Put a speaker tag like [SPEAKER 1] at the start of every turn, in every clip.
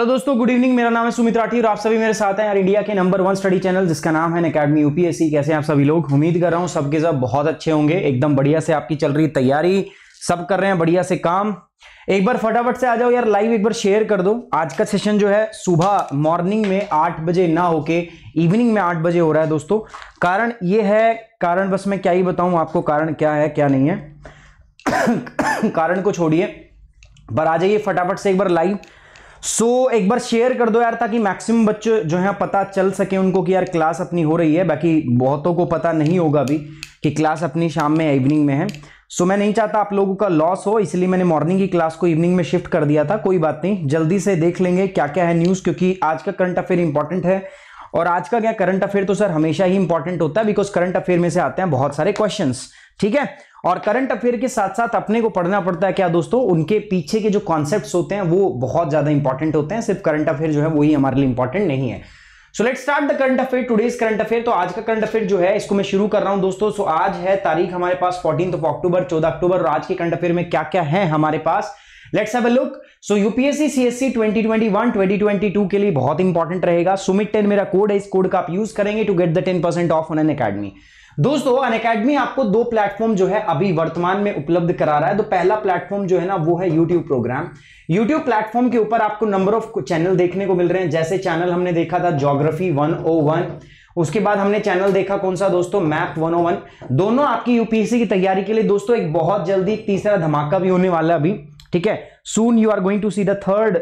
[SPEAKER 1] Hello दोस्तों good evening मेरा नाम है सुमित राठी और आप सभी मेरे साथ हैं यार इंडिया के नंबर वन स्टडी चैनल जिसका नाम है अकेडमी यूपीएससी कैसे आप सभी लोग उम्मीद कर रहा हूं सबके सब बहुत अच्छे होंगे एकदम बढ़िया से आपकी चल रही तैयारी सब कर रहे हैं बढ़िया से काम एक बार फटाफट से आ जाओ यार लाइव एक बार शेयर कर दो आज का सेशन जो है सुबह मॉर्निंग में आठ बजे ना होके इवनिंग में आठ बजे हो रहा है दोस्तों कारण ये है कारण बस मैं क्या ही बताऊं आपको कारण क्या है क्या नहीं है कारण को छोड़िए पर आ जाइए फटाफट से एक बार लाइव सो so, एक बार शेयर कर दो यार ताकि मैक्सिमम बच्चे जो है पता चल सके उनको कि यार क्लास अपनी हो रही है बाकी बहुतों को पता नहीं होगा अभी कि क्लास अपनी शाम में इवनिंग में है सो so, मैं नहीं चाहता आप लोगों का लॉस हो इसलिए मैंने मॉर्निंग की क्लास को इवनिंग में शिफ्ट कर दिया था कोई बात नहीं जल्दी से देख लेंगे क्या क्या है न्यूज़ क्योंकि आज का करंट अफेयर इंपॉर्टेंट है और आज का क्या करंट अफेयर तो सर हमेशा ही इंपॉर्टेंट होता है बिकॉज करंट अफेयर में से आते हैं बहुत सारे क्वेश्चन ठीक है और करंट अफेयर के साथ साथ अपने को पढ़ना पड़ता है क्या दोस्तों उनके पीछे के जो कॉन्सेप्ट होते हैं वो बहुत ज्यादा इंपॉर्टेंट होते हैं सिर्फ करंट अफेयर जो है वही हमारे लिए इंपॉर्टेंट नहीं है so let start the current affair today's current affair तो आज का करंट अफेयर जो है इसको मैं शुरू कर रहा हूं दोस्तों सो so, आज है तारीख हमारे पास फोर्टीन ऑफ अक्टूबर चौदह अक्टूबर और आज के करंट अफेयर में क्या क्या है हमारे पास let's have a look so UPSC CSC 2021 2022 के लिए बहुत इंपॉर्टेंट रहेगा सुमित टेन मेरा कोड है इस कोड का आप यूज करेंगे to get the ten percent off on Unacademy दोस्तों अन अकेडमी आपको दो प्लेटफॉर्म जो है अभी वर्तमान में उपलब्ध करा रहा है तो पहला प्लेटफॉर्म जो है ना वो है यूट्यूब प्रोग्राम यूट्यूब प्लेटफॉर्म के ऊपर आपको नंबर ऑफ चैनल देखने को मिल रहे हैं जैसे चैनल हमने देखा था जोग्राफी वन oh उसके बाद हमने चैनल देखा कौन सा दोस्तों मैप 101 दोनों आपकी यूपीएससी की तैयारी के लिए दोस्तों एक बहुत जल्दी तीसरा धमाका भी होने वाला है अभी ठीक है soon you are going to see the third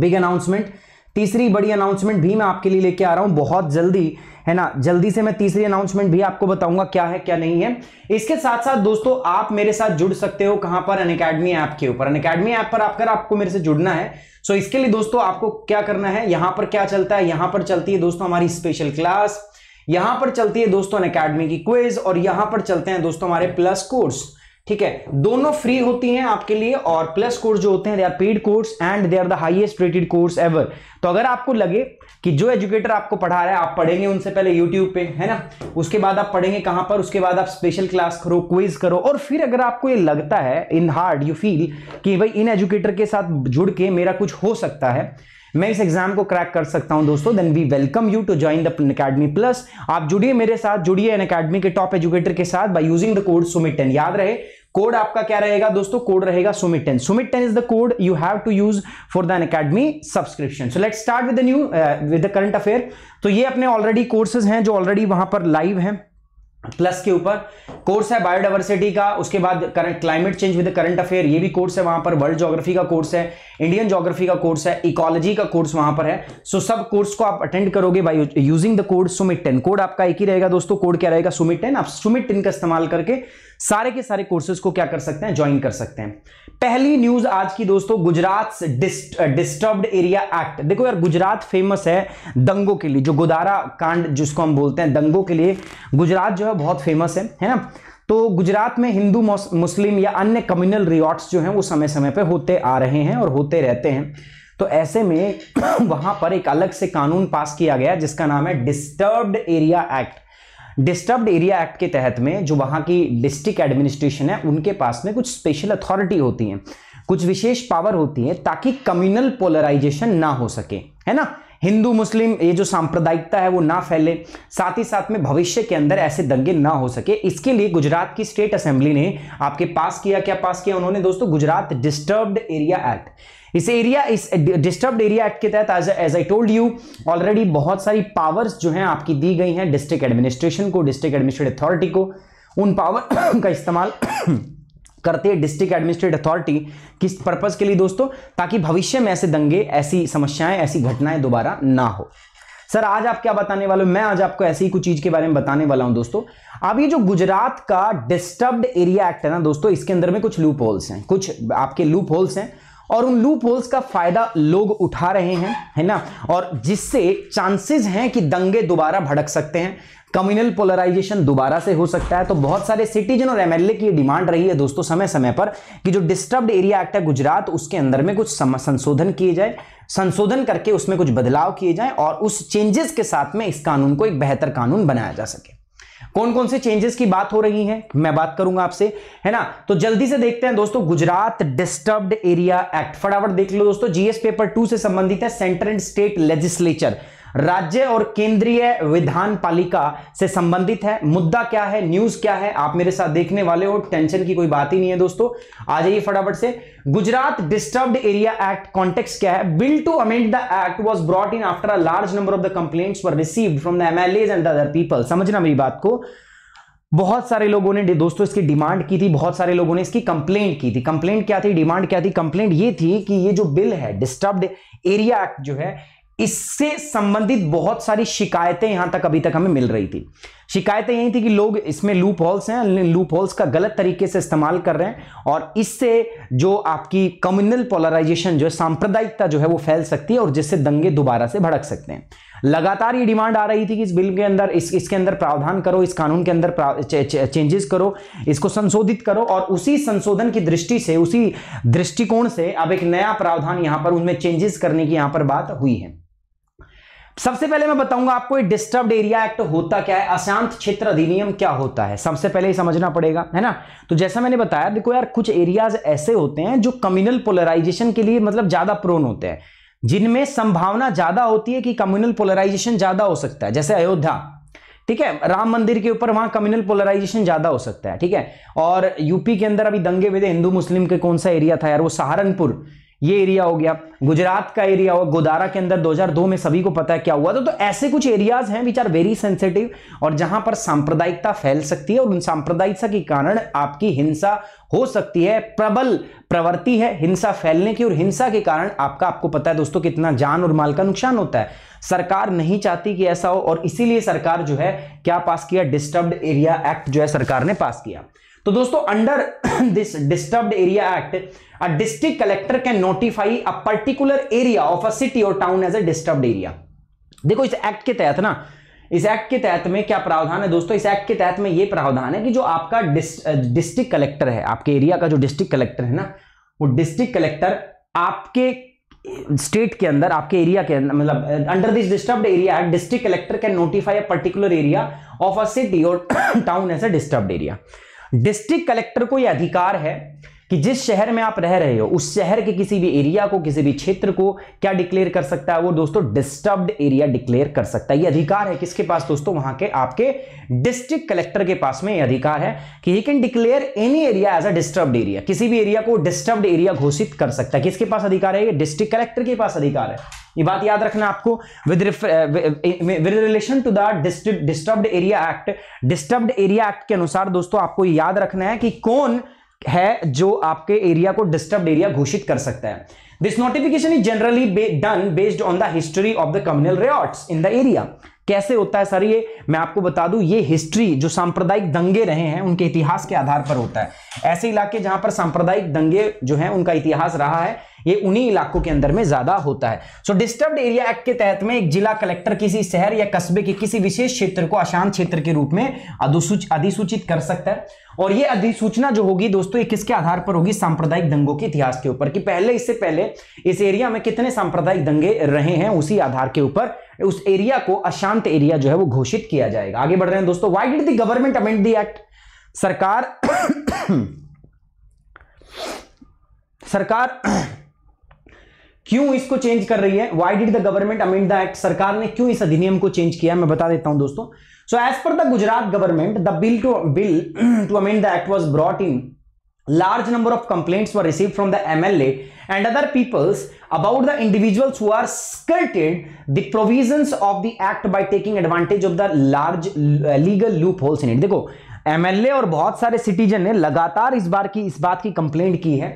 [SPEAKER 1] big announcement तीसरी बड़ी अनाउंसमेंट भी मैं आपके लिए लेके आ रहा हूं बहुत जल्दी है ना जल्दी से मैं तीसरी अनाउंसमेंट भी आपको बताऊंगा क्या है क्या नहीं है इसके साथ साथ दोस्तों आप मेरे साथ जुड़ सकते हो कहां पर अन अकेडमी ऐप के ऊपर अन अकेडमी ऐप पर आकर आपको मेरे से जुड़ना है सो इसके लिए दोस्तों आपको क्या करना है यहां पर क्या चलता है यहां पर चलती है दोस्तों हमारी स्पेशल क्लास यहां पर चलती है दोस्तों अन अकेडमी की क्विज और यहां पर चलते हैं दोस्तों हमारे प्लस कोर्स ठीक है दोनों फ्री होती हैं आपके लिए और प्लस कोर्स जो होते हैं they are paid course and they are the highest rated course ever तो अगर आपको लगे कि जो एजुकेटर आपको पढ़ा रहा है आप पढ़ेंगे उनसे पहले यूट्यूब पे है ना उसके बाद आप पढ़ेंगे कहां पर उसके बाद आप स्पेशल क्लास करो क्विज करो और फिर अगर आपको ये लगता है इन हार्ड यू फील कि भाई इन एजुकेटर के साथ जुड़ के मेरा कुछ हो सकता है मैं इस एग्जाम को क्रैक कर सकता हूं दोस्तों then we welcome you to join the academy plus आप जुड़िए मेरे साथ जुड़िए अन अकेडमी के टॉप एजुकेटर के साथ by using the code Sumit ten याद रहे कोड आपका क्या रहेगा दोस्तों कोड रहेगा Sumit ten Sumit ten is the code you have to use for the Unacademy subscription so let start with with the current affair तो ये अपने ऑलरेडी कोर्सेज हैं जो ऑलरेडी वहां पर लाइव हैं प्लस के ऊपर कोर्स है बायोडाइवर्सिटी का उसके बाद current climate change with current affair ये भी कोर्स है वहां पर वर्ल्ड ज्योग्राफी का कोर्स है इंडियन ज्योग्राफी का कोर्स है इकोलॉजी का कोर्स वहां पर है सो so, सब कोर्स को आप अटेंड करोगे by using the code Sumit ten code आपका एक ही रहेगा दोस्तों कोड क्या रहेगा सुमिट टेन आप सुमिट टेन का इस्तेमाल करके सारे के सारे कोर्सेज को क्या कर सकते हैं ज्वाइन कर सकते हैं पहली न्यूज आज की दोस्तों गुजरात डिस्टर्ब्ड एरिया एक्ट देखो यार गुजरात फेमस है दंगों के लिए जो गोदारा कांड जिसको हम बोलते हैं दंगों के लिए गुजरात जो है बहुत फेमस है है ना तो गुजरात में हिंदू मुस्लिम या अन्य कम्युनल रियॉट्स जो हैं वो समय समय पर होते आ रहे हैं और होते रहते हैं तो ऐसे में वहां पर एक अलग से कानून पास किया गया जिसका नाम है disturbed area act disturbed area act के तहत में जो वहां की डिस्ट्रिक्ट एडमिनिस्ट्रेशन है उनके पास में कुछ स्पेशल अथॉरिटी होती है कुछ विशेष पावर होती है ताकि कम्युनल पोलराइजेशन ना हो सके है ना हिंदू मुस्लिम ये जो सांप्रदायिकता है वो ना फैले साथ ही साथ में भविष्य के अंदर ऐसे दंगे ना हो सके इसके लिए गुजरात की स्टेट असेंबली ने आपके पास किया क्या पास किया उन्होंने दोस्तों गुजरात डिस्टर्ब्ड एरिया एक्ट इस एरिया इस डिस्टर्ब्ड एरिया एक्ट के तहत as I told you already बहुत सारी पावर्स जो हैं आपकी दी गई हैं डिस्ट्रिक्ट एडमिनिस्ट्रेशन को डिस्ट्रिक्ट एडमिनिस्ट्रेटिव अथॉरिटी को उन पावर का इस्तेमाल करते है डिस्ट्रिक्ट एडमिनिस्ट्रेट अथॉरिटी किस पर्पज़ के लिए दोस्तों ताकि भविष्य में ऐसे दंगे ऐसी समस्याएं ऐसी घटनाएं दोबारा ना हो सर आज आप क्या बताने वाले मैं आज आपको ऐसी ही कुछ चीज़ के बारे में बताने वाला हूं दोस्तों अब ये जो गुजरात का डिस्टर्ब्ड एरिया एक्ट है ना दोस्तों इसके अंदर में कुछ लूप होल्स हैं कुछ आपके लूप होल्स हैं और उन लूप होल्स का फायदा लोग उठा रहे हैं है ना और जिससे चांसेस हैं कि दंगे दोबारा भड़क सकते हैं कम्युनल पोलराइजेशन दोबारा से हो सकता है तो बहुत सारे सिटीजन और एमएलए की डिमांड रही है दोस्तों समय समय पर कि जो डिस्टर्ब्ड एरिया एक्ट है गुजरात उसके अंदर में कुछ संशोधन किए जाए संशोधन करके उसमें कुछ बदलाव किए जाए और उस चेंजेस के साथ में इस कानून को एक बेहतर कानून बनाया जा सके कौन कौन से चेंजेस की बात हो रही है मैं बात करूंगा आपसे है ना तो जल्दी से देखते हैं दोस्तों गुजरात डिस्टर्ब्ड एरिया एक्ट फटाफट देख लो दोस्तों जीएस पेपर टू से संबंधित है सेंटर एंड स्टेट लेजिस्लेचर राज्य और केंद्रीय विधान पालिका से संबंधित है मुद्दा क्या है न्यूज क्या है आप मेरे साथ देखने वाले हो टेंशन की कोई बात ही नहीं है दोस्तों आ जाइए फटाफट से Gujarat disturbed area act context क्या है bill to amend the act was brought in after a large number of the complain receive from the MLA and other people समझना मेरी बात को बहुत सारे लोगों ने दोस्तों इसकी डिमांड की थी बहुत सारे लोगों ने इसकी कंप्लेंट की थी कंप्लेंट क्या थी डिमांड क्या थी कंप्लेंट ये थी कि ये जो बिल है डिस्टर्ब्ड एरिया एक्ट जो है इससे संबंधित बहुत सारी शिकायतें यहां तक अभी तक हमें मिल रही थी शिकायतें यही थी कि लोग इसमें लूप हॉल्स हैं लूप हॉल्स का गलत तरीके से इस्तेमाल कर रहे हैं और इससे जो आपकी कम्युनल पोलराइजेशन जो है सांप्रदायिकता जो है वो फैल सकती है और जिससे दंगे दोबारा से भड़क सकते हैं लगातार ये डिमांड आ रही थी कि इस बिल के अंदर इस इसके अंदर प्रावधान करो इस कानून के अंदर चेंजेस करो इसको संशोधित करो और उसी संशोधन की दृष्टि से उसी दृष्टिकोण से अब एक नया प्रावधान यहां पर उनमें चेंजेस करने की यहां पर बात हुई है सबसे पहले मैं बताऊंगा आपको ये डिस्टर्ब एरिया एक्ट होता क्या है अशांत क्षेत्र अधिनियम क्या होता है सबसे पहले ही समझना पड़ेगा है ना तो जैसा मैंने बताया देखो यार कुछ एरियाज ऐसे होते हैं जो कम्युनल पोलराइजेशन के लिए मतलब ज्यादा प्रोन होते हैं जिनमें संभावना ज्यादा होती है कि कम्युनल पोलराइजेशन ज्यादा हो सकता है जैसे अयोध्या ठीक है राम मंदिर के ऊपर वहां कम्युनल पोलराइजेशन ज्यादा हो सकता है ठीक है और यूपी के अंदर अभी दंगे विदे हिंदू मुस्लिम के कौन सा एरिया था यार वो सहारनपुर ये एरिया हो गया गुजरात का एरिया हो गोदारा के अंदर 2002 में सभी को पता है क्या हुआ था तो ऐसे कुछ एरियाज हैं विच आर वेरी सेंसिटिव और जहां पर सांप्रदायिकता फैल सकती है और उन सांप्रदायिकता के कारण आपकी हिंसा हो सकती है प्रबल प्रवृत्ति है हिंसा फैलने की और हिंसा के कारण आपका आपको पता है दोस्तों कितना जान और माल का नुकसान होता है सरकार नहीं चाहती कि ऐसा हो और इसीलिए सरकार जो है क्या पास किया डिस्टर्ब एरिया एक्ट जो है सरकार ने पास किया तो दोस्तों under this disturbed area act a district collector can notify a particular area of a city और town as a disturbed area देखो इस एक्ट के तहत ना इस एक्ट के तहत में क्या प्रावधान है दोस्तों इस एक्ट के तहत में यह प्रावधान है कि जो आपका डिस्ट्रिक्ट कलेक्टर है आपके एरिया का जो डिस्ट्रिक्ट कलेक्टर है ना वो डिस्ट्रिक्ट कलेक्टर आपके स्टेट के अंदर आपके एरिया के अंदर मतलब under this disturbed area act district collector can notify a particular area of a city और town as a disturbed area district collector को यह अधिकार है कि जिस शहर में आप रह रहे हो उस शहर के किसी भी एरिया को किसी भी क्षेत्र को क्या डिक्लेयर कर सकता है वो दोस्तों डिस्टर्ब्ड एरिया डिक्लेयर कर सकता है ये अधिकार है किसके पास दोस्तों वहां के आपके डिस्ट्रिक्ट कलेक्टर के पास में ये अधिकार है कि he can declare any area as a disturbed area किसी भी एरिया को डिस्टर्ब्ड एरिया घोषित कर सकता है किसके पास अधिकार है डिस्ट्रिक्ट कलेक्टर के पास अधिकार है ये बात याद रखना आपको with with relation to the district disturbed area act disturbed area act के अनुसार दोस्तों आपको याद रखना है कि कौन है जो आपके एरिया को डिस्टर्ब एरिया घोषित कर सकता है this notification is generally done based on the history of the communal riots in the area कैसे होता है सर ये मैं आपको बता दूं ये हिस्ट्री जो सांप्रदायिक दंगे रहे हैं उनके इतिहास के आधार पर होता है ऐसे इलाके जहां पर सांप्रदायिक दंगे जो है उनका इतिहास रहा है ये उन्हीं इलाकों के अंदर में ज्यादा होता है सो डिस्टर्ब एरिया एक्ट के तहत में एक जिला कलेक्टर किसी शहर या कस्बे के किसी विशेष क्षेत्र को अशांत क्षेत्र के रूप में अधिसूचित कर सकता है और ये अधिसूचना जो होगी दोस्तों ये किसके आधार पर होगी सांप्रदायिक दंगों के इतिहास के ऊपर कि पहले इससे पहले इस एरिया में कितने सांप्रदायिक दंगे रहे हैं उसी आधार के ऊपर उस एरिया को अशांत एरिया जो है वो घोषित किया जाएगा आगे बढ़ रहे हैं दोस्तों why did the government amend the act सरकार सरकार क्यों इसको चेंज कर रही है why did the government amend the act सरकार ने क्यों इस अधिनियम को चेंज किया मैं बता देता हूं दोस्तों so as per the Gujarat government the bill to bill to amend the act was brought in large number of complaints were receive from the M L A and other peoples about the individuals who are skirted the provision of the act by taking advantage of the large legal loopholes in it देखो M L A और बहुत सारे citizen ने लगातार इस बार की इस बात की कंप्लेंट की है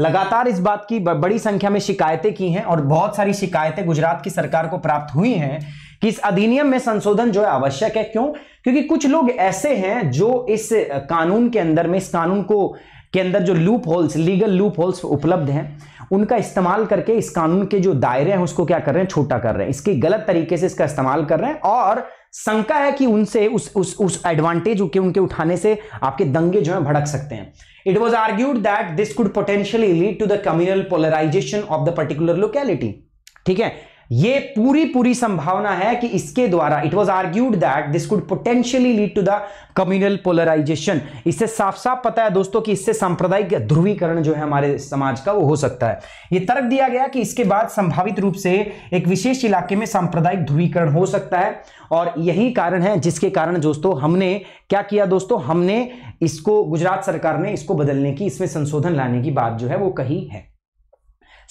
[SPEAKER 1] लगातार इस बात की बड़ी संख्या में शिकायतें की हैं और बहुत सारी शिकायतें गुजरात की सरकार को प्राप्त हुई हैं कि इस अधिनियम में संशोधन जो है आवश्यक है क्यों क्योंकि कुछ लोग ऐसे हैं जो इस कानून के अंदर में इस कानून को के अंदर जो loopholes legal loopholes उपलब्ध हैं उनका इस्तेमाल करके इस कानून के जो दायरे हैं उसको क्या कर रहे हैं छोटा कर रहे हैं इसके गलत तरीके से इसका इस्तेमाल कर रहे हैं और शंका है कि उनसे उस उस उस एडवांटेज के उनके उठाने से आपके दंगे जो है भड़क सकते हैं it was argued that this could potentially lead to the communal polarisation of the particular locality ठीक है ये पूरी पूरी संभावना है कि इसके द्वारा it was argued that this could potentially lead to the communal polarisation इससे साफ साफ पता है दोस्तों कि इससे सांप्रदायिक ध्रुवीकरण जो है हमारे समाज का वो हो सकता है ये तर्क दिया गया कि इसके बाद संभावित रूप से एक विशेष इलाके में सांप्रदायिक ध्रुवीकरण हो सकता है और यही कारण है जिसके कारण दोस्तों हमने क्या किया दोस्तों हमने इसको गुजरात सरकार ने इसको बदलने की इसमें संशोधन लाने की बात जो है वो कही है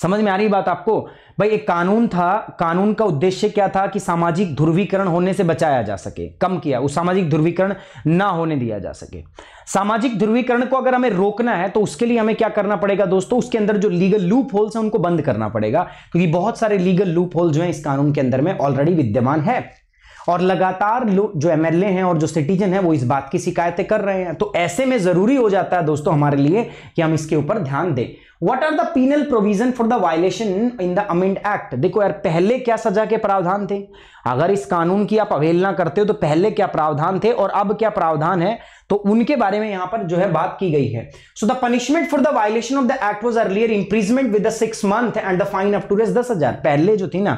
[SPEAKER 1] समझ में आ रही बात आपको भाई एक कानून था कानून का उद्देश्य क्या था कि सामाजिक ध्रुवीकरण होने से बचाया जा सके कम किया उस सामाजिक ध्रुवीकरण ना होने दिया जा सके सामाजिक ध्रुवीकरण को अगर हमें रोकना है तो उसके लिए हमें क्या करना पड़ेगा दोस्तों उसके अंदर जो लीगल लूप होल्स हैं उनको बंद करना पड़ेगा क्योंकि बहुत सारे लीगल लूप होल जो है इस कानून के अंदर में ऑलरेडी विद्यमान है और लगातार जो एमएलए हैं और जो सिटीजन हैं वो इस बात की शिकायतें कर रहे हैं तो ऐसे में जरूरी हो जाता है दोस्तों हमारे लिए कि हम इसके ऊपर ध्यान दें what are the penal provision for the violation in the amend act देखो यार पहले क्या सजा के प्रावधान थे अगर इस कानून की आप अवहेलना करते हो तो पहले क्या प्रावधान थे और अब क्या प्रावधान है तो उनके बारे में यहां पर जो है बात की गई है so the punishment for the violation of the act was earlier imprisonment with six month and the fine up to रेस दस हजार पहले जो थी ना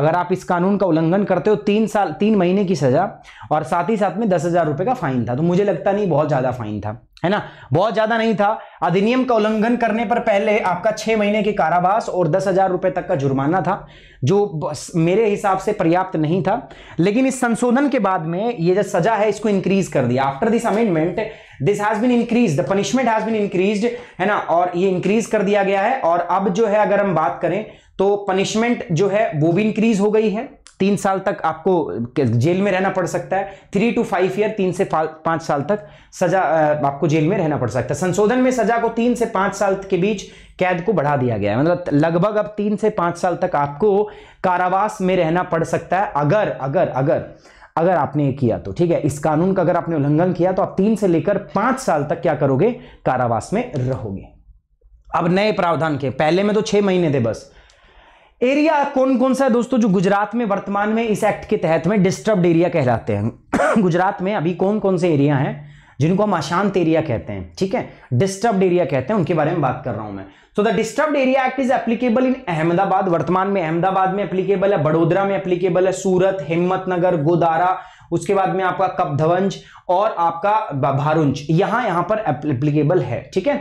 [SPEAKER 1] अगर आप इस कानून का उल्लंघन करते हो तीन साल तीन महीने की सजा और साथ ही साथ में दस हजार रुपए का फाइन था तो मुझे लगता नहीं बहुत ज्यादा फाइन था है ना बहुत ज्यादा नहीं था अधिनियम का उल्लंघन करने पर पहले आपका छह महीने के कारावास और दस हजार रुपए तक का जुर्माना था जो मेरे हिसाब से पर्याप्त नहीं था लेकिन इस संशोधन के बाद में ये जो सजा है इसको इंक्रीज कर दिया after this amendment this has been increase the punishment has been increase है ना और ये इंक्रीज कर दिया गया है और अब जो है अगर हम बात करें तो पनिशमेंट जो है वो भी इंक्रीज हो गई है तीन साल तक आपको जेल में रहना पड़ सकता है थ्री टू फाइव ईयर तीन से पांच साल तक सजा आपको जेल में रहना पड़ सकता है संशोधन में सजा को तीन से पांच साल के बीच कैद को बढ़ा दिया गया है मतलब लगभग अब तीन से पांच साल तक आपको कारावास में रहना पड़ सकता है अगर अगर अगर अगर आपने ये किया तो ठीक है इस कानून का अगर आपने उल्लंघन किया तो आप तीन से लेकर पांच साल तक क्या करोगे कारावास में रहोगे अब नए प्रावधान के पहले में तो छह महीने थे बस एरिया कौन कौन सा है दोस्तों जो गुजरात में वर्तमान में इस एक्ट के तहत में डिस्टर्ब्ड एरिया कहलाते हैं गुजरात में अभी कौन कौन से एरिया हैं जिनको हम अशांत एरिया कहते हैं ठीक है डिस्टर्ब्ड एरिया कहते हैं उनके बारे में बात कर रहा हूं मैं so the disturbed area act is applicable in Ahmedabad वर्तमान में अहमदाबाद में एप्लीकेबल है बड़ोदरा में एप्लीकेबल है सूरत हिम्मतनगर गोदारा उसके बाद में आपका कपधवंज और आपका भारूंज यहां यहां पर एप्लीकेबल है ठीक है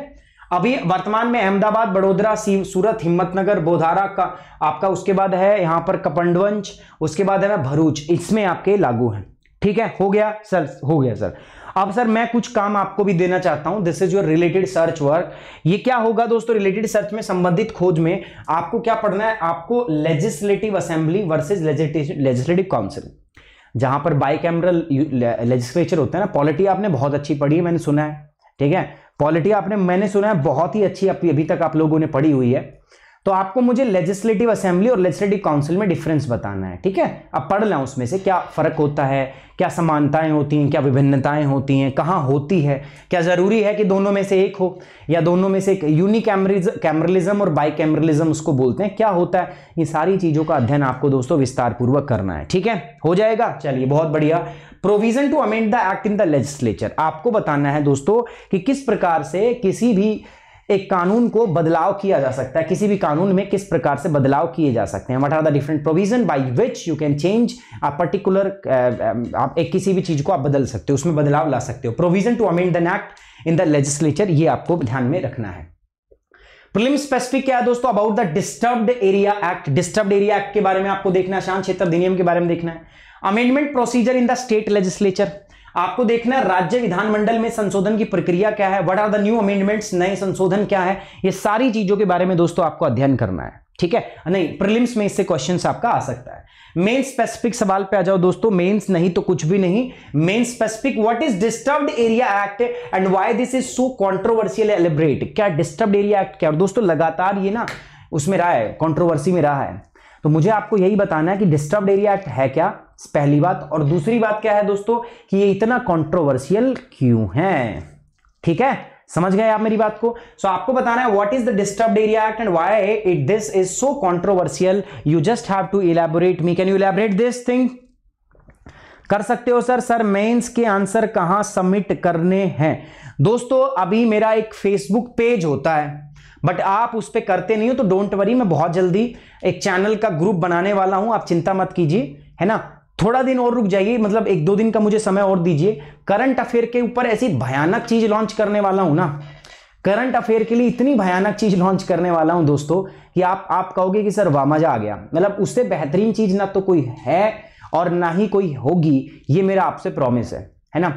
[SPEAKER 1] अभी वर्तमान में अहमदाबाद बड़ोदरा सूरत हिम्मतनगर बोधारा का आपका उसके बाद है यहाँ पर कपंडवंश उसके बाद है भरूच इसमें आपके लागू हैं ठीक है हो गया सर हो गया सर अब सर मैं कुछ काम आपको भी देना चाहता हूं this is your related search work ये क्या होगा दोस्तों रिलेटेड सर्च में संबंधित खोज में आपको क्या पढ़ना है आपको legislative assembly versus legislative council जहां पर बाई कैमरल लेजिस्लेचर होता है ना पॉलिटी आपने बहुत अच्छी पढ़ी है मैंने सुना है ठीक है क्वालिटी आपने मैंने सुना है बहुत ही अच्छी अभी तक आप लोगों ने पढ़ी हुई है तो आपको मुझे लेजिस्लेटिव असेंबली और लेजिस्लेटिव काउंसिल में डिफरेंस बताना है ठीक है अब पढ़ लें उसमें से क्या फ़र्क होता है क्या समानताएं होती हैं क्या विभिन्नताएं होती हैं कहाँ होती है क्या ज़रूरी है कि दोनों में से एक हो या दोनों में से एक कैमरलिज्म और बाई कैमरलिज्म उसको बोलते हैं क्या होता है ये सारी चीज़ों का अध्ययन आपको दोस्तों विस्तारपूर्वक करना है ठीक है हो जाएगा चलिए बहुत बढ़िया provision to amend the act in the legislature आपको बताना है दोस्तों कि किस प्रकार से किसी भी एक कानून को बदलाव किया जा सकता है किसी भी कानून में किस प्रकार से बदलाव किए जा सकते हैं what are the different provision by which you can change a particular आप एक किसी भी चीज को आप बदल सकते हो उसमें बदलाव ला सकते हो provision to amend the act in the legislature ये आपको ध्यान में रखना है प्रिलिम स्पेसिफिक क्या है दोस्तों about the disturbed area act disturb area act के बारे में आपको देखना है शांत क्षेत्र अधिनियम के बारे में देखना है amendment procedure in the state legislature आपको देखना है राज्य विधानमंडल में संशोधन की प्रक्रिया क्या है what are the new amendments नए संशोधन क्या है ये सारी चीजों के बारे में दोस्तों आपको अध्ययन करना है ठीक है नहीं प्रिलिम्स में इससे क्वेश्चन आपका आ सकता है मेन स्पेसिफिक सवाल पे आ जाओ दोस्तों मेंस नहीं तो कुछ भी नहीं main specific what is disturb area act and why this is so controversial elaborate क्या डिस्टर्ब एरिया एक्ट क्या और दोस्तों लगातार ये ना उसमें रहा है कॉन्ट्रोवर्सी में रहा है तो मुझे आपको यही बताना है कि डिस्टर्ब एरिया एक्ट है क्या पहली बात और दूसरी बात क्या है दोस्तों कि ये इतना कंट्रोवर्शियल क्यों है ठीक है समझ गए आप मेरी बात को सो so, आपको बताना है what is the disturb area act and why it this is so controversial you just have to elaborate me can you elaborate this thing कर सकते हो सर सर मेंस के आंसर कहां सबमिट करने हैं दोस्तों अभी मेरा एक फेसबुक पेज होता है बट आप उस पर करते नहीं हो तो डोंट वरी मैं बहुत जल्दी एक चैनल का ग्रुप बनाने वाला हूं आप चिंता मत कीजिए है ना थोड़ा दिन और रुक जाइए मतलब एक दो दिन का मुझे समय और दीजिए करंट अफेयर के ऊपर ऐसी भयानक चीज लॉन्च करने वाला हूं ना करंट अफेयर के लिए इतनी भयानक चीज लॉन्च करने वाला हूं दोस्तों कि आप आप कहोगे कि सर वाह मजा आ गया मतलब उससे बेहतरीन चीज ना तो कोई है और ना ही कोई होगी ये मेरा आपसे प्रॉमिस है है ना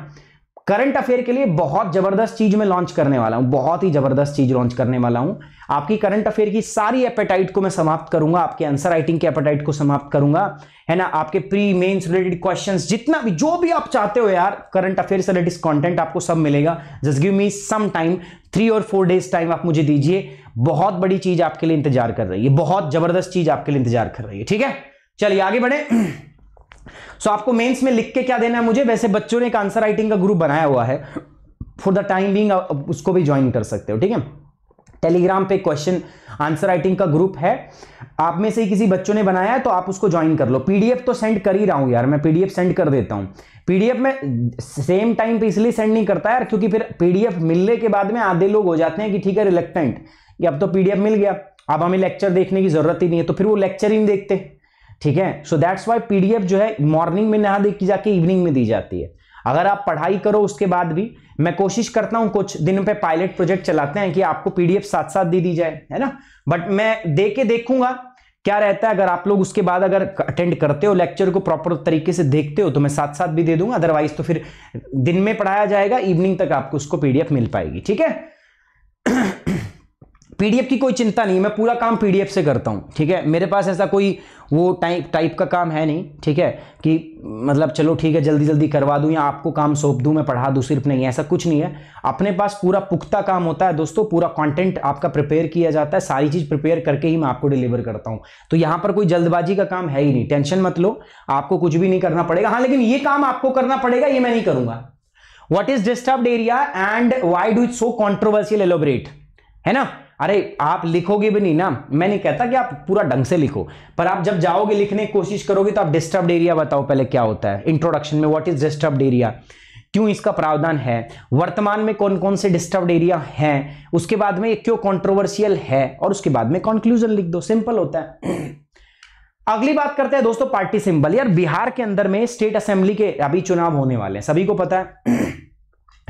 [SPEAKER 1] करंट अफेयर के लिए बहुत जबरदस्त चीज मैं लॉन्च करने वाला हूं बहुत ही जबरदस्त चीज लॉन्च करने वाला हूं आपकी करंट अफेयर की सारी एपेटाइट को मैं समाप्त करूंगा आपके आंसर राइटिंग के एपेटाइट को समाप्त करूंगा है ना आपके प्री मेंस रिलेटेड क्वेश्चंस जितना भी जो भी आप चाहते हो यार करंट अफेयर से रिलेटेड कंटेंट आपको सब मिलेगा just give me some time three और फोर डेज टाइम आप मुझे दीजिए बहुत बड़ी चीज आपके लिए इंतजार कर रही है बहुत जबरदस्त चीज आपके लिए इंतजार कर रही है ठीक है चलिए आगे बढ़े सो so, आपको मेंस में लिख के क्या देना है मुझे वैसे बच्चों ने एक आंसर राइटिंग का ग्रुप बनाया हुआ है फॉर द टाइम बींग उसको भी ज्वाइन कर सकते हो ठीक है टेलीग्राम पे क्वेश्चन आंसर राइटिंग का ग्रुप है आप में से ही किसी बच्चों ने बनाया है तो आप उसको ज्वाइन कर लो पीडीएफ तो सेंड कर ही रहा हूं यार मैं पीडीएफ सेंड कर देता हूं पीडीएफ में सेम टाइम पे इसलिए सेंड नहीं करता यार क्योंकि फिर पीडीएफ मिलने के बाद में आधे लोग हो जाते हैं कि ठीक है रिलेक्टेंट अब तो पीडीएफ मिल गया अब हमें लेक्चर देखने की जरूरत ही नहीं है तो फिर वो लेक्चर ही नहीं देखते ठीक है सो दैट्स वाई पीडीएफ जो है मॉर्निंग में नहा दी जाके इवनिंग में दी जाती है अगर आप पढ़ाई करो उसके बाद भी मैं कोशिश करता हूं कुछ दिनों पे पायलट प्रोजेक्ट चलाते हैं कि आपको पीडीएफ साथ साथ दे दी जाए है ना बट मैं दे के देखूंगा क्या रहता है अगर आप लोग उसके बाद अगर अटेंड करते हो लेक्चर को प्रॉपर तरीके से देखते हो तो मैं साथ साथ भी दे दूंगा अदरवाइज तो फिर दिन में पढ़ाया जाएगा इवनिंग तक आपको उसको पीडीएफ मिल पाएगी ठीक है पीडीएफ की कोई चिंता नहीं मैं पूरा काम पीडीएफ से करता हूँ ठीक है मेरे पास ऐसा कोई वो टाइप टाइप का काम है नहीं ठीक है कि मतलब चलो ठीक है जल्दी जल्दी करवा दूँ या आपको काम सौंप दूँ मैं पढ़ा दूँ सिर्फ नहीं ऐसा कुछ नहीं है अपने पास पूरा पुख्ता काम होता है दोस्तों पूरा कंटेंट आपका प्रिपेयर किया जाता है सारी चीज़ प्रिपेयर करके ही मैं आपको डिलीवर करता हूँ तो यहाँ पर कोई जल्दबाजी का काम है ही नहीं टेंशन मत लो आपको कुछ भी नहीं करना पड़ेगा हाँ लेकिन ये काम आपको करना पड़ेगा ये मैं नहीं करूँगा what is disturb area and why do it so controversial elaborate है ना अरे आप लिखोगे भी नहीं ना मैं नहीं कहता कि आप पूरा ढंग से लिखो पर आप जब जाओगे लिखने की कोशिश करोगे तो आप डिस्टर्ब एरिया बताओ पहले क्या होता है इंट्रोडक्शन में व्हाट इज डिस्टर्ब एरिया क्यों इसका प्रावधान है वर्तमान में कौन कौन से डिस्टर्ब एरिया हैं उसके बाद में ये क्यों कॉन्ट्रोवर्शियल है और उसके बाद में कंक्लूजन लिख दो सिंपल होता है अगली बात करते हैं दोस्तों पार्टी सिंबल यार बिहार के अंदर में स्टेट असेंबली के अभी चुनाव होने वाले हैं सभी को पता है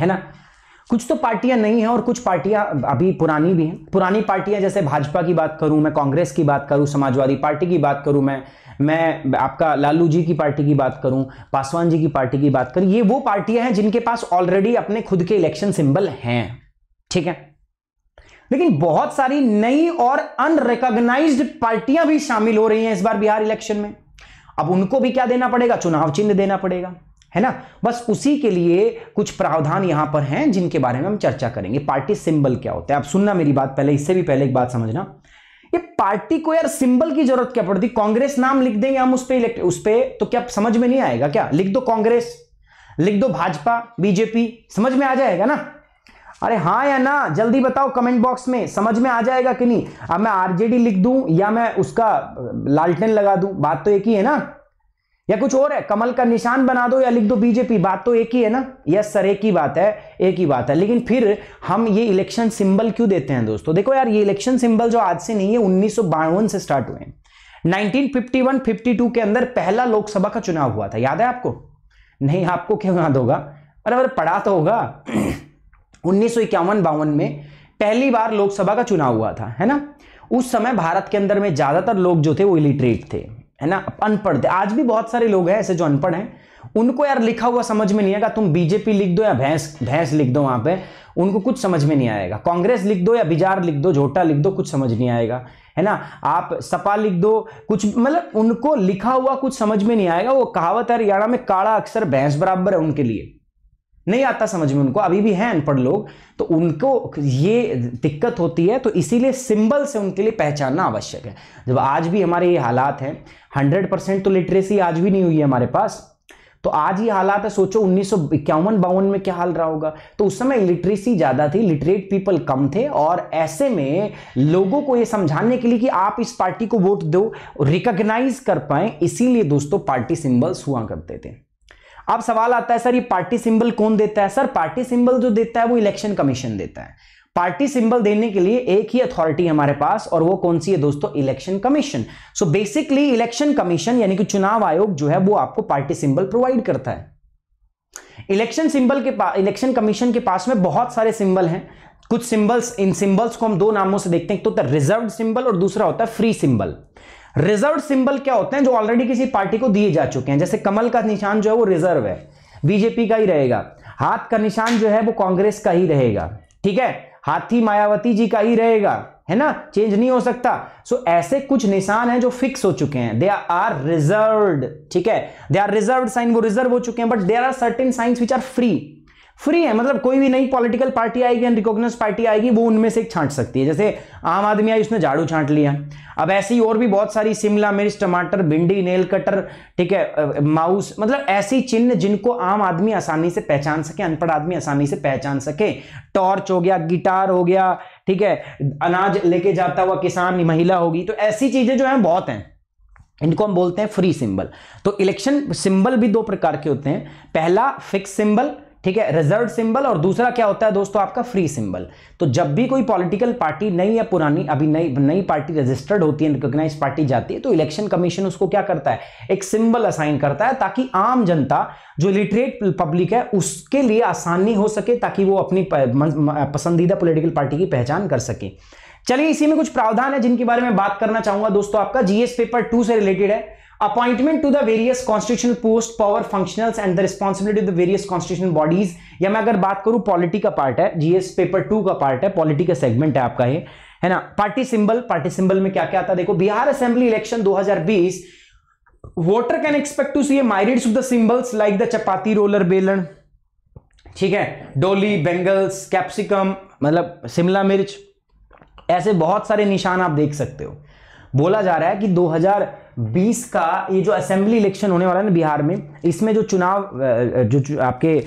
[SPEAKER 1] है ना कुछ तो पार्टियां नहीं हैं और कुछ पार्टियां अभी पुरानी भी हैं पुरानी पार्टियां जैसे भाजपा की बात करूं मैं कांग्रेस की बात करूं समाजवादी पार्टी की बात करूं मैं मैं आपका लालू जी की पार्टी की बात करूं पासवान जी की पार्टी की बात करूं ये वो पार्टियां हैं जिनके पास ऑलरेडी अपने खुद के इलेक्शन सिंबल हैं ठीक है लेकिन बहुत सारी नई और अनरिकॉग्नाइज्ड पार्टियां भी शामिल हो रही हैं इस बार बिहार इलेक्शन में अब उनको भी क्या देना पड़ेगा चुनाव चिन्ह देना पड़ेगा है ना बस उसी के लिए कुछ प्रावधान यहां पर हैं जिनके बारे में हम चर्चा करेंगे पार्टी सिंबल क्या होता है आप सुनना मेरी बात पहले इससे भी पहले एक बात समझना ये पार्टी को यार सिंबल की जरूरत क्या पड़ती कांग्रेस नाम लिख देंगे हम उस पर इलेक्ट उस पर तो क्या समझ में नहीं आएगा क्या लिख दो कांग्रेस लिख दो भाजपा बीजेपी समझ में आ जाएगा ना अरे हाँ या ना जल्दी बताओ कमेंट बॉक्स में समझ में आ जाएगा कि नहीं अब मैं आरजेडी लिख दूं या मैं उसका लालटेन लगा दूं बात तो एक ही है ना या कुछ और है कमल का निशान बना दो या लिख दो बीजेपी बात तो एक ही है ना यस सर एक ही बात है एक ही बात है लेकिन फिर हम ये इलेक्शन सिंबल क्यों देते हैं दोस्तों देखो यार ये इलेक्शन सिंबल जो आज से नहीं है उन्नीस से स्टार्ट हुए 1951-52 के अंदर पहला लोकसभा का चुनाव हुआ था याद है आपको नहीं आपको क्यों याद होगा अरे अरे पढ़ा तो होगा उन्नीस सौ बावन में पहली बार लोकसभा का चुनाव हुआ था है ना उस समय भारत के अंदर में ज्यादातर लोग जो थे वो इलिटरेट थे है ना अनपढ़ आज भी बहुत सारे लोग हैं ऐसे जो अनपढ़ हैं उनको यार लिखा हुआ समझ में नहीं आएगा तुम बीजेपी लिख दो या भैंस भैंस लिख दो वहां पे उनको कुछ समझ में नहीं आएगा कांग्रेस लिख दो या बिजार लिख दो झोटा लिख दो कुछ समझ नहीं आएगा है ना आप सपा लिख दो कुछ मतलब उनको लिखा हुआ कुछ समझ में नहीं आएगा वो कहावत है हरियाणा में काला अक्सर भैंस बराबर है उनके लिए नहीं आता समझ में उनको अभी भी हैं अनपढ़ लोग तो उनको ये दिक्कत होती है तो इसीलिए सिंबल से उनके लिए पहचानना आवश्यक है जब आज भी हमारे ये हालात हैं हंड्रेड परसेंट तो लिटरेसी आज भी नहीं हुई है हमारे पास तो आज ये हालात है सोचो उन्नीस सौ बावन में क्या हाल रहा होगा तो उस समय लिटरेसी ज़्यादा थी लिटरेट पीपल कम थे और ऐसे में लोगों को ये समझाने के लिए कि आप इस पार्टी को वोट दो रिकग्नाइज कर पाए इसीलिए दोस्तों पार्टी सिंबल्स हुआ करते थे अब सवाल आता है सर ये पार्टी सिंबल कौन देता है सर पार्टी सिंबल जो देता है वो इलेक्शन कमीशन देता है पार्टी सिंबल देने के लिए एक ही अथॉरिटी हमारे पास और वो कौन सी है दोस्तों election commission so basically election commission यानी कि चुनाव आयोग जो है वो आपको पार्टी सिंबल प्रोवाइड करता है इलेक्शन सिंबल के पास इलेक्शन कमीशन के पास में बहुत सारे सिंबल हैं कुछ सिंबल्स इन सिंबल्स को हम दो नामों से देखते हैं तो रिजर्व सिंबल और दूसरा होता है फ्री सिंबल रिजर्व सिंबल क्या होते हैं जो ऑलरेडी किसी पार्टी को दिए जा चुके हैं जैसे कमल का निशान जो है वो रिजर्व है बीजेपी का ही रहेगा हाथ का निशान जो है वो कांग्रेस का ही रहेगा ठीक है हाथी मायावती जी का ही रहेगा है ना चेंज नहीं हो सकता सो so, ऐसे कुछ निशान हैं जो फिक्स हो चुके हैं दे आर रिजर्व ठीक है दे आर रिजर्व साइन वो रिजर्व हो चुके हैं but there are certain signs which are free free है मतलब कोई भी नई पॉलिटिकल पार्टी आएगी अनरिकॉग्नाइज पार्टी आएगी वो उनमें से एक छांट सकती है जैसे आम आदमी आई उसने झाड़ू छांट लिया अब ऐसी और भी बहुत सारी शिमला मिर्च टमाटर भिंडी नेल कटर ठीक है माउस मतलब ऐसी चिन्ह जिनको आम आदमी आसानी से पहचान सके अनपढ़ आदमी आसानी से पहचान सके टॉर्च हो गया गिटार हो गया ठीक है अनाज लेके जाता हुआ किसान महिला होगी तो ऐसी चीजें जो है बहुत हैं इनको हम बोलते हैं फ्री सिंबल तो इलेक्शन सिंबल भी दो प्रकार के होते हैं पहला फिक्स सिंबल ठीक है रिजर्व सिंबल और दूसरा क्या होता है दोस्तों आपका फ्री सिंबल तो जब भी कोई पॉलिटिकल पार्टी नई या पुरानी अभी नई नई पार्टी रजिस्टर्ड होती है रिकॉग्नाइज पार्टी जाती है तो इलेक्शन कमीशन उसको क्या करता है एक सिंबल असाइन करता है ताकि आम जनता जो लिटरेट पब्लिक है उसके लिए आसानी हो सके ताकि वो अपनी पसंदीदा पोलिटिकल पार्टी की पहचान कर सके चलिए इसी में कुछ प्रावधान है जिनके बारे में बात करना चाहूंगा दोस्तों आपका जीएस पेपर टू से रिलेटेड है appointment to the various constitution post power functionals and the responsibility of the various constitution bodies या मैं अगर बात करूं पॉलिटी का पार्ट है जीएस पेपर टू का पार्ट है पॉलिटी का सेगमेंट है आपका ये है ना पार्टी सिंबल पार्टी सिंबल में क्या क्या आता है देखो Bihar assembly election 2020 voter can expect to see myriads of the symbols like the chapati roller बेलन ठीक है डोली बेंगल्स कैप्सिकम मतलब शिमला मिर्च ऐसे बहुत सारे निशान आप देख सकते हो बोला जा रहा है कि बीस का ये जो असेंबली इलेक्शन होने वाला है ना बिहार में इसमें जो चुनाव जो, आपके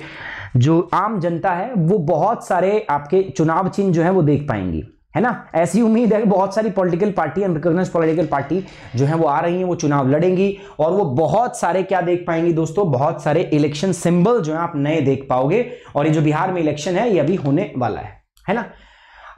[SPEAKER 1] जो आम जनता है वो बहुत सारे आपके चुनाव चिन्ह जो है वो देख पाएंगी है ना ऐसी उम्मीद है बहुत सारी political party unrecognise political party जो है वो आ रही हैं वो चुनाव लड़ेंगी और वो बहुत सारे क्या देख पाएंगी दोस्तों बहुत सारे इलेक्शन सिंबल जो है आप नए देख पाओगे और ये जो बिहार में इलेक्शन है ये अभी होने वाला है है ना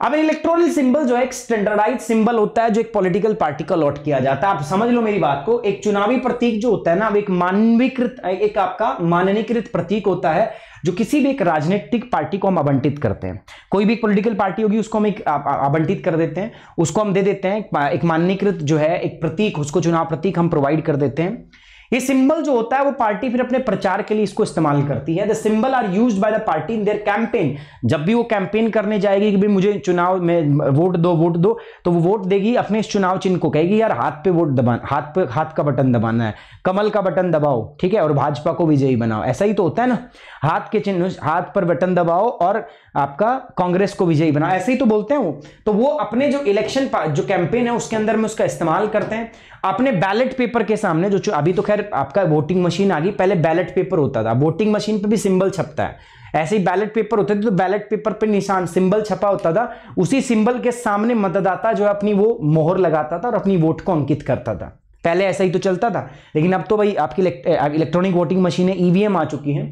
[SPEAKER 1] अब इलेक्ट्रॉनिक सिंबल जो है एक स्टैंडर्डाइज सिंबल होता है जो एक पॉलिटिकल पार्टी का अलॉट किया जाता है आप समझ लो मेरी बात को एक चुनावी प्रतीक जो होता है ना एक मानवीकृत एक आपका माननीकृत प्रतीक होता है जो किसी भी एक राजनीतिक पार्टी को हम आवंटित करते हैं कोई भी एक पॉलिटिकल पार्टी होगी उसको हम एक आवंटित कर देते हैं उसको हम दे देते हैं एक माननीकृत जो है एक प्रतीक उसको चुनाव प्रतीक हम प्रोवाइड कर देते हैं ये सिंबल जो होता है वो पार्टी फिर अपने प्रचार के लिए इसको इस्तेमाल करती है the symbol are use by the party in their campaign जब भी वो कैंपेन करने जाएगी कि भाई मुझे चुनाव में वोट दो वोट दो तो वो वोट देगी अपने इस चुनाव चिन्ह को कहेगी यार हाथ पे वोट दबा हाथ पे हाथ का बटन दबाना है कमल का बटन दबाओ ठीक है और भाजपा को विजयी बनाओ ऐसा ही तो होता है ना हाथ के चिन्ह हाथ पर बटन दबाओ और आपका कांग्रेस को विजयी बना ऐसे ही तो बोलते हैं वो तो वो अपने जो इलेक्शन जो कैंपेन है उसके अंदर में उसका इस्तेमाल करते हैं अपने बैलेट पेपर के सामने जो अभी तो खैर आपका वोटिंग मशीन आ गई पहले बैलेट पेपर होता था वोटिंग मशीन पर भी सिंबल छपता है ऐसे ही बैलेट पेपर होते थे तो बैलेट पेपर पे निशान सिंबल छपा होता था उसी सिंबल के सामने मतदाता जो है अपनी वो मोहर लगाता था और अपनी वोट को अंकित करता था पहले ऐसा ही तो चलता था लेकिन अब तो भाई आपकी इलेक्ट्रॉनिक वोटिंग मशीनें ईवीएम आ चुकी हैं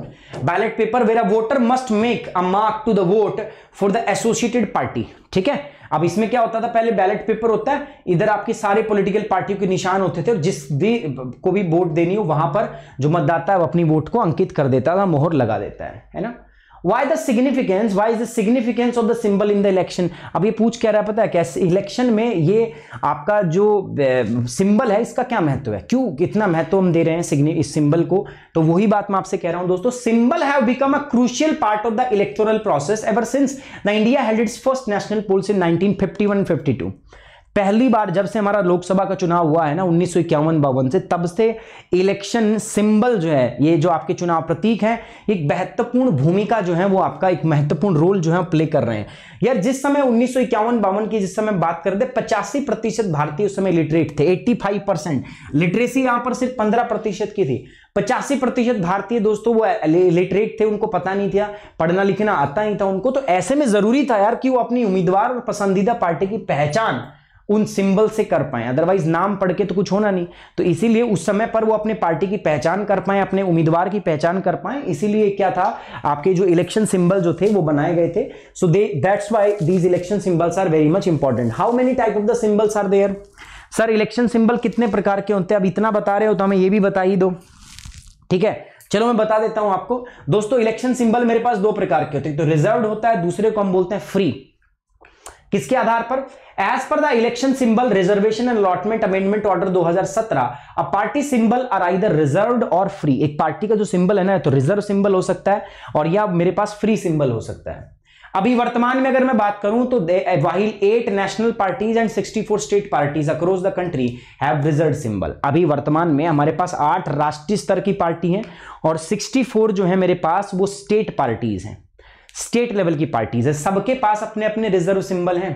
[SPEAKER 1] ballot paper where a voter must make a mark to the vote for the associated party ठीक है अब इसमें क्या होता था पहले बैलेट पेपर होता है इधर आपके सारे पॉलिटिकल पार्टियों के निशान होते थे और जिस भी को भी वोट देनी हो वहां पर जो मतदाता है वो अपनी वोट को अंकित कर देता था मोहर लगा देता है है ना why the significance why is the significance of the symbol in the election अब ये पूछ क्या रहा है पता है कैसे इलेक्शन में ये आपका जो सिंबल है इसका क्या महत्व है क्यों कितना महत्व हम दे रहे हैं इस सिंबल को तो वही बात मैं आपसे कह रहा हूं दोस्तों symbol have become a crucial part of the electoral process ever since the India held its first national polls in nineteen fifty one fifty two पहली बार जब से हमारा लोकसभा का चुनाव हुआ है ना उन्नीस सौ बावन से तब से इलेक्शन सिंबल जो है ये जो आपके चुनाव प्रतीक है एक महत्वपूर्ण भूमिका जो है वो आपका एक महत्वपूर्ण रोल जो है प्ले कर रहे हैं यार जिस समय उन्नीस सौ बावन की जिस समय बात कर दे पचासी प्रतिशत भारतीय उस समय लिटरेट थे एट्टी फाइव परसेंट लिटरेसी यहां पर सिर्फ पंद्रह प्रतिशत की थी पचासी प्रतिशत भारतीय दोस्तों वो लिटरेट थे उनको पता नहीं था पढ़ना लिखना आता नहीं था उनको तो ऐसे में जरूरी था यार कि वो अपनी उम्मीदवार और पसंदीदा पार्टी की पहचान उन सिंबल से कर पाए अदरवाइज नाम पढ़ के तो कुछ होना नहीं तो इसीलिए उस समय पर वो अपने पार्टी की पहचान कर पाए अपने उम्मीदवार की पहचान कर पाए इसीलिए क्या था आपके जो इलेक्शन सिंबल जो थे वो बनाए गए थे so they that's why these election symbols are very much important how many type of the symbols are there sir election symbol कितने प्रकार के होते हैं अब इतना बता रहे हो तो हमें ये भी बता ही दो ठीक है चलो मैं बता देता हूं आपको दोस्तों इलेक्शन सिंबल मेरे पास दो प्रकार के होते हैं तो रिजर्व होता है दूसरे को हम बोलते हैं फ्री किसके आधार पर As per the election symbol reservation and allotment amendment order 2017, a party symbol are either reserved और फ्री एक पार्टी का जो सिंबल है ना तो रिजर्व सिंबल हो सकता है और या मेरे पास फ्री सिंबल हो सकता है अभी वर्तमान में अगर मैं बात करूं तो while eight national parties and 64 state parties across the country have reserve symbol अभी वर्तमान में हमारे पास आठ राष्ट्रीय स्तर की पार्टी हैं और 64 जो है मेरे पास वो स्टेट पार्टीज हैं स्टेट लेवल की पार्टीज है सबके पास अपने अपने रिजर्व सिंबल हैं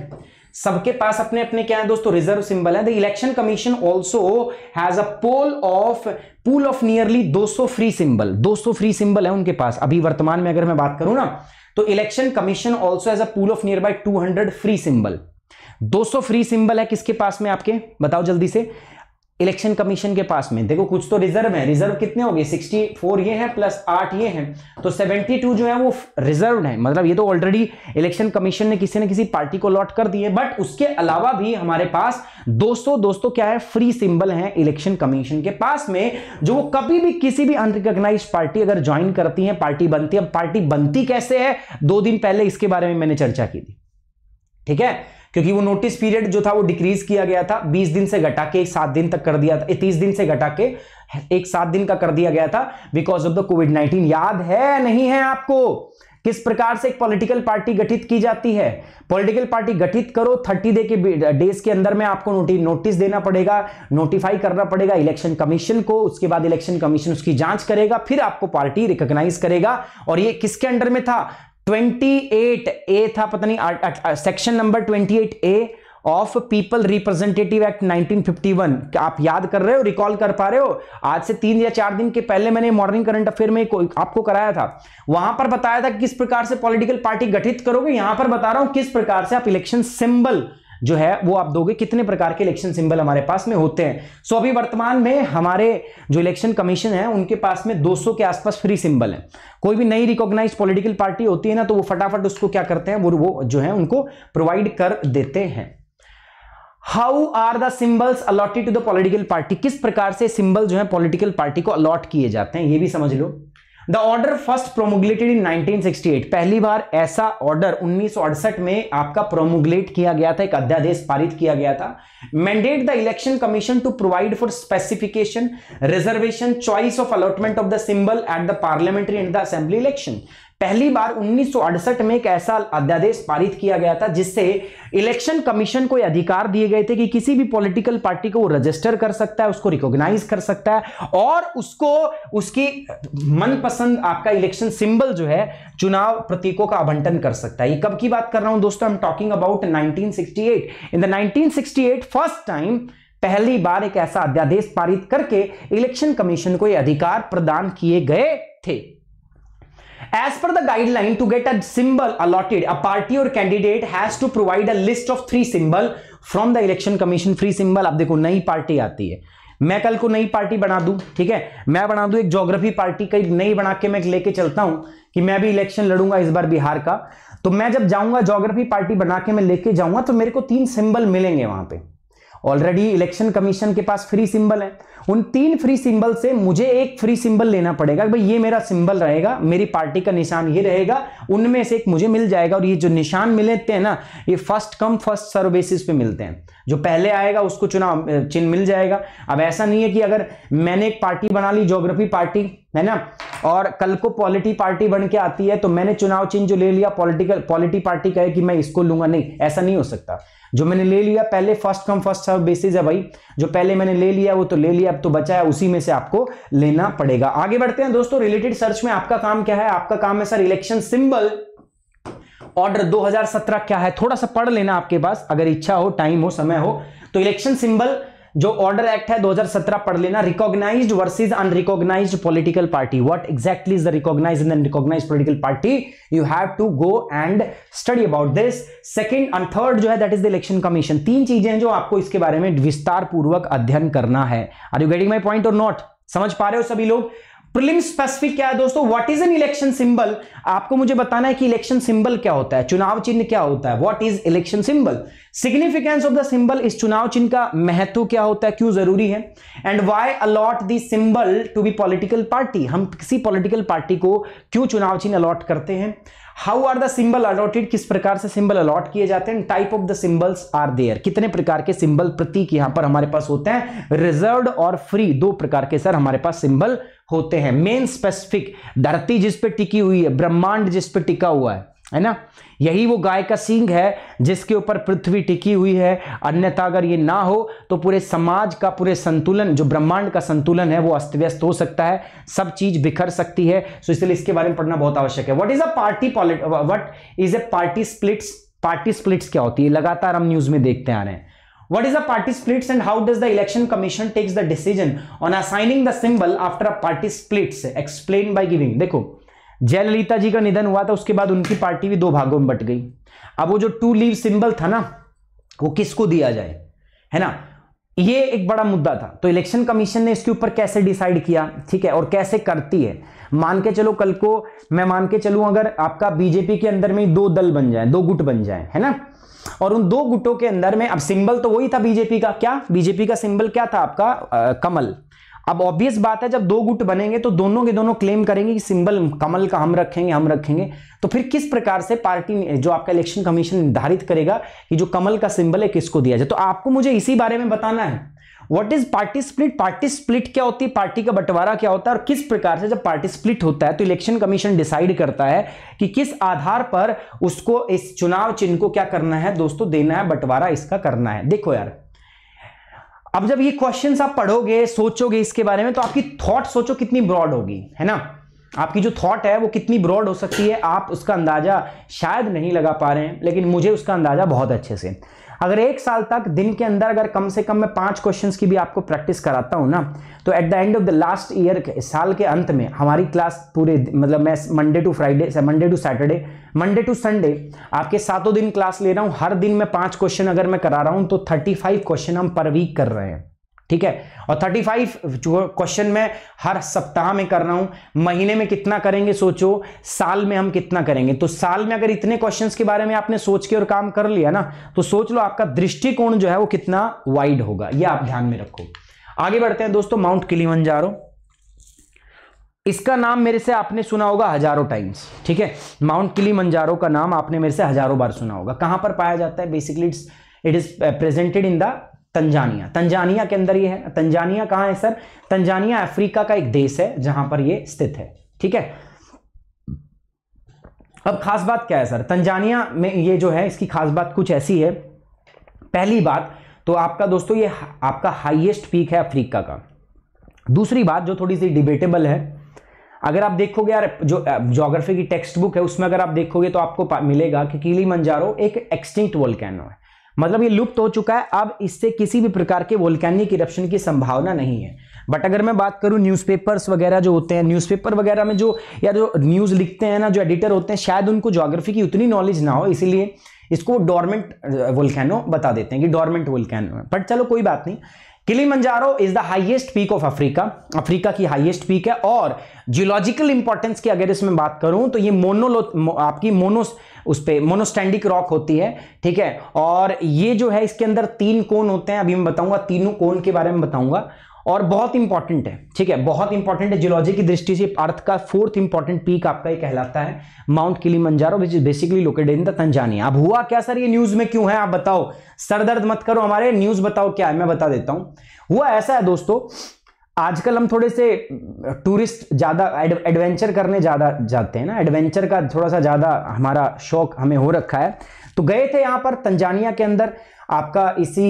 [SPEAKER 1] सबके पास अपने अपने क्या है दोस्तों रिजर्व सिंबल है the election commission also has a poll of pool of nearly 200 free symbol 200 free symbol है उनके पास अभी वर्तमान में अगर मैं बात करूं ना तो election commission also has a pool of near by two free symbol 200 free symbol है किसके पास में आपके बताओ जल्दी से इलेक्शन कमीशन के पास में देखो कुछ तो रिजर्व है रिजर्व कितने हो गए 64 ये है प्लस 8 ये है तो 72 जो है वो रिजर्व है मतलब ये तो ऑलरेडी इलेक्शन कमीशन ने किसी न किसी पार्टी को लॉट कर दिए बट उसके अलावा भी हमारे पास 200 दोस्तों क्या है फ्री सिंबल है इलेक्शन कमीशन के पास में जो वो कभी भी किसी भी अनरिकग्नाइज पार्टी अगर ज्वाइन करती है पार्टी बनती है पार्टी बनती कैसे है दो दिन पहले इसके बारे में मैंने चर्चा की थी ठीक है क्योंकि वो नोटिस पीरियड जो था वो डिक्रीज किया गया था 20 दिन से घटा के एक सात दिन तक कर दिया था तीस दिन से घटा के एक सात दिन का कर दिया गया था because of the COVID nineteen याद है नहीं है आपको किस प्रकार से एक पॉलिटिकल पार्टी गठित की जाती है पॉलिटिकल पार्टी गठित करो 30 डे के डेज के अंदर में आपको नोटि, नोटिस देना पड़ेगा नोटिफाई करना पड़ेगा इलेक्शन कमीशन को उसके बाद इलेक्शन कमीशन उसकी जांच करेगा फिर आपको पार्टी रिकॉग्नाइज करेगा और ये किसके अंडर में था 28 ए था पता नहीं section number 28 A of people representative act 1951 आप याद कर रहे हो रिकॉल कर पा रहे हो आज से तीन या चार दिन के पहले मैंने मॉर्निंग करंट अफेयर में आपको कराया था वहां पर बताया था किस प्रकार से पॉलिटिकल पार्टी गठित करोगे यहां पर बता रहा हूं किस प्रकार से आप इलेक्शन सिंबल जो है वो आप दोगे कितने प्रकार के इलेक्शन सिंबल हमारे पास में होते हैं सो so, अभी वर्तमान में हमारे जो इलेक्शन कमीशन है उनके पास में 200 के आसपास फ्री सिंबल है कोई भी नई रिकॉग्नाइज पॉलिटिकल पार्टी होती है ना तो वो फटाफट उसको क्या करते हैं वो वो जो है उनको प्रोवाइड कर देते हैं how are the symbols allotted to the political party किस प्रकार से सिंबल जो है पोलिटिकल पार्टी को अलॉट किए जाते हैं ये भी समझ लो the order first promulgated in 1968 पहली बार ऐसा ऑर्डर उन्नीस में आपका प्रोमोगलेट किया गया था एक अध्यादेश पारित किया गया था mandate the election commission to provide for specification reservation choice of allotment of the symbol at the parliamentary and the assembly election पहली बार उन्नीस में एक ऐसा अध्यादेश पारित किया गया था जिससे इलेक्शन कमीशन को अधिकार दिए गए थे कि किसी भी पॉलिटिकल पार्टी को वो रजिस्टर कर सकता है उसको रिकॉग्नाइज कर सकता है और उसको उसकी मनपसंद आपका इलेक्शन सिंबल जो है चुनाव प्रतीकों का आवंटन कर सकता है ये कब की बात कर रहा हूं दोस्तों हम talking about 1968 in the 1968 first time पहली बार एक ऐसा अध्यादेश पारित करके इलेक्शन कमीशन को ये अधिकार प्रदान किए गए थे As per the guideline, to get a symbol allotted, a party or candidate has to provide a list of three symbol from the election commission. Free symbol, आप देखो नई पार्टी आती है मैं कल को नई पार्टी बना दूं ठीक है मैं बना दूं एक जोग्राफी पार्टी कई नई बना के मैं लेके चलता हूं कि मैं भी इलेक्शन लड़ूंगा इस बार बिहार का तो मैं जब जाऊंगा जोग्राफी पार्टी बना के मैं लेके जाऊंगा तो मेरे को तीन सिंबल मिलेंगे वहां पे ऑलरेडी इलेक्शन कमीशन के पास फ्री सिंबल है उन तीन फ्री सिंबल से मुझे एक फ्री सिंबल लेना पड़ेगा भाई ये मेरा सिंबल रहेगा मेरी पार्टी का निशान ये रहेगा उनमें से एक मुझे मिल जाएगा और ये जो निशान मिलते हैं ना ये first come first serve basis पे मिलते हैं जो पहले आएगा उसको चुनाव चिन्ह मिल जाएगा अब ऐसा नहीं है कि अगर मैंने एक पार्टी बना ली जोग्राफी पार्टी है ना और कल को पॉलिटी पार्टी बन के आती है तो मैंने चुनाव चिन्ह जो ले लिया पॉलिटिकल पॉलिटी पार्टी कहे कि मैं इसको लूंगा नहीं ऐसा नहीं हो सकता जो मैंने ले लिया पहले first come first serve basis है भाई जो पहले मैंने ले लिया वो तो ले लिया अब तो बचा है उसी में से आपको लेना पड़ेगा आगे बढ़ते हैं दोस्तों रिलेटेड सर्च में आपका काम क्या है आपका काम है सर इलेक्शन सिंबल ऑर्डर 2017 क्या है थोड़ा सा पढ़ लेना आपके पास अगर इच्छा हो टाइम हो समय हो तो इलेक्शन सिंबल जो ऑर्डर एक्ट है 2017 पढ़ लेना recognised versus unrecognised political party what exactly is the recognise and unrecognise political party you have to go and study about this second and third जो है that is the election commission तीन चीजें हैं जो आपको इसके बारे में विस्तार पूर्वक अध्ययन करना है are you getting my point or not समझ पा रहे हो सभी लोग प्रिलिम स्पेसिफिक क्या है दोस्तों what is an election symbol आपको मुझे बताना है कि इलेक्शन सिंबल क्या होता है चुनाव चिन्ह क्या होता है what is election symbol significance of the symbol इस चुनाव चिन्ह का महत्व क्या होता है क्यों जरूरी है and why allot this symbol to be political party हम किसी पॉलिटिकल पार्टी को क्यों चुनाव चिन्ह अलॉट करते हैं how are the symbol allotted किस प्रकार से सिंबल अलॉट किए जाते हैं type of the symbols are there कितने प्रकार के सिंबल प्रतीक यहां पर हमारे पास होते हैं रिजर्व और फ्री दो प्रकार के सर हमारे पास सिंबल होते हैं मेन स्पेसिफिक धरती जिस पे टिकी हुई है ब्रह्मांड जिस पे टिका हुआ है है ना यही वो गाय का सिंह है जिसके ऊपर पृथ्वी टिकी हुई है अन्यथा अगर ये ना हो तो पूरे समाज का पूरे संतुलन जो ब्रह्मांड का संतुलन है वो अस्त व्यस्त हो सकता है सब चीज बिखर सकती है सो इसलिए इसके बारे में पढ़ना बहुत आवश्यक है what is a party polit what is a party splits party splits क्या होती है लगातार हम न्यूज में देखते आ रहे हैं What is a party splits and how does the election commission takes the decision on assigning the symbol after a party splits? Explain by giving. देखो जयललिता जी का निधन हुआ था उसके बाद उनकी पार्टी भी दो भागों में बट गई अब वो जो टू लीव सिंबल था ना वो किसको दिया जाए है ना ये एक बड़ा मुद्दा था तो इलेक्शन कमीशन ने इसके ऊपर कैसे डिसाइड किया ठीक है और कैसे करती है मान के चलो कल को मैं मान के चलूं अगर आपका बीजेपी के अंदर में दो दल बन जाए दो गुट बन जाए है ना और उन दो गुटों के अंदर में अब सिंबल तो वही था बीजेपी का क्या बीजेपी का सिंबल क्या था आपका आ, कमल अब ऑब्वियस बात है जब दो गुट बनेंगे तो दोनों के दोनों क्लेम करेंगे कि सिंबल कमल का हम रखेंगे हम रखेंगे तो फिर किस प्रकार से पार्टी जो आपका इलेक्शन कमीशन निर्धारित करेगा कि जो कमल का सिंबल है किसको दिया जाए तो आपको मुझे इसी बारे में बताना है what is party split party split क्या होती है पार्टी का बंटवारा क्या होता है और किस प्रकार से जब पार्टी स्प्लिट होता है तो इलेक्शन कमीशन डिसाइड करता है कि किस आधार पर उसको इस चुनाव चिन्ह को क्या करना है दोस्तों देना है बंटवारा इसका करना है देखो यार अब जब ये क्वेश्चन आप पढ़ोगे सोचोगे इसके बारे में तो आपकी थॉट सोचो कितनी ब्रॉड होगी है ना आपकी जो थॉट है वो कितनी ब्रॉड हो सकती है आप उसका अंदाजा शायद नहीं लगा पा रहे हैं लेकिन मुझे उसका अंदाजा बहुत अच्छे से अगर एक साल तक दिन के अंदर अगर कम से कम मैं पांच क्वेश्चन की भी आपको प्रैक्टिस कराता हूँ ना तो at the end of the last year के साल के अंत में हमारी क्लास पूरे मतलब मैं Monday to Friday Monday to Saturday Monday to Sunday आपके सातों दिन क्लास ले रहा हूँ हर दिन मैं पांच क्वेश्चन अगर मैं करा रहा हूँ तो थर्टी फाइव क्वेश्चन हम पर वीक कर रहे हैं ठीक है और 35 जो क्वेश्चन मैं हर सप्ताह में कर रहा हूं महीने में कितना करेंगे सोचो साल में हम कितना करेंगे तो साल में अगर इतने क्वेश्चंस के बारे में आपने सोच के और काम कर लिया ना तो सोच लो आपका दृष्टिकोण जो है वो कितना वाइड होगा ये आप ध्यान में रखो आगे बढ़ते हैं दोस्तों माउंट किलीमंजारो इसका नाम मेरे से आपने सुना होगा हजारों टाइम्स ठीक है माउंट किली का नाम आपने मेरे से हजारों बार सुना होगा कहां पर पाया जाता है basically it's it is presented in the Tanzania Tanzania के अंदर ये है तंजानिया कहाँ है सर तंजानिया अफ्रीका का एक देश है जहां पर ये स्थित है ठीक है अब खास बात क्या है सर तंजानिया में ये जो है इसकी खास बात कुछ ऐसी है पहली बात तो आपका दोस्तों ये आपका हाईएस्ट पीक है अफ्रीका का दूसरी बात जो थोड़ी सी डिबेटेबल है अगर आप देखोगे यार जो जोग्राफी की टेक्स्ट बुक है उसमें अगर आप देखोगे तो आपको मिलेगा कि कीली मंजारो एक एक्सटिंक्ट वोल्केनो है मतलब ये लुप्त हो चुका है अब इससे किसी भी प्रकार के वोल्कैनिक इरप्शन की संभावना नहीं है बट अगर मैं बात करूँ न्यूज़पेपर्स वगैरह जो होते हैं न्यूज़पेपर वगैरह में जो या जो न्यूज़ लिखते हैं ना जो एडिटर होते हैं शायद उनको जोग्राफी की उतनी नॉलेज ना हो इसीलिए इसको डॉर्मेंट वोल्कैनो uh, बता देते हैं कि डॉर्मेंट वोल्कैनो है बट चलो कोई बात नहीं Kilimanjaro is the highest peak of Africa Africa की हाईएस्ट पीक है और जियोलॉजिकल इंपॉर्टेंस की अगर इसमें बात करूं तो ये मोनोलो मो, आपकी मोनो उस पर मोनोस्टैंडिक रॉक होती है ठीक है और ये जो है इसके अंदर तीन कोन होते हैं अभी मैं बताऊंगा तीनों कोन के बारे में बताऊंगा और बहुत इंपॉर्टेंट है ठीक है बहुत इंपॉर्टेंट है जियोलॉजी की दृष्टि से अर्थ का फोर्थ इंपॉर्टेंट पीक आपका ये कहलाता है Mount Manjaro which is basically located in the Tanzania अब हुआ क्या सर ये न्यूज में क्यों है आप बताओ सरदर्द मत करो हमारे न्यूज बताओ क्या है मैं बता देता हूं हुआ ऐसा है दोस्तों आजकल हम थोड़े से टूरिस्ट ज़्यादा एडवेंचर करने ज़्यादा जाते हैं ना एडवेंचर का थोड़ा सा ज़्यादा हमारा शौक हमें हो रखा है तो गए थे यहां पर तंजानिया के अंदर आपका इसी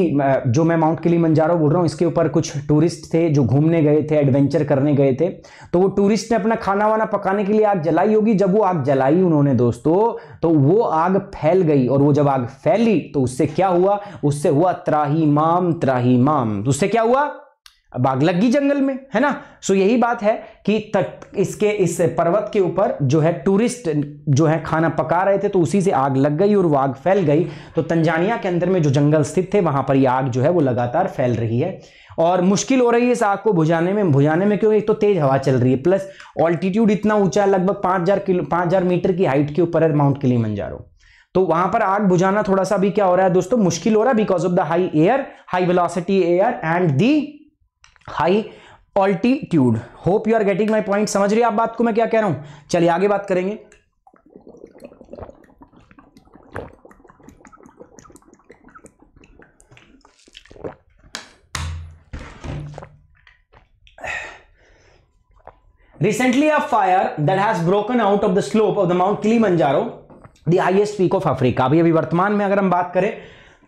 [SPEAKER 1] जो मैं माउंट किली मंजारो बोल रहा हूँ इसके ऊपर कुछ टूरिस्ट थे जो घूमने गए थे एडवेंचर करने गए थे तो वो टूरिस्ट ने अपना खाना वाना पकाने के लिए आग जलाई होगी जब वो आग जलाई उन्होंने दोस्तों तो वो आग फैल गई और वो जब आग फैली तो उससे क्या हुआ उससे हुआ त्राहीमाम त्राहीमाम तो उससे क्या हुआ बाघ लग गई जंगल में है ना सो यही बात है कि तट इसके इस पर्वत के ऊपर जो है टूरिस्ट जो है खाना पका रहे थे तो उसी से आग लग गई और वो आग फैल गई तो तंजानिया के अंदर में जो जंगल स्थित थे वहां पर ये आग जो है वो लगातार फैल रही है और मुश्किल हो रही है इस आग को बुझाने में बुझाने में क्योंकि एक तो तेज हवा चल रही है प्लस ऑल्टीट्यूड इतना ऊंचा है लगभग पाँच हज़ार किलो पाँच हज़ार मीटर की हाइट के ऊपर है माउंट मंजारो तो वहां पर आग बुझाना थोड़ा सा भी क्या हो रहा है दोस्तों मुश्किल हो रहा है because of the high air high velocity air and the high altitude hope you are getting my point समझ रही आप बात को मैं क्या कह रहा हूं चलिए आगे बात करेंगे recently a fire that has broken out of the slope of the Mount Kilimanjaro the highest peak of Africa अभी अभी वर्तमान में अगर हम बात करें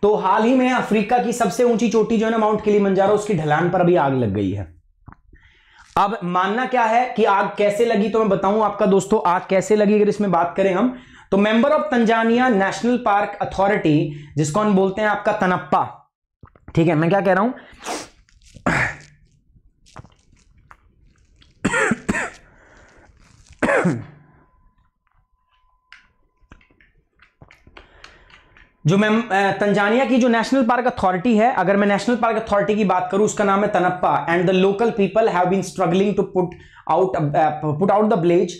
[SPEAKER 1] तो हाल ही में अफ्रीका की सबसे ऊंची चोटी जो है ना माउंट किली किलीमंजारो उसकी ढलान पर अभी आग लग गई है अब मानना क्या है कि आग कैसे लगी तो मैं बताऊं आपका दोस्तों आग कैसे लगी अगर इसमें बात करें हम तो member of Tanzania national park authority जिसको हम बोलते हैं आपका तनप्पा ठीक है मैं क्या कह रहा हूं जो मैम तंजानिया की जो नेशनल पार्क अथॉरिटी है अगर मैं नेशनल पार्क अथॉरिटी की बात करूं उसका नाम है TANAPA and the local people have been struggling to put out put out the blaze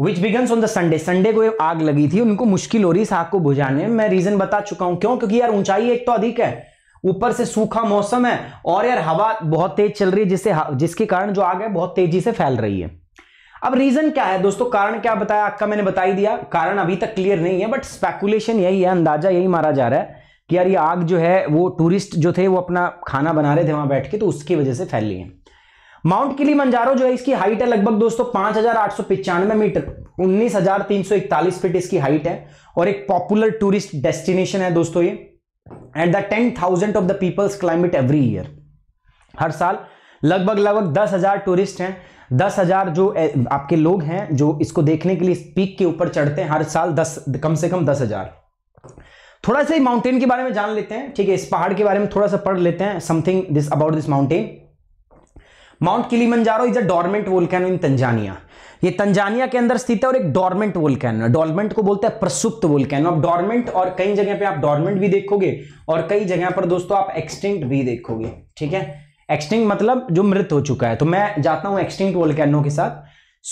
[SPEAKER 1] which begins on the Sunday Sunday को आग लगी थी उनको मुश्किल हो रही इस आग को बुझाने में मैं रीजन बता चुका हूं क्यों क्योंकि यार ऊंचाई एक तो अधिक है ऊपर से सूखा मौसम है और यार हवा बहुत तेज चल रही है जिससे जिसके कारण जो आग है बहुत तेजी से फैल रही है अब रीजन क्या है दोस्तों कारण क्या बताया आपका मैंने बता ही दिया कारण अभी तक क्लियर नहीं है बट स्पेकुलेशन यही है अंदाजा यही मारा जा रहा है कि यार ये आग जो है वो टूरिस्ट जो थे वो अपना खाना बना रहे थे वहां बैठ के तो उसकी वजह से फैल रही है माउंट किली मंजारो जो है इसकी हाइट है लगभग दोस्तों पांच हजार आठ सौ पिचानवे मीटर उन्नीस हजार तीन सौ इकतालीस फीट इसकी हाइट है और एक पॉपुलर टूरिस्ट डेस्टिनेशन है दोस्तों ये at the ten thousand of the peoples climate every year हर साल लगभग लगभग दस हजार टूरिस्ट हैं दस हजार जो आपके लोग हैं जो इसको देखने के लिए पीक के ऊपर चढ़ते हैं हर साल दस कम से कम दस हजार थोड़ा सा माउंटेन के बारे में जान लेते हैं ठीक है इस पहाड़ के बारे में थोड़ा सा पढ़ लेते हैं something this about this mountain Mount Kilimanjaro is a dormant volcano in Tanzania ये तंजानिया के अंदर स्थित है और एक डॉर्मेंट वोल्केनो डॉर्मेंट को बोलते हैं प्रसुप्त वोल्केनो अब डॉर्मेंट और कई जगह पे आप डॉर्मेंट भी देखोगे और कई जगह पर दोस्तों आप एक्सटेंट भी देखोगे ठीक है एक्सटिंक्ट मतलब जो मृत हो चुका है तो मैं जाता हूं एक्सटिंक्ट वोल्केनो के साथ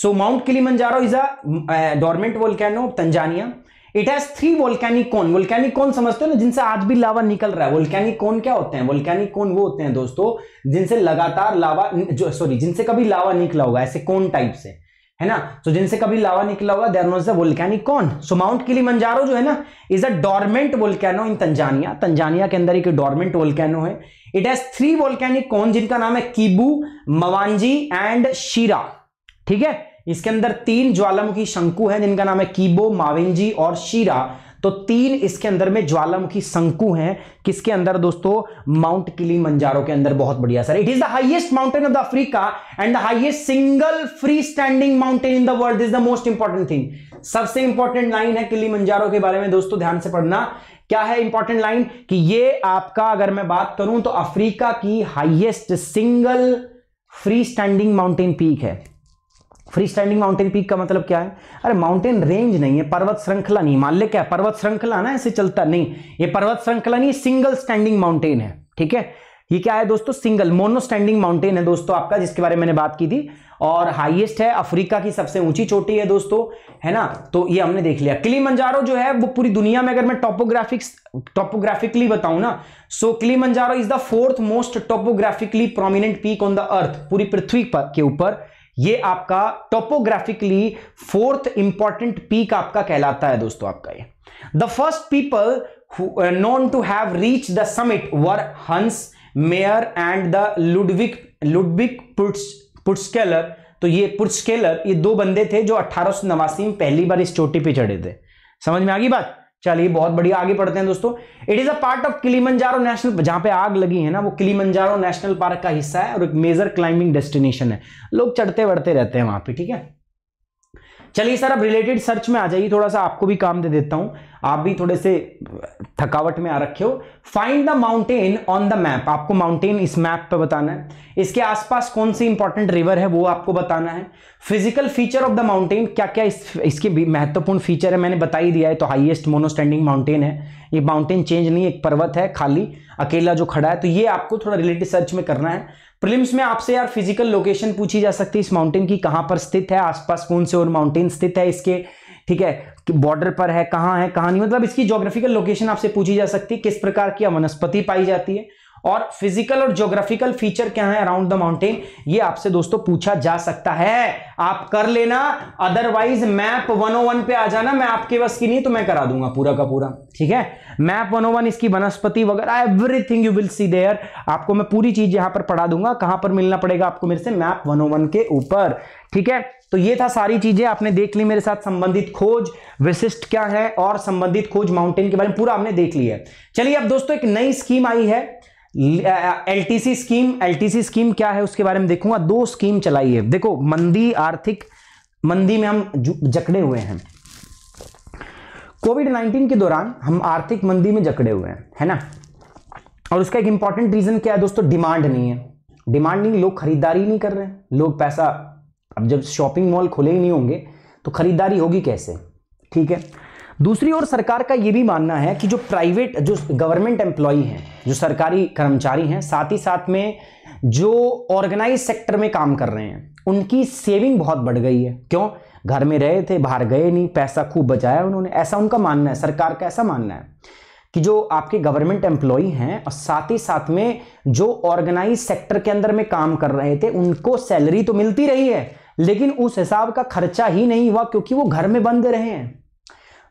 [SPEAKER 1] so Mount Kilimanjaro is a dormant volcano Tanzania it has three volcanic cone volcanic cone समझते हो ना जिनसे आज भी लावा निकल रहा है वोल्केनिक कोन क्या होते हैं वोल्केनिक कोन वो होते हैं दोस्तों जिनसे लगातार लावा जो सॉरी जिनसे कभी लावा निकला होगा ऐसे कोन टाइप से है ना तो जिनसे कभी लावा निकला हुआ देर नोज द वोल्कैनिक कौन सो माउंट मंजारो जो है ना is a dormant volcano in Tanzania Tanzania के अंदर एक डॉर्मेंट वोल्कैनो है it has three volcanic cone जिनका नाम है कीबू मवानजी एंड शीरा ठीक है इसके अंदर तीन ज्वालामुखी शंकु है जिनका नाम है कीबो मावेंजी और शीरा तो तीन इसके अंदर में ज्वालामुखी शंकु हैं किसके अंदर दोस्तों माउंट किली मंजारो के अंदर बहुत बढ़िया sir it is the highest mountain of the Africa and the highest single free standing mountain in the world is the most important thing सबसे इंपॉर्टेंट लाइन है किली मंजारो के बारे में दोस्तों ध्यान से पढ़ना क्या है इंपॉर्टेंट लाइन कि ये आपका अगर मैं बात करूं तो अफ्रीका की highest single free standing mountain peak है फ्री स्टैंडिंग माउंटेन पीक का मतलब क्या है अरे माउंटेन रेंज नहीं है पर्वत श्रृंखला नहीं ले क्या है पर्वत श्रृंखला ना ऐसे चलता नहीं ये पर्वत श्रृंखला नहीं सिंगल स्टैंडिंग माउंटेन है ठीक है ये क्या है दोस्तों सिंगल मोनो स्टैंडिंग माउंटेन है दोस्तों आपका जिसके बारे में मैंने बात की थी और हाईएस्ट है अफ्रीका की सबसे ऊंची चोटी है दोस्तों है ना तो ये हमने देख लिया मंजारो जो है वो पूरी दुनिया में अगर मैं टॉपोग्राफिक टॉपोग्राफिकली बताऊं ना so Manjaro is the fourth most topographically prominent peak on the earth पूरी पृथ्वी के ऊपर ये आपका टोपोग्राफिकली फोर्थ इंपॉर्टेंट पीक आपका कहलाता है दोस्तों आपका ये the first people known to have reach the summit were Hans Meyer and the Ludwig Ludwig Purtscheller तो ये पुट्सकेलर ये दो बंदे थे जो अट्ठारह में पहली बार इस चोटी पे चढ़े थे समझ में आ गई बात चलिए बहुत बढ़िया आगे पढ़ते हैं दोस्तों it is a part of Kilimanjaro national जहां पे आग लगी है ना वो किलीमंजारो नेशनल पार्क का हिस्सा है और एक मेजर क्लाइंबिंग डेस्टिनेशन है लोग चढ़ते बढ़ते रहते हैं वहां पे ठीक है चलिए सर अब रिलेटेड सर्च में आ जाइए थोड़ा सा आपको भी काम दे देता हूं आप भी थोड़े से थकावट में आ रखे हो find the mountain on the map आपको माउंटेन इस मैप पे बताना है इसके आसपास कौन सी इंपॉर्टेंट रिवर है वो आपको बताना है physical feature of the mountain क्या क्या इस, इसके महत्वपूर्ण फीचर है मैंने बता ही दिया है तो हाइएस्ट मोनोस्टैंडिंग माउंटेन है ये माउंटेन चेंज नहीं एक पर्वत है खाली अकेला जो खड़ा है तो ये आपको थोड़ा रिलेटिव सर्च में करना है प्रिलिम्स में आपसे यार फिजिकल लोकेशन पूछी जा सकती है इस माउंटेन की कहाँ पर स्थित है आसपास कौन से और माउंटेन स्थित है इसके ठीक है बॉर्डर पर है कहाँ है कहाँ नहीं मतलब इसकी जोग्राफिकल लोकेशन आपसे पूछी जा सकती है किस प्रकार की वनस्पति पाई जाती है और फिजिकल और ज्योग्राफिकल फीचर क्या है अराउंड द माउंटेन ये आपसे दोस्तों पूछा जा सकता है आप कर लेना अदरवाइज मैप 101 पे आ जाना मैं आपके बस की नहीं तो मैं करा दूंगा पूरा का पूरा ठीक है मैप 101 इसकी वनस्पति वगैरह everything you will see there आपको मैं पूरी चीज यहां पर पढ़ा दूंगा कहां पर मिलना पड़ेगा आपको मेरे से मैप वन oh के ऊपर ठीक है तो ये था सारी चीजें आपने देख ली मेरे साथ संबंधित खोज विशिष्ट क्या है और संबंधित खोज माउंटेन के बारे में पूरा आपने देख लिया है चलिए अब दोस्तों एक नई स्कीम आई है एलटीसी स्कीम एलटीसी स्कीम क्या है उसके बारे में देखूंगा दो स्कीम चलाई है देखो मंदी आर्थिक मंदी में हम जकड़े हुए हैं कोविड 19 के दौरान हम आर्थिक मंदी में जकड़े हुए हैं है ना और उसका एक इंपॉर्टेंट रीजन क्या है दोस्तों डिमांड नहीं है डिमांड नहीं लोग खरीदारी नहीं कर रहे हैं लोग पैसा अब जब शॉपिंग मॉल खुले ही नहीं होंगे तो खरीदारी होगी कैसे ठीक है दूसरी ओर सरकार का यह भी मानना है कि जो प्राइवेट जो गवर्नमेंट एम्प्लॉय हैं जो सरकारी कर्मचारी हैं साथ ही साथ में जो ऑर्गेनाइज सेक्टर में काम कर रहे हैं उनकी सेविंग बहुत बढ़ गई है क्यों घर में रहे थे बाहर गए नहीं पैसा खूब बचाया उन्होंने ऐसा उनका मानना है सरकार का ऐसा मानना है कि जो आपके गवर्नमेंट एम्प्लॉय हैं और साथ ही साथ में जो ऑर्गेनाइज सेक्टर के अंदर में काम कर रहे थे उनको सैलरी तो मिलती रही है लेकिन उस हिसाब का खर्चा ही नहीं हुआ क्योंकि वो घर में बंद रहे हैं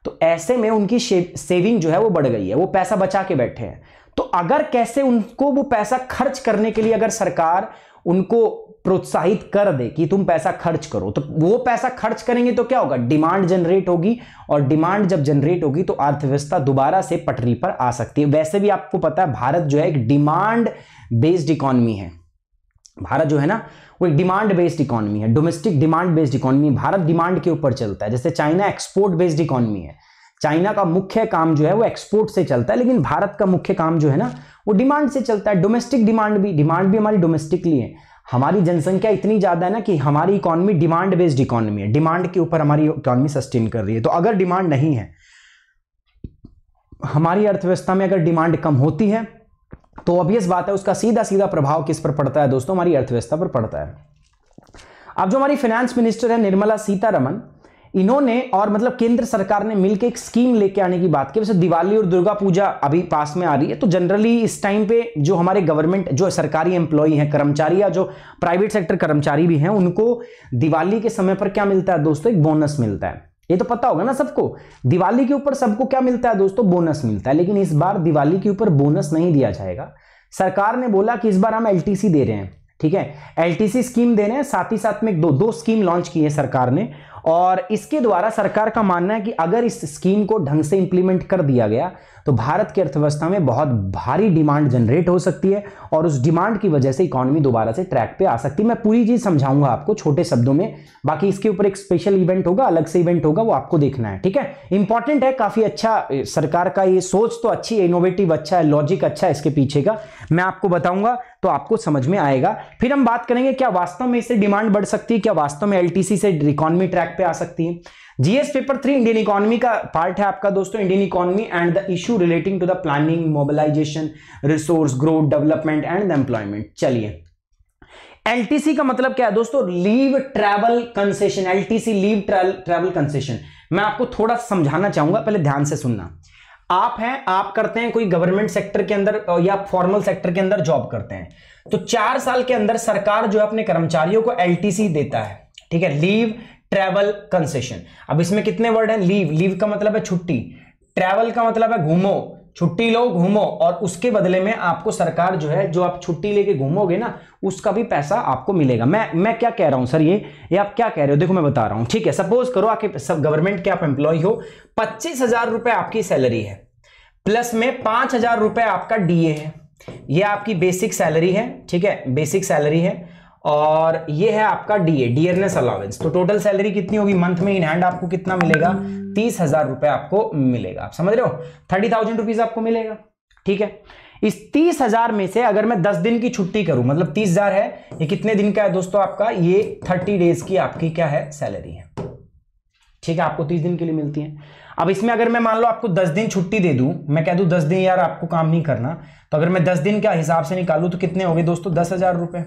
[SPEAKER 1] तो ऐसे में उनकी सेविंग जो है वो बढ़ गई है वो पैसा बचा के बैठे हैं तो अगर कैसे उनको वो पैसा खर्च करने के लिए अगर सरकार उनको प्रोत्साहित कर दे कि तुम पैसा खर्च करो तो वो पैसा खर्च करेंगे तो क्या होगा डिमांड जनरेट होगी और डिमांड जब जनरेट होगी तो अर्थव्यवस्था दोबारा से पटरी पर आ सकती है वैसे भी आपको पता है भारत जो है एक डिमांड बेस्ड इकोनॉमी है भारत जो है ना वो एक डिमांड बेस्ड इकोनॉमी है domestic demand based economy Bharat demand के ऊपर चलता है जैसे चाइना एक्सपोर्ट बेस्ड इकोनॉमी है चाइना का मुख्य काम जो है वो एक्सपोर्ट से चलता है लेकिन भारत का मुख्य काम जो है ना वो डिमांड से चलता है डोमेस्टिक डिमांड भी डिमांड भी हमारी डोमेस्टिकली है हमारी जनसंख्या इतनी ज़्यादा है ना कि हमारी इकोनॉमी डिमांड बेस्ड इकोनॉमी है डिमांड के ऊपर हमारी इकोनॉमी सस्टेन कर रही है तो अगर डिमांड नहीं है हमारी अर्थव्यवस्था में अगर डिमांड कम होती है तो ऑब्वियस बात है उसका सीधा सीधा प्रभाव किस पर पड़ता है दोस्तों हमारी अर्थव्यवस्था पर पड़ता है अब जो हमारी फाइनेंस मिनिस्टर है निर्मला सीतारमन इन्होंने और मतलब केंद्र सरकार ने मिलकर एक स्कीम लेके आने की बात की वैसे दिवाली और दुर्गा पूजा अभी पास में आ रही है तो जनरली इस टाइम पे जो हमारे गवर्नमेंट जो सरकारी एम्प्लॉई हैं कर्मचारी या जो प्राइवेट सेक्टर कर्मचारी भी हैं उनको दिवाली के समय पर क्या मिलता है दोस्तों एक बोनस मिलता है ये तो पता होगा ना सबको दिवाली के ऊपर सबको क्या मिलता है दोस्तों बोनस मिलता है लेकिन इस बार दिवाली के ऊपर बोनस नहीं दिया जाएगा सरकार ने बोला कि इस बार हम एलटीसी दे रहे हैं ठीक है एलटीसी स्कीम दे रहे हैं साथ ही साथ में दो दो स्कीम लॉन्च की है सरकार ने और इसके द्वारा सरकार का मानना है कि अगर इस स्कीम को ढंग से इंप्लीमेंट कर दिया गया तो भारत की अर्थव्यवस्था में बहुत भारी डिमांड जनरेट हो सकती है और उस डिमांड की वजह से इकोनॉमी दोबारा से ट्रैक पे आ सकती है मैं पूरी चीज़ समझाऊंगा आपको छोटे शब्दों में बाकी इसके ऊपर एक स्पेशल इवेंट होगा अलग से इवेंट होगा वो आपको देखना है ठीक है इंपॉर्टेंट है काफ़ी अच्छा सरकार का ये सोच तो अच्छी इनोवेटिव अच्छा है लॉजिक अच्छा है इसके पीछे का मैं आपको बताऊंगा तो आपको समझ में आएगा फिर हम बात करेंगे क्या वास्तव में इससे डिमांड बढ़ सकती है क्या वास्तव में एलटीसी से इकॉनमी ट्रैक बैक पे आ सकती है GS paper three Indian economy का पार्ट है आपका दोस्तों Indian economy and the issue relating to the planning mobilisation resource growth development and employment चलिए एलटीसी का मतलब क्या है दोस्तों leave travel concession LTC leave travel concession मैं आपको थोड़ा समझाना चाहूंगा पहले ध्यान से सुनना आप हैं आप करते हैं कोई गवर्नमेंट सेक्टर के अंदर या फॉर्मल सेक्टर के अंदर जॉब करते हैं तो चार साल के अंदर सरकार जो है अपने कर्मचारियों को एलटीसी देता है ठीक है लीव ट्रैवल कंसेशन अब इसमें कितने वर्ड हैं लीव लीव का मतलब है छुट्टी ट्रैवल का मतलब है घूमो छुट्टी लो घूमो और उसके बदले में आपको सरकार जो है जो आप छुट्टी लेके घूमोगे ना उसका भी पैसा आपको मिलेगा मैं मैं क्या कह रहा हूं सर ये ये आप क्या कह रहे हो देखो मैं बता रहा हूं ठीक है सपोज करो आपके सब गवर्नमेंट के आप एम्प्लॉय हो पच्चीस हजार रुपए आपकी सैलरी है प्लस में पांच हजार रुपए आपका डीए है ये आपकी बेसिक सैलरी है ठीक है बेसिक सैलरी है और ये है आपका डीए डियरनेस अलाउेंस तो टोटल सैलरी कितनी होगी मंथ में इन हैंड आपको कितना मिलेगा तीस हजार रुपए आपको मिलेगा आप समझ रहे हो थर्टी थाउजेंड रुपीज आपको मिलेगा ठीक है इस तीस हजार में से अगर मैं दस दिन की छुट्टी करूं मतलब तीस हजार है ये कितने दिन का है दोस्तों आपका ये थर्टी डेज की आपकी क्या है सैलरी है ठीक है आपको तीस दिन के लिए मिलती है अब इसमें अगर मैं मान लो आपको दस दिन छुट्टी दे दूं मैं कह दू दस दिन यार आपको काम नहीं करना तो अगर मैं दस दिन का हिसाब से निकालू तो कितने हो गए दोस्तों दस हजार रुपए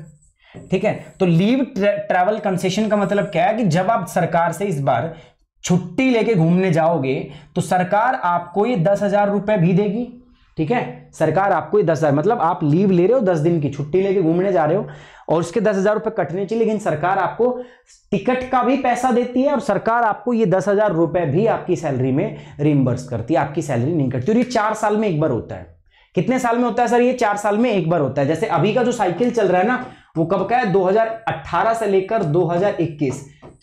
[SPEAKER 1] ठीक है तो लीव ट्रेवल कंसेशन का मतलब क्या है कि जब आप सरकार से इस बार छुट्टी लेके घूमने जाओगे तो सरकार आपको ये दस हजार रुपए भी देगी ठीक है सरकार आपको ये दस हजार मतलब आप लीव ले रहे हो दस दिन की छुट्टी लेके घूमने जा रहे हो और उसके दस हजार रुपए कटने चाहिए लेकिन सरकार आपको टिकट का भी पैसा देती है और सरकार आपको ये दस हजार रुपए भी आपकी सैलरी में रिमबर्स करती है आपकी सैलरी नहीं कटती और ये चार साल में एक बार होता है कितने साल में होता है सर ये चार साल में एक बार होता है जैसे अभी का जो साइकिल चल रहा है ना वो कब का है 2018 से लेकर 2021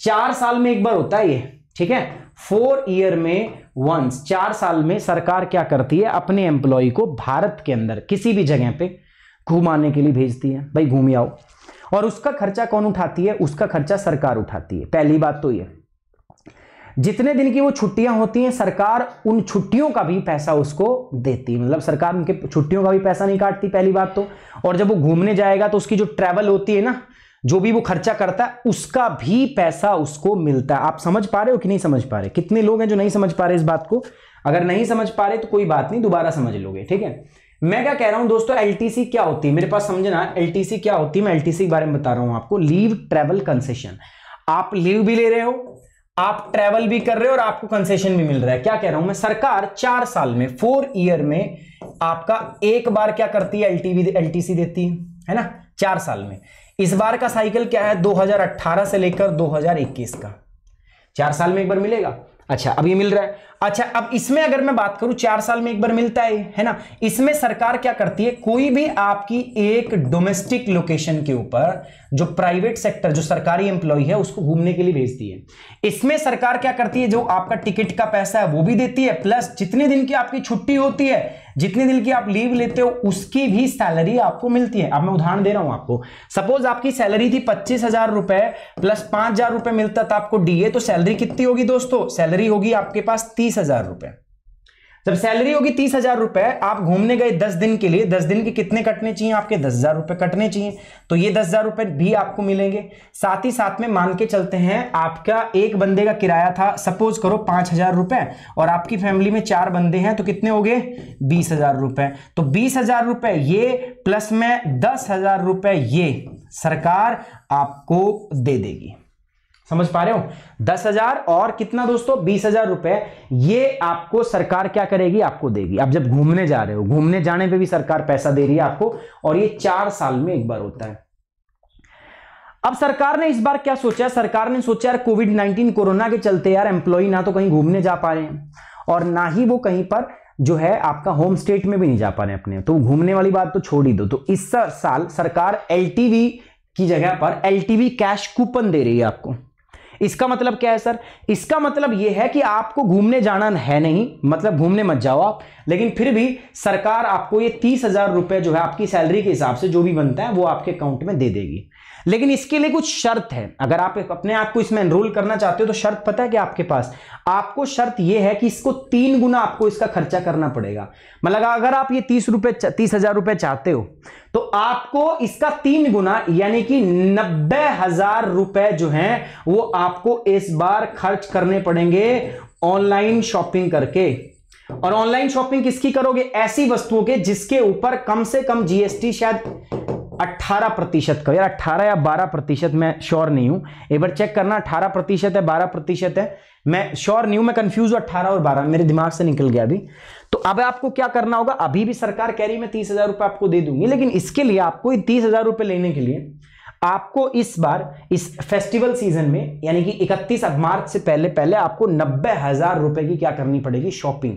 [SPEAKER 1] चार साल में एक बार होता है ये ठीक है फोर ईयर में वंस चार साल में सरकार क्या करती है अपने एम्प्लॉय को भारत के अंदर किसी भी जगह पे घुमाने के लिए भेजती है भाई घूम आओ और उसका खर्चा कौन उठाती है उसका खर्चा सरकार उठाती है पहली बात तो ये जितने दिन की वो छुट्टियां होती हैं सरकार उन छुट्टियों का भी पैसा उसको देती है मतलब सरकार उनके छुट्टियों का भी पैसा नहीं काटती पहली बात तो और जब वो घूमने जाएगा तो उसकी जो ट्रैवल होती है ना जो भी वो खर्चा करता है उसका भी पैसा उसको मिलता है आप समझ पा रहे हो कि नहीं समझ पा रहे कितने लोग हैं जो नहीं समझ पा रहे इस बात को अगर नहीं समझ पा रहे तो कोई बात नहीं दोबारा समझ लोगे ठीक है मैं क्या कह रहा हूं दोस्तों एल क्या होती है मेरे पास समझना एलटीसी क्या होती है मैं एलटीसी के बारे में बता रहा हूं आपको लीव ट्रेवल कंसेशन आप लीव भी ले रहे हो आप ट्रेवल भी कर रहे हो और आपको कंसेशन भी मिल रहा है क्या कह रहा हूं मैं सरकार चार साल में फोर ईयर में आपका एक बार क्या करती है एलटीवी एलटीसी देती है है ना चार साल में इस बार का साइकिल क्या है 2018 से लेकर 2021 का चार साल में एक बार मिलेगा अच्छा अब ये मिल रहा है अच्छा अब इसमें अगर मैं बात करूं चार साल में एक बार मिलता है है ना इसमें सरकार क्या करती है कोई भी आपकी एक डोमेस्टिक लोकेशन के ऊपर जो प्राइवेट सेक्टर जो सरकारी एम्प्लॉय है उसको घूमने के लिए भेजती है इसमें सरकार क्या करती है जो आपका टिकट का पैसा है वो भी देती है प्लस जितने दिन की आपकी छुट्टी होती है जितने दिन की आप लीव लेते हो उसकी भी सैलरी आपको मिलती है अब मैं उदाहरण दे रहा हूं आपको सपोज आपकी सैलरी थी पच्चीस हजार रुपए प्लस पांच हजार रुपए मिलता था आपको डीए तो सैलरी कितनी होगी दोस्तों सैलरी होगी आपके पास तीस हजार रुपए जब सैलरी होगी तीस हजार रुपए आप घूमने गए दस दिन के लिए दस दिन के कितने कटने चाहिए आपके दस हजार रुपए कटने चाहिए तो ये दस हजार रुपए भी आपको मिलेंगे साथ ही साथ में मान के चलते हैं आपका एक बंदे का किराया था सपोज करो पांच हजार रुपए और आपकी फैमिली में चार बंदे हैं तो कितने हो गए बीस हजार रुपए तो बीस हजार रुपए ये प्लस में दस हजार रुपए ये सरकार आपको दे देगी समझ पा रहे हो दस हजार और कितना दोस्तों बीस हजार रुपए ये आपको सरकार क्या करेगी आपको देगी आप जब घूमने जा रहे हो घूमने जाने पे भी सरकार पैसा दे रही है आपको और ये चार साल में एक बार होता है अब सरकार ने इस बार क्या सोचा सरकार ने सोचा यार कोविड नाइनटीन कोरोना के चलते यार एम्प्लॉय ना तो कहीं घूमने जा पा रहे हैं और ना ही वो कहीं पर जो है आपका होम स्टेट में भी नहीं जा पा रहे अपने तो घूमने वाली बात तो छोड़ ही दो तो इस साल सरकार एल की जगह पर एल कैश कूपन दे रही है आपको इसका मतलब क्या है सर इसका मतलब यह है कि आपको घूमने जाना है नहीं मतलब घूमने मत जाओ आप लेकिन फिर भी सरकार आपको ये तीस हजार रुपए जो है आपकी सैलरी के हिसाब से जो भी बनता है वो आपके अकाउंट में दे देगी लेकिन इसके लिए कुछ शर्त है अगर आप अपने आप को इसमें एनरोल करना चाहते हो तो शर्त पता है कि आपके पास आपको शर्त यह है कि इसको तीन गुना आपको इसका खर्चा करना पड़ेगा मतलब अगर आप ये तीस रुपए तीस हजार रुपए चाहते हो तो आपको इसका तीन गुना यानी कि नब्बे हजार रुपए जो है वो आपको इस बार खर्च करने पड़ेंगे ऑनलाइन शॉपिंग करके और ऑनलाइन शॉपिंग किसकी करोगे ऐसी वस्तुओं के जिसके ऊपर कम से कम जीएसटी शायद 18 प्रतिशत का यार 18 या 12 प्रतिशत मैं श्योर नहीं हूं एक बार चेक करना 18 प्रतिशत है 12 प्रतिशत है मैं श्योर नहीं हूं मैं कंफ्यूज हूं 18 और 12 मेरे दिमाग से निकल गया अभी तो अब आपको क्या करना होगा अभी भी सरकार कह रही मैं तीस हज़ार रुपये आपको दे दूंगी लेकिन इसके लिए आपको तीस हज़ार रुपये लेने के लिए आपको इस बार इस फेस्टिवल सीजन में यानी कि इकतीस मार्च से पहले पहले आपको नब्बे रुपए की क्या करनी पड़ेगी शॉपिंग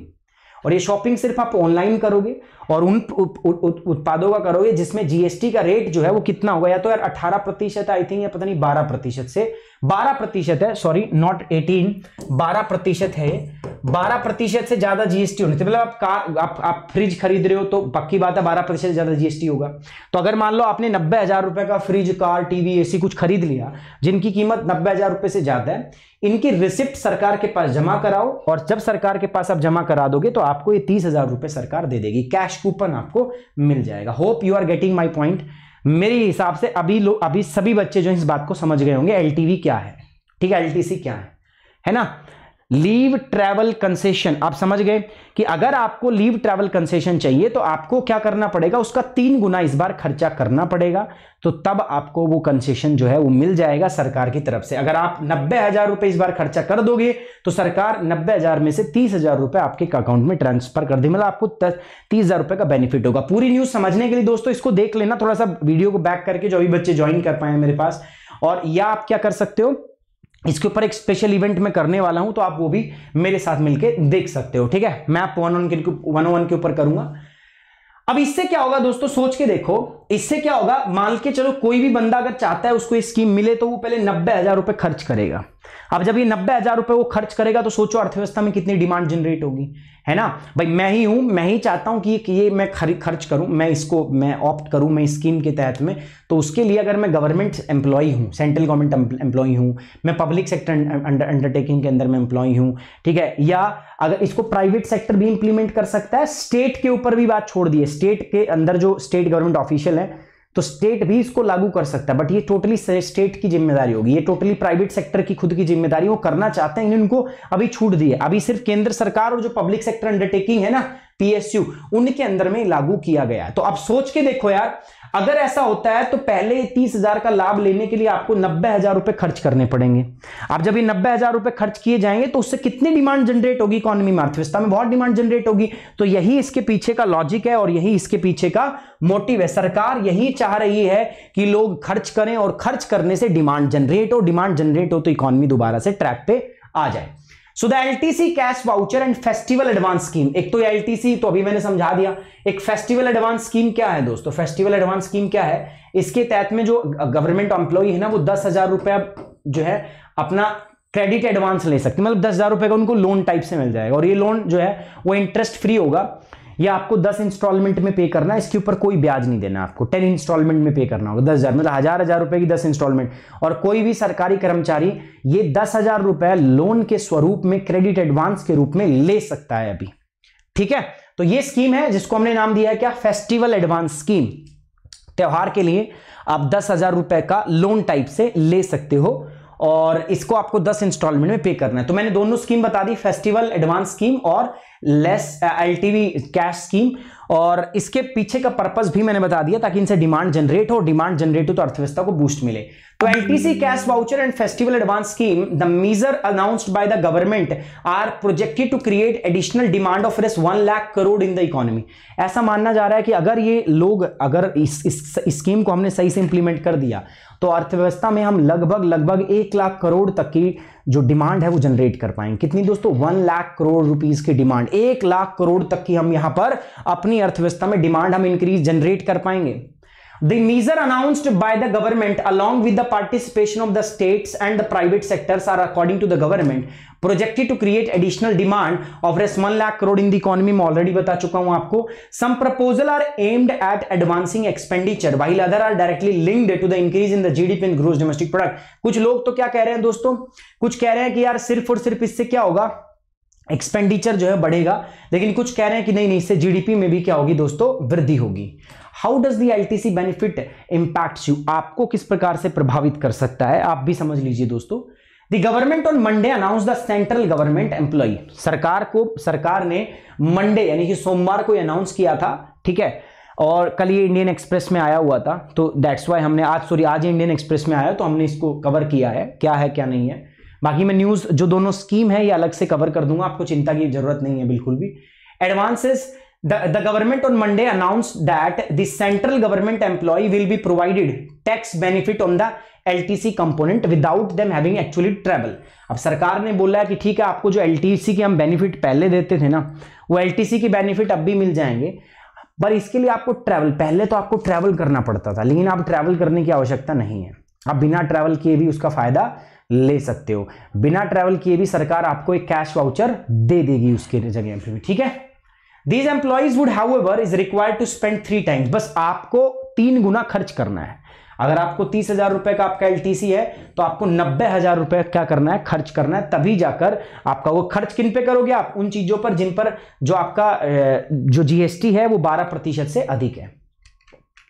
[SPEAKER 1] और ये शॉपिंग सिर्फ आप ऑनलाइन करोगे और उन उत्पादों का करोगे जिसमें जीएसटी का रेट जो है वो कितना होगा या तो यार अठारह प्रतिशत आई थिंक या पता नहीं बारह प्रतिशत से बारह प्रतिशत है सॉरी नॉट एटीन बारह प्रतिशत है बारह प्रतिशत से ज्यादा जीएसटी होने मतलब आप का आप, आप फ्रिज खरीद रहे हो तो पक्की बात है बारह प्रतिशत ज्यादा जीएसटी होगा तो अगर मान लो आपने नब्बे हजार रुपए का फ्रिज कार टीवी एसी कुछ खरीद लिया जिनकी कीमत नब्बे हजार रुपए से ज्यादा है इनकी रिसिप्ट सरकार के पास जमा कराओ और जब सरकार के पास आप जमा करा दोगे तो आपको ये तीस हजार रुपए सरकार दे देगी कैश कैश कूपन आपको मिल जाएगा hope you are getting my point मेरे हिसाब से अभी लोग अभी सभी बच्चे जो इस बात को समझ गए होंगे एल क्या है ठीक है एल क्या है है ना लीव ट्रैवल कंसेशन आप समझ गए कि अगर आपको लीव ट्रैवल कंसेशन चाहिए तो आपको क्या करना पड़ेगा उसका तीन गुना इस बार खर्चा करना पड़ेगा तो तब आपको वो कंसेशन जो है वो मिल जाएगा सरकार की तरफ से अगर आप नब्बे हजार रुपए इस बार खर्चा कर दोगे तो सरकार नब्बे हजार में से तीस हजार रुपए आपके अकाउंट में ट्रांसफर कर दे मतलब आपको तीस हजार रुपए का बेनिफिट होगा पूरी न्यूज समझने के लिए दोस्तों इसको देख लेना थोड़ा सा वीडियो को बैक करके जो अभी बच्चे ज्वाइन कर पाए मेरे पास और या आप क्या कर सकते हो इसके ऊपर एक स्पेशल इवेंट मैं करने वाला हूं तो आप वो भी मेरे साथ मिलकर देख सकते हो ठीक है मैं आपको वन वन के वन वन के ऊपर करूंगा अब इससे क्या होगा दोस्तों सोच के देखो इससे क्या होगा मान के चलो कोई भी बंदा अगर चाहता है उसको स्कीम मिले तो वो पहले नब्बे हजार रुपए खर्च करेगा अब जब ये नब्बे हजार रुपए वो खर्च करेगा तो सोचो अर्थव्यवस्था में कितनी डिमांड जनरेट होगी है ना भाई मैं ही हूं मैं ही चाहता हूं कि, ये मैं खर्च करूं मैं इसको मैं ऑप्ट करूं मैं स्कीम के तहत में तो उसके लिए अगर मैं गवर्नमेंट एम्प्लॉय हूं सेंट्रल गवर्नमेंट एम्प्लॉय हूं मैं पब्लिक सेक्टर अंडरटेकिंग के अंदर मैं एम्प्लॉय हूं ठीक है या अगर इसको प्राइवेट सेक्टर भी इंप्लीमेंट कर सकता है स्टेट के ऊपर भी बात छोड़ दिए स्टेट के अंदर जो स्टेट गवर्नमेंट ऑफिशियल है तो स्टेट भी इसको लागू कर सकता है बट ये टोटली स्टेट की जिम्मेदारी होगी ये टोटली प्राइवेट सेक्टर की खुद की जिम्मेदारी वो करना चाहते हैं इनको अभी छूट दी है अभी सिर्फ केंद्र सरकार और जो पब्लिक सेक्टर अंडरटेकिंग है ना पीएसयू उनके अंदर में लागू किया गया तो अब सोच के देखो यार अगर ऐसा होता है तो पहले तीस हजार का लाभ लेने के लिए आपको नब्बे हजार रुपए खर्च करने पड़ेंगे आप जब ये नब्बे हजार रुपए खर्च किए जाएंगे तो उससे कितनी डिमांड जनरेट होगी इकोनॉमी में अर्थव्यवस्था में बहुत डिमांड जनरेट होगी तो यही इसके पीछे का लॉजिक है और यही इसके पीछे का मोटिव है सरकार यही चाह रही है कि लोग खर्च करें और खर्च करने से डिमांड जनरेट हो डिमांड जनरेट हो तो इकोनॉमी दोबारा से ट्रैक पे आ जाए so the LTC cash voucher and festival advance scheme एक तो एलटीसी तो अभी मैंने समझा दिया एक फेस्टिवल एडवांस स्कीम क्या है दोस्तों फेस्टिवल एडवांस स्कीम क्या है इसके तहत में जो गवर्नमेंट एम्प्लॉई है ना वो दस हजार रुपया जो है अपना क्रेडिट एडवांस ले सकते मतलब दस हजार रुपये का उनको लोन टाइप से मिल जाएगा और ये लोन जो है वो इंटरेस्ट फ्री होगा ये आपको दस इंस्टॉलमेंट में पे करना है इसके ऊपर कोई ब्याज नहीं देना आपको टेन इंस्टॉलमेंट में पे करना होगा दस हज़ार मतलब हज़ार हज़ार रुपए की दस इंस्टॉलमेंट और कोई भी सरकारी कर्मचारी ये दस हज़ार रुपए लोन के स्वरूप में क्रेडिट एडवांस के रूप में ले सकता है अभी ठीक है तो ये स्कीम है जिसको हमने नाम दिया है क्या फेस्टिवल एडवांस स्कीम त्यौहार के लिए आप दस हज़ार का लोन टाइप से ले सकते हो और इसको आपको 10 इंस्टॉलमेंट में पे करना है तो मैंने दोनों स्कीम बता दी फेस्टिवल एडवांस स्कीम और लेस एल कैश स्कीम और इसके पीछे का पर्पज भी मैंने बता दिया ताकि इनसे डिमांड जनरेट हो डिमांड जनरेट हो तो अर्थव्यवस्था को बूस्ट मिले तो LTC cash voucher and festival advance scheme the measure announced by the government are projected to create additional demand of Rs one lakh crore in the economy ऐसा मानना जा रहा है कि अगर ये लोग अगर इस, इस स्कीम को हमने सही से इंप्लीमेंट कर दिया तो अर्थव्यवस्था में हम लगभग लगभग एक लाख करोड़ तक की जो डिमांड है वो जनरेट कर पाएंगे कितनी दोस्तों वन लाख करोड़ रुपीस की डिमांड एक लाख करोड़ तक की हम यहां पर अपनी अर्थव्यवस्था में डिमांड हम इंक्रीज जनरेट कर पाएंगे The measure announced by the government along with the participation of the states and the private sectors are according to the government projected to create additional demand of rupees 1 lakh crore in the economy मैं already बता चुका हूं आपको some proposal are aimed at advancing expenditure while other are directly linked to the increase in the GDP and gross domestic product कुछ लोग तो क्या कह रहे हैं दोस्तों कुछ कह रहे हैं कि यार सिर्फ और सिर्फ इससे क्या होगा एक्सपेंडिचर जो है बढ़ेगा लेकिन कुछ कह रहे हैं कि नहीं नहीं इससे जीडीपी में भी क्या होगी दोस्तों वृद्धि होगी how does the LTC benefit impact you आपको किस प्रकार से प्रभावित कर सकता है आप भी समझ लीजिए दोस्तों the government on Monday announce the central government employ सरकार को सरकार ने मंडे यानी कि सोमवार को अनाउंस किया था ठीक है और कल ये इंडियन एक्सप्रेस में आया हुआ था तो दैट्स वाई हमने आज सॉरी आज इंडियन एक्सप्रेस में आया तो हमने इसको कवर किया है क्या है क्या नहीं है बाकी मैं न्यूज़ जो दोनों स्कीम है ये अलग से कवर कर दूंगा आपको चिंता की जरूरत नहीं है बिल्कुल भी advances the, the government on Monday announced that the central government employee will be provided tax benefit on the LTC component without them having actually travel अब सरकार ने बोला है कि ठीक है आपको जो सी के हम बेनिफिट पहले देते थे ना वो एलटीसी के बेनिफिट अब भी मिल जाएंगे पर इसके लिए आपको ट्रैवल पहले तो आपको ट्रैवल करना पड़ता था लेकिन आप ट्रैवल करने की आवश्यकता नहीं है आप बिना ट्रैवल किए भी उसका फायदा ले सकते हो बिना ट्रैवल किए भी सरकार आपको एक कैश वाउचर दे देगी उसके जगह पर भी ठीक है these employees would however is required to spend three times बस आपको तीन गुना खर्च करना है अगर आपको तीस हजार रुपए का आपका एलटीसी है तो आपको नब्बे हजार रुपए क्या करना है खर्च करना है तभी जाकर आपका वो खर्च किन पे करोगे आप उन चीजों पर जिन पर जो आपका जो जीएसटी है वो बारह प्रतिशत से अधिक है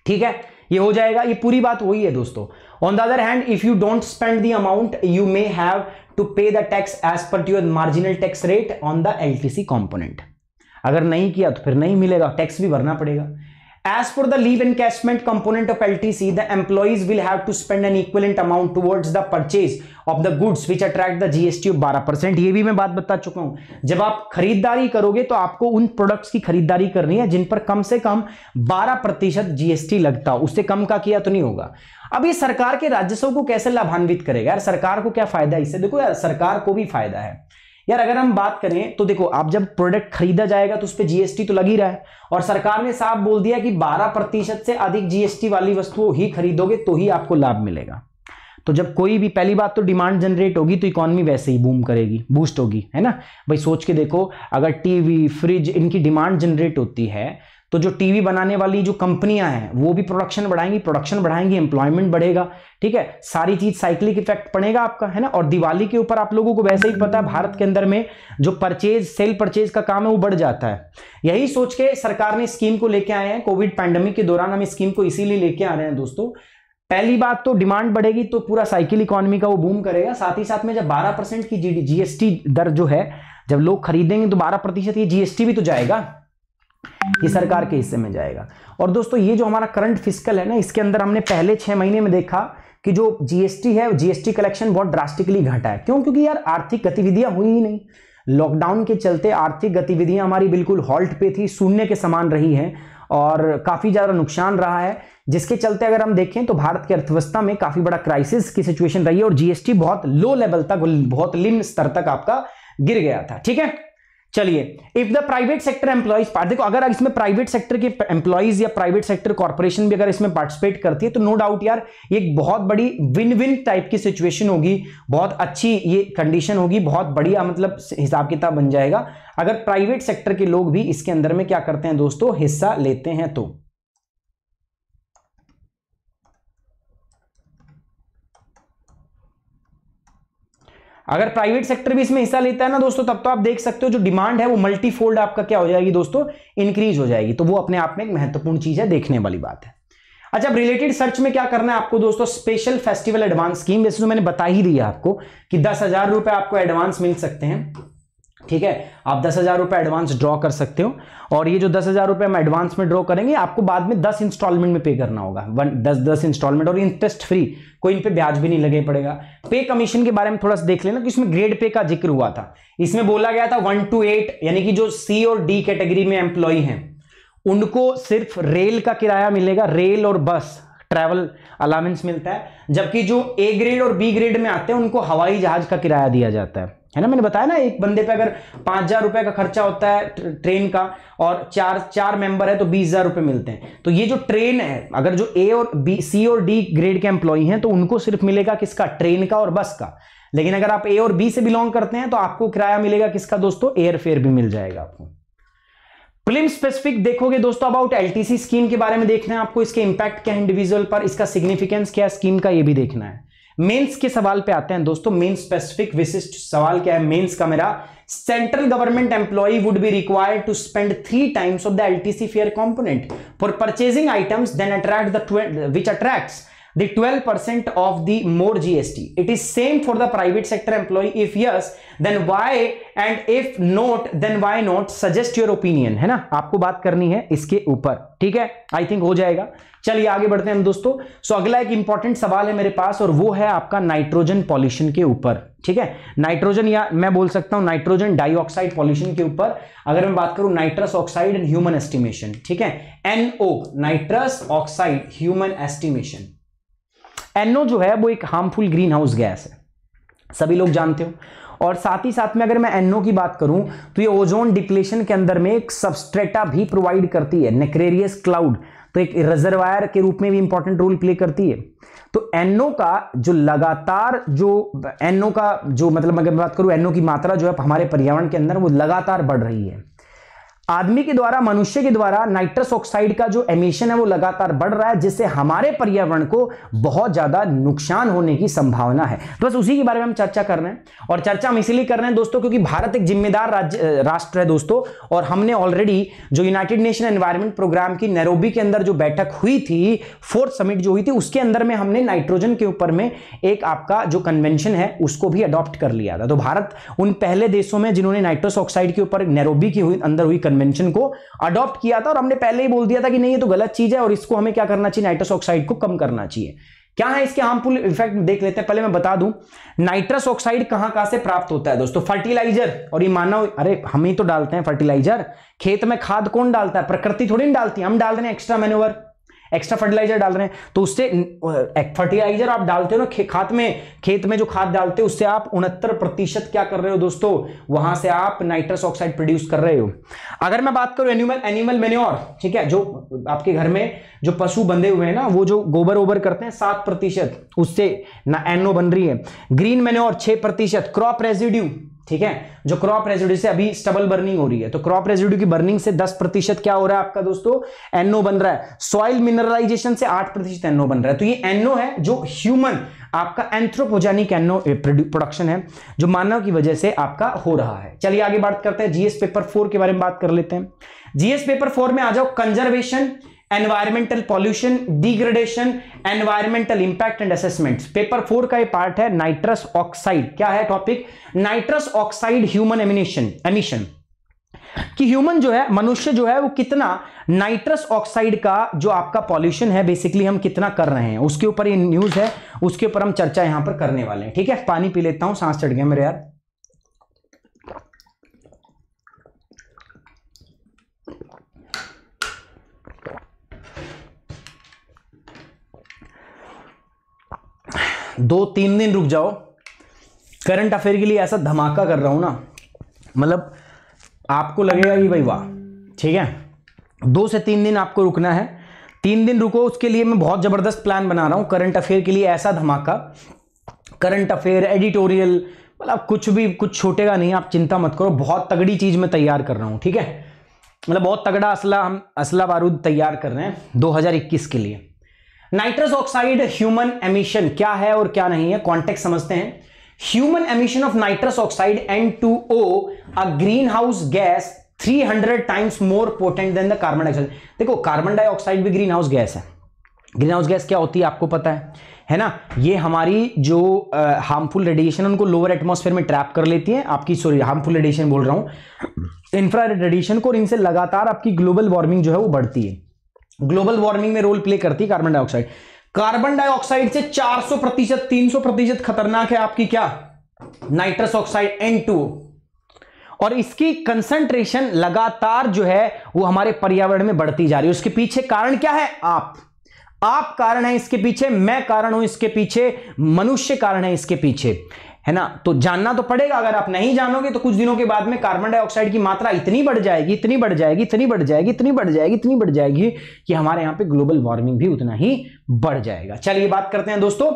[SPEAKER 1] ठीक है ये हो जाएगा ये पूरी बात वही है दोस्तों on the other hand if you don't spend the amount you may have to pay the tax as per your marginal tax rate on the L C component अगर नहीं किया तो फिर नहीं मिलेगा टैक्स भी भरना पड़ेगा As per the of encashment component of LTC, the employees will have to spend an equivalent amount towards the purchase of the goods which attract the of बारह परसेंट ये भी मैं बात बता चुका हूं जब आप खरीदारी करोगे तो आपको उन प्रोडक्ट्स की खरीदारी करनी है जिन पर कम से कम बारह प्रतिशत जीएसटी लगता हो उससे कम का किया तो नहीं होगा अब ये सरकार के राजस्व को कैसे लाभान्वित करेगा यार सरकार को क्या फायदा है इससे देखो यार सरकार को भी फायदा है यार अगर हम बात करें तो देखो आप जब प्रोडक्ट खरीदा जाएगा तो उस पर जीएसटी तो लग ही रहा है और सरकार ने साफ बोल दिया कि 12 प्रतिशत से अधिक जीएसटी वाली वस्तु ही खरीदोगे तो ही आपको लाभ मिलेगा तो जब कोई भी पहली बात तो डिमांड जनरेट होगी तो इकोनॉमी वैसे ही बूम करेगी बूस्ट होगी है ना भाई सोच के देखो अगर टीवी फ्रिज इनकी डिमांड जनरेट होती है तो जो टीवी बनाने वाली जो कंपनियां हैं वो भी प्रोडक्शन बढ़ाएंगी प्रोडक्शन बढ़ाएंगी एम्प्लॉयमेंट बढ़ेगा ठीक है सारी चीज साइक्लिक इफेक्ट पड़ेगा आपका है ना और दिवाली के ऊपर आप लोगों को वैसे ही पता है भारत के अंदर में जो परचेज सेल परचेज का काम है वो बढ़ जाता है यही सोच के सरकार ने स्कीम को लेके आए हैं कोविड पैंडमिक के दौरान हम स्कीम को इसीलिए लेके आ रहे हैं दोस्तों पहली बात तो डिमांड बढ़ेगी तो पूरा साइकिल इकोनॉमी का वो बूम करेगा साथ ही साथ में जब 12 परसेंट की जीएसटी दर जो है जब लोग खरीदेंगे तो 12 प्रतिशत ये जीएसटी भी तो जाएगा ये सरकार के हिस्से में जाएगा और दोस्तों ये जो हमारा करंट फिजिकल है ना इसके अंदर हमने पहले छह महीने में देखा कि जो जीएसटी है जीएसटी कलेक्शन बहुत ड्रास्टिकली घटा है क्यों क्योंकि यार आर्थिक गतिविधियां हुई ही नहीं लॉकडाउन के चलते आर्थिक गतिविधियां हमारी बिल्कुल हॉल्ट पे थी शून्य के समान रही हैं और काफ़ी ज़्यादा नुकसान रहा है जिसके चलते अगर हम देखें तो भारत की अर्थव्यवस्था में काफ़ी बड़ा क्राइसिस की सिचुएशन रही है और जीएसटी बहुत लो लेवल तक बहुत निम्न स्तर तक आपका गिर गया था ठीक है चलिए if the private sector employees part देखो अगर इसमें प्राइवेट सेक्टर के एम्प्लॉइज या प्राइवेट सेक्टर कॉर्पोरेशन भी अगर इसमें पार्टिसिपेट करती है तो नो डाउट यार ये एक बहुत बड़ी विन विन टाइप की सिचुएशन होगी बहुत अच्छी ये कंडीशन होगी बहुत बढ़िया मतलब हिसाब किताब बन जाएगा अगर प्राइवेट सेक्टर के लोग भी इसके अंदर में क्या करते हैं दोस्तों हिस्सा लेते हैं तो अगर प्राइवेट सेक्टर भी इसमें हिस्सा लेता है ना दोस्तों तब तो आप देख सकते हो जो डिमांड है वो मल्टीफोल्ड आपका क्या हो जाएगी दोस्तों इंक्रीज हो जाएगी तो वो अपने आप में एक महत्वपूर्ण चीज है देखने वाली बात है अच्छा अब रिलेटेड सर्च में क्या करना है आपको दोस्तों स्पेशल फेस्टिवल एडवांस स्कीम वैसे तो मैंने बता ही दिया आपको कि दस हजार रुपए आपको एडवांस मिल सकते हैं ठीक है आप दस हज़ार रुपये एडवांस ड्रॉ कर सकते हो और ये जो दस हज़ार रुपये हम एडवांस में ड्रॉ करेंगे आपको बाद में दस इंस्टॉलमेंट में पे करना होगा वन दस दस इंस्टॉलमेंट और इंटरेस्ट फ्री कोई इन पे ब्याज भी नहीं लगे पड़ेगा पे कमीशन के बारे में थोड़ा सा देख लेना कि इसमें ग्रेड पे का जिक्र हुआ था इसमें बोला गया था वन टू एट यानी कि जो सी और डी कैटेगरी में एम्प्लॉय है उनको सिर्फ रेल का किराया मिलेगा रेल और बस ट्रैवल अलाउंस मिलता है जबकि जो ए ग्रेड और बी ग्रेड में आते हैं उनको हवाई जहाज का किराया दिया जाता है है ना मैंने बताया ना एक बंदे पे अगर पांच हजार रुपए का खर्चा होता है ट्रेन का और चार चार मेंबर है तो बीस हजार रुपए मिलते हैं तो ये जो ट्रेन है अगर जो ए और बी सी और डी ग्रेड के एम्प्लॉय हैं तो उनको सिर्फ मिलेगा किसका ट्रेन का और बस का लेकिन अगर आप ए और बी से बिलोंग करते हैं तो आपको किराया मिलेगा किसका दोस्तों एयर फेयर भी मिल जाएगा आपको प्रिलिम स्पेसिफिक देखोगे दोस्तों अबाउट एलटीसी स्कीम के बारे में देखना है आपको इसके इंपैक्ट क्या है इंडिविजुअल पर इसका सिग्निफिकेंस क्या है स्कीम का ये भी देखना है मेंस के सवाल पे आते हैं दोस्तों मेंस स्पेसिफिक विशिष्ट सवाल क्या है मेंस का मेरा central government employee would be required to spend three times of the LTC fare component for purchasing items then attract the which attracts the 12% of the more GST? It is same for the private sector employee. If yes, then why? And if not, then why not? Suggest your opinion. है ना आपको बात करनी है इसके ऊपर ठीक है आई थिंक हो जाएगा चलिए आगे बढ़ते हैं हम दोस्तों सो so, अगला एक इंपॉर्टेंट सवाल है मेरे पास और वो है आपका नाइट्रोजन पॉल्यूशन के ऊपर ठीक है नाइट्रोजन या मैं बोल सकता हूं नाइट्रोजन डाइऑक्साइड पॉल्यूशन के ऊपर अगर मैं बात करूं nitrous oxide and human estimation ठीक है NO nitrous oxide human estimation NO जो है वो एक हार्मफुल ग्रीन हाउस गैस है सभी लोग जानते हो और साथ ही साथ में अगर मैं एनओ की बात करूं तो ये ओजोन डिप्लेशन के अंदर में एक सबस्ट्रेटा भी प्रोवाइड करती है नेक्रेरियस क्लाउड तो एक रिजर्वायर के रूप में भी इंपॉर्टेंट रोल प्ले करती है तो एनओ का जो लगातार जो एनओ का जो मतलब अगर मैं बात करूं एनओ की मात्रा जो है हमारे पर्यावरण के अंदर वो लगातार बढ़ रही है आदमी के द्वारा मनुष्य के द्वारा नाइट्रस ऑक्साइड का जो एमिशन है वो लगातार बढ़ रहा है जिससे हमारे पर्यावरण को बहुत ज्यादा नुकसान होने की संभावना है तो बस उसी के बारे में हम चर्चा कर रहे हैं और चर्चा हम इसीलिए कर रहे हैं दोस्तों क्योंकि भारत एक जिम्मेदार राज्य राष्ट्र है दोस्तों और हमने ऑलरेडी जो यूनाइटेड नेशन एनवायरमेंट प्रोग्राम की नैरोबी के अंदर जो बैठक हुई थी फोर्थ समिट जो हुई थी उसके अंदर में हमने नाइट्रोजन के ऊपर में एक आपका जो कन्वेंशन है उसको भी अडॉप्ट कर लिया था तो भारत उन पहले देशों में जिन्होंने नाइट्रोस ऑक्साइड के ऊपर नैरोबी की अंदर हुई कन्वेंशन को अडॉप्ट किया था और हमने पहले ही बोल दिया था कि नहीं ये तो गलत चीज है और इसको हमें क्या करना चाहिए नाइट्रस ऑक्साइड को कम करना चाहिए क्या है इसके हार्मुल इफेक्ट देख लेते हैं पहले मैं बता दूं नाइट्रस ऑक्साइड कहां कहां से प्राप्त होता है दोस्तों फर्टिलाइजर और ये मानव अरे हम ही तो डालते हैं फर्टिलाइजर खेत में खाद कौन डालता है प्रकृति थोड़ी ना डालती है हम डाल रहे हैं एक्स्ट्रा मेनोवर एक्स्ट्रा फर्टिलाइजर डाल रहे हैं तो उससे फर्टिलाइजर आप डालते हो ना खाद में खेत में जो खाद डालते हो उससे आप उनहत्तर प्रतिशत क्या कर रहे हो दोस्तों वहां से आप नाइट्रस ऑक्साइड प्रोड्यूस कर रहे हो अगर मैं बात करूं एनिमल एनिमल मेन्योर ठीक है जो आपके घर में जो पशु बंधे हुए हैं ना वो जो गोबर ओबर करते हैं सात प्रतिशत उससे ना एनो बन रही है ग्रीन मेन्योर छह प्रतिशत क्रॉप रेजिड्यू ठीक है जो क्रॉप रेजिड्यू से अभी स्टबल बर्निंग हो रही है तो क्रॉप रेजिड्यू की बर्निंग से 10 प्रतिशत क्या हो रहा है आपका दोस्तों एनओ बन रहा है सॉइल मिनरलाइजेशन से 8 प्रतिशत एनओ बन रहा है तो ये एनओ है जो ह्यूमन आपका एंथ्रोपोजेनिक एनओ प्रोडक्शन है जो मानव की वजह से आपका हो रहा है चलिए आगे बात करते हैं जीएस पेपर फोर के बारे में बात कर लेते हैं जीएस पेपर फोर में आ जाओ conservation environmental pollution degradation environmental impact and assessment paper four का ये पार्ट है नाइट्रस ऑक्साइड क्या है topic nitrous oxide human emanation emission कि ह्यूमन जो है मनुष्य जो है वो कितना नाइट्रस ऑक्साइड का जो आपका पॉल्यूशन है बेसिकली हम कितना कर रहे हैं उसके ऊपर ये न्यूज है उसके ऊपर हम चर्चा यहां पर करने वाले हैं ठीक है पानी पी लेता हूं सांस चढ़ गया मेरे यार दो तीन दिन रुक जाओ करंट अफेयर के लिए ऐसा धमाका कर रहा हूँ ना मतलब आपको लगेगा कि भाई वाह ठीक है दो से तीन दिन आपको रुकना है तीन दिन रुको उसके लिए मैं बहुत ज़बरदस्त प्लान बना रहा हूँ करंट अफेयर के लिए ऐसा धमाका करंट अफेयर एडिटोरियल मतलब कुछ भी कुछ छोटेगा नहीं आप चिंता मत करो बहुत तगड़ी चीज़ मैं तैयार कर रहा हूँ ठीक है मतलब बहुत तगड़ा असला हम असला बारूद तैयार कर रहे हैं 2021 के लिए नाइट्रस ऑक्साइड ह्यूमन एमिशन क्या है और क्या नहीं है कॉन्टेक्ट समझते हैं human emission of nitrous oxide N two O a greenhouse gas 300 times more potent than the carbon dioxide देखो कार्बन डाइऑक्साइड भी ग्रीन हाउस गैस है ग्रीन हाउस गैस क्या होती है आपको पता है है ना ये हमारी जो हार्मफुल रेडिएशन उनको लोअर एटमोसफेयर में ट्रैप कर लेती है आपकी सॉरी हार्मफुल रेडिएशन बोल रहा हूँ इंफ्रा रेडिएशन को और इनसे लगातार आपकी ग्लोबल वार्मिंग जो है वो बढ़ती है ग्लोबल वार्मिंग में रोल प्ले करती है कार्बन डाइऑक्साइड कार्बन डाइऑक्साइड से 400 प्रतिशत तीन प्रतिशत खतरनाक है आपकी क्या नाइट्रस ऑक्साइड एन और इसकी कंसंट्रेशन लगातार जो है वो हमारे पर्यावरण में बढ़ती जा रही है उसके पीछे कारण क्या है आप आप कारण है इसके पीछे मैं कारण हूं इसके पीछे मनुष्य कारण है इसके पीछे है ना तो जानना तो पड़ेगा अगर आप नहीं जानोगे तो कुछ दिनों के बाद में कार्बन डाइऑक्साइड की मात्रा इतनी बढ़ जाएगी इतनी बढ़ जाएगी इतनी बढ़ जाएगी इतनी बढ़ जाएगी इतनी बढ़ जाएगी कि हमारे यहाँ पे ग्लोबल वार्मिंग भी उतना ही बढ़ जाएगा चलिए बात करते हैं दोस्तों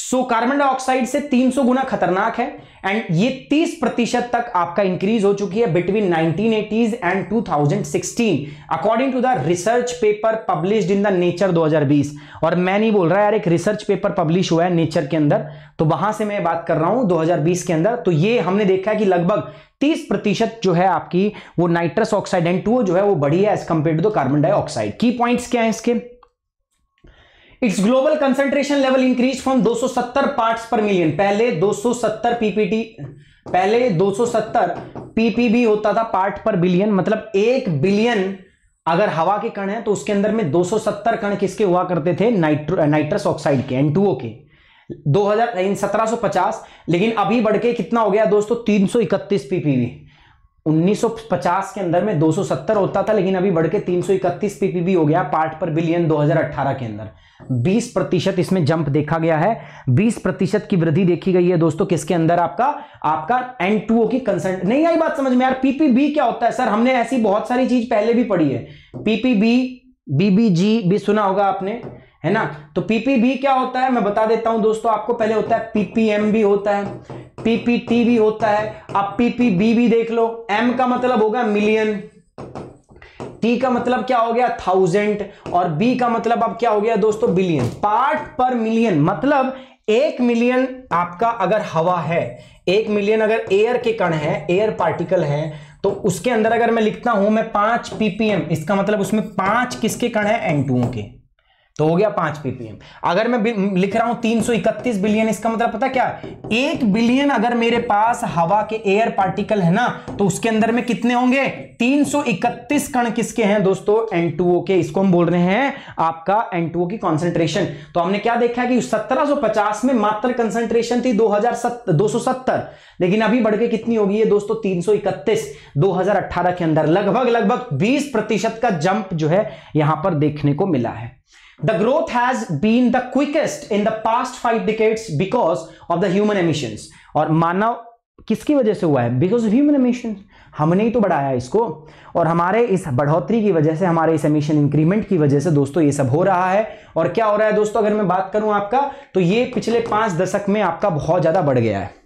[SPEAKER 1] सो कार्बन डाइऑक्साइड से 300 गुना खतरनाक है एंड ये 30 प्रतिशत तक आपका इंक्रीज हो चुकी है between 1980s and 2016 according to the research paper publish in the nature 2020 और मैं नहीं बोल रहा यार एक रिसर्च पेपर पब्लिश हुआ है नेचर के अंदर तो वहां से मैं बात कर रहा हूं 2020 के अंदर तो ये हमने देखा है कि लगभग 30 प्रतिशत जो है आपकी वो नाइट्रस ऑक्साइड एंड टू जो है वो बढ़ी है as compare to the carbon dioxide की पॉइंट्स क्या है इसके its global concentration level increase from 270 parts per million पहले 270 पीपीटी पहले 270 पीपीबी होता था पार्ट पर बिलियन मतलब एक बिलियन अगर हवा के कण है तो उसके अंदर में 270 कण किसके हुआ करते थे नाइट्रस ऑक्साइड के एन के 2000 इन लेकिन अभी बढ़ के कितना हो गया दोस्तों 331 पीपीबी 1950 के अंदर में 270 होता था लेकिन अभी बढ़ के 331 पीपीबी हो गया पार्ट पर बिलियन 2018 के अंदर 20 प्रतिशत इसमें जंप देखा गया है 20 प्रतिशत की वृद्धि देखी गई है दोस्तों किसके अंदर आपका आपका एन टू की कंसर्न नहीं आई बात समझ में यार पीपीबी क्या होता है सर हमने ऐसी बहुत सारी चीज पहले भी पढ़ी है पीपीबी बीबीजी भी सुना होगा आपने है ना तो पीपीबी क्या होता है मैं बता देता हूं दोस्तों आपको पहले होता है पीपीएम भी होता है पीपीटी भी होता है आप पीपीबी भी देख लो एम का मतलब होगा मिलियन टी का मतलब क्या हो गया थाउजेंड और बी का मतलब अब क्या हो गया दोस्तों बिलियन पार्ट पर मिलियन मतलब एक मिलियन आपका अगर हवा है एक मिलियन अगर एयर के कण है एयर पार्टिकल है तो उसके अंदर अगर मैं लिखता हूं मैं पांच पीपीएम इसका मतलब उसमें पांच किसके कण है एन के तो हो गया पांच पीपीएम अगर मैं लिख रहा हूं तीन सौ इकतीस बिलियन इसका मतलब पता क्या एक बिलियन अगर मेरे पास हवा के एयर पार्टिकल है ना तो उसके अंदर में कितने होंगे तीन सौ इकतीस कण किसके हैं दोस्तों एन के इसको हम बोल रहे हैं आपका एन की कॉन्सेंट्रेशन तो हमने क्या देखा कि 1750 में मात्र कंसेंट्रेशन थी सौ सत्तर लेकिन अभी बढ़ के कितनी होगी है दोस्तों हजार अठारह के अंदर लगभग लगभग बीस प्रतिशत का जंप जो है यहां पर देखने को मिला है The growth has been the quickest in the past five decades because of the human emissions. और मानव किसकी वजह से हुआ है बिकॉज ऑफ ह्यूमन एमिशन हमने ही तो बढ़ाया इसको और हमारे इस बढ़ोतरी की वजह से हमारे इस एमिशन इंक्रीमेंट की वजह से दोस्तों ये सब हो रहा है और क्या हो रहा है दोस्तों अगर मैं बात करूं आपका तो ये पिछले पांच दशक में आपका बहुत ज़्यादा बढ़ गया है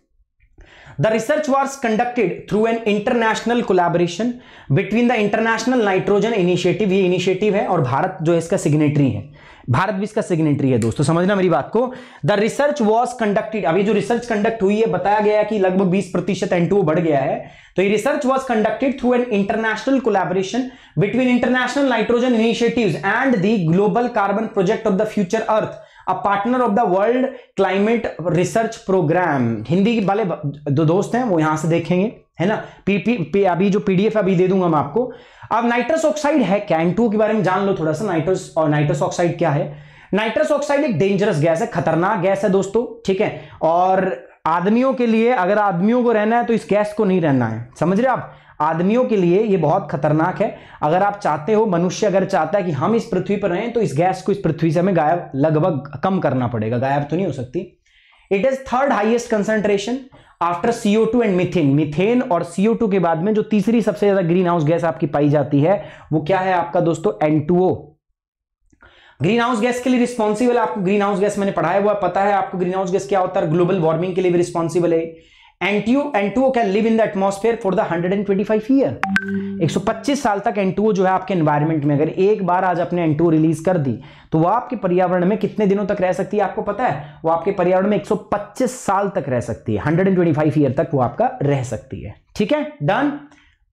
[SPEAKER 1] The research was conducted through an international collaboration between the International Nitrogen Initiative ये initiative है और भारत जो है इसका signatory है भारत भी इसका सिग्नेटरी है दोस्तों समझना मेरी बात को द रिसर्च वॉज कंडक्टेड अभी जो रिसर्च कंडक्ट हुई है बताया गया कि लगभग 20 प्रतिशत एन बढ़ गया है तो ये research was conducted through an international collaboration between international nitrogen initiatives and the global carbon project of the future earth a partner of the world climate research program Hindi वाले दो दोस्त हैं वो यहां से देखेंगे है ना पीपी पी, अभी जो पीडीएफ अभी दे दूंगा मैं आपको अब नाइट्रस ऑक्साइड है कैन टू के बारे में जान लो थोड़ा सा नाइट्रस और नाइट्रस ऑक्साइड क्या है नाइट्रस ऑक्साइड एक डेंजरस गैस है खतरनाक गैस है दोस्तों ठीक है और आदमियों के लिए अगर आदमियों को रहना है तो इस गैस को नहीं रहना है समझ रहे आप आदमियों के लिए ये बहुत खतरनाक है अगर आप चाहते हो मनुष्य अगर चाहता है कि हम इस पृथ्वी पर रहें तो इस गैस को इस पृथ्वी से हमें गायब लगभग कम करना पड़ेगा गायब तो नहीं हो सकती it is third highest concentration after CO two and methane methane और सीओ टू के बाद में जो तीसरी सबसे ज्यादा ग्रीन हाउस गैस आपकी पाई जाती है वो क्या है आपका दोस्तों N two O greenhouse gas के लिए रिस्पॉन्सिबल आपको ग्रीन हाउस गैस मैंने पढ़ाया हुआ पता है आपको ग्रीन हाउस गैस क्या होता है ग्लोबल वार्मिंग के लिए भी रिस्पॉन्सिबल है NTO N two O can live in the atmosphere for the 125 year 125 साल तक एनटूओ जो है आपके एनवायरमेंट में अगर एक बार आज आपने एनटूओ रिलीज कर दी तो वो आपके पर्यावरण में कितने दिनों तक रह सकती है आपको पता है वो आपके पर्यावरण में 125 साल तक रह सकती है 125 ईयर तक वो आपका रह सकती है ठीक है डन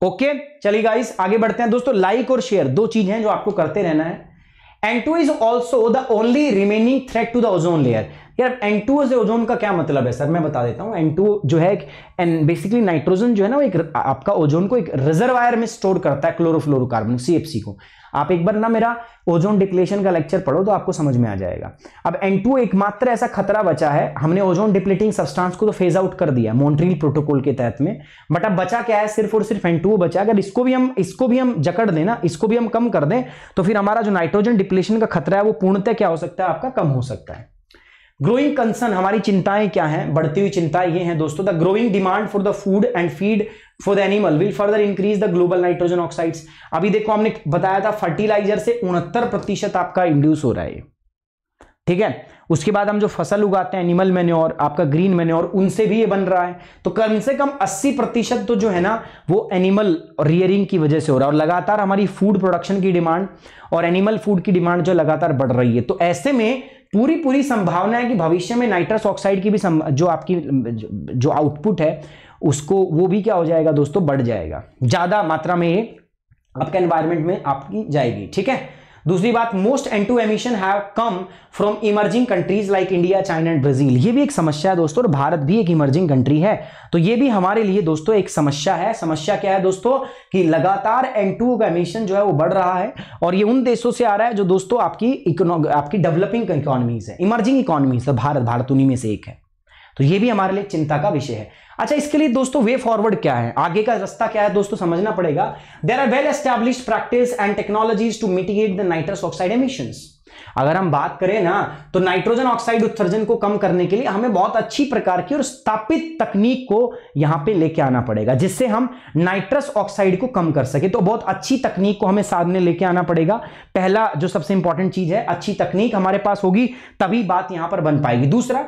[SPEAKER 1] ओके चलिए गाइस आगे बढ़ते हैं दोस्तों लाइक और शेयर दो चीजें हैं जो आपको करते रहना है N two is also the only remaining threat to the ozone layer यार एन टू से ओजोन का क्या मतलब है सर मैं बता देता हूँ एन टू जो है एन बेसिकली नाइट्रोजन जो है ना वो एक आपका ओजोन को एक रिजर्वायर में स्टोर करता है क्लोरोफ्लोरोकार्बन सी को आप एक बार ना मेरा ओजोन डिप्लेशन का लेक्चर पढ़ो तो आपको समझ में आ जाएगा अब एन टू एकमात्र ऐसा खतरा बचा है हमने ओजोन डिप्लेटिंग सब्सटेंस को तो फेज आउट कर दिया मॉन्ट्रील प्रोटोकॉल के तहत में बट अब बचा क्या है सिर्फ और सिर्फ एन टू बचा अगर इसको भी हम इसको भी हम जकड़ दें ना इसको भी हम कम कर दें तो फिर हमारा जो नाइट्रोजन डिप्लेशन का खतरा है वो पूर्णतः क्या हो सकता है आपका कम हो सकता है ग्रोइंग कंसर्न हमारी चिंताएं क्या हैं बढ़ती हुई चिंता ये हैं दोस्तों the growing demand for the food and feed for the animal will further increase the global nitrogen oxides अभी देखो हमने बताया था फर्टिलाइजर से उनहत्तर प्रतिशत आपका इंड्यूस हो रहा है ठीक है उसके बाद हम जो फसल उगाते हैं एनिमल मेन्योर आपका ग्रीन मेन्योर उनसे भी ये बन रहा है तो कम से कम 80 प्रतिशत तो जो है ना वो एनिमल रियरिंग की वजह से हो रहा है और लगातार हमारी फूड प्रोडक्शन की डिमांड और एनिमल फूड की डिमांड जो लगातार बढ़ रही है तो ऐसे में पूरी पूरी संभावना है कि भविष्य में नाइट्रस ऑक्साइड की भी जो आपकी जो आउटपुट है उसको वो भी क्या हो जाएगा दोस्तों बढ़ जाएगा ज़्यादा मात्रा में ये आपके एनवायरमेंट में आपकी जाएगी ठीक है दूसरी बात most N two emission have come from emerging countries like India China and Brazil ये भी एक समस्या है दोस्तों और भारत भी एक इमर्जिंग कंट्री है तो ये भी हमारे लिए दोस्तों एक समस्या है समस्या क्या है दोस्तों कि लगातार एन टू का एमिशन जो है वो बढ़ रहा है और ये उन देशों से आ रहा है जो दोस्तों आपकी आपकी डेवलपिंग इकोनॉमीज है इमर्जिंग इकोनॉमीज है भारत भारत उन्हीं में से एक है तो ये भी हमारे लिए चिंता का विषय है अच्छा इसके लिए दोस्तों वे फॉरवर्ड क्या है आगे का रास्ता क्या है दोस्तों समझना पड़ेगा there are well establish practice and technologies to mitigate the nitrous oxide emission अगर हम बात करें ना तो नाइट्रोजन ऑक्साइड उत्सर्जन को कम करने के लिए हमें बहुत अच्छी प्रकार की और स्थापित तकनीक को यहां पे लेके आना पड़ेगा जिससे हम नाइट्रस ऑक्साइड को कम कर सके तो बहुत अच्छी तकनीक को हमें सामने लेके आना पड़ेगा पहला जो सबसे इंपॉर्टेंट चीज है अच्छी तकनीक हमारे पास होगी तभी बात यहां पर बन पाएगी दूसरा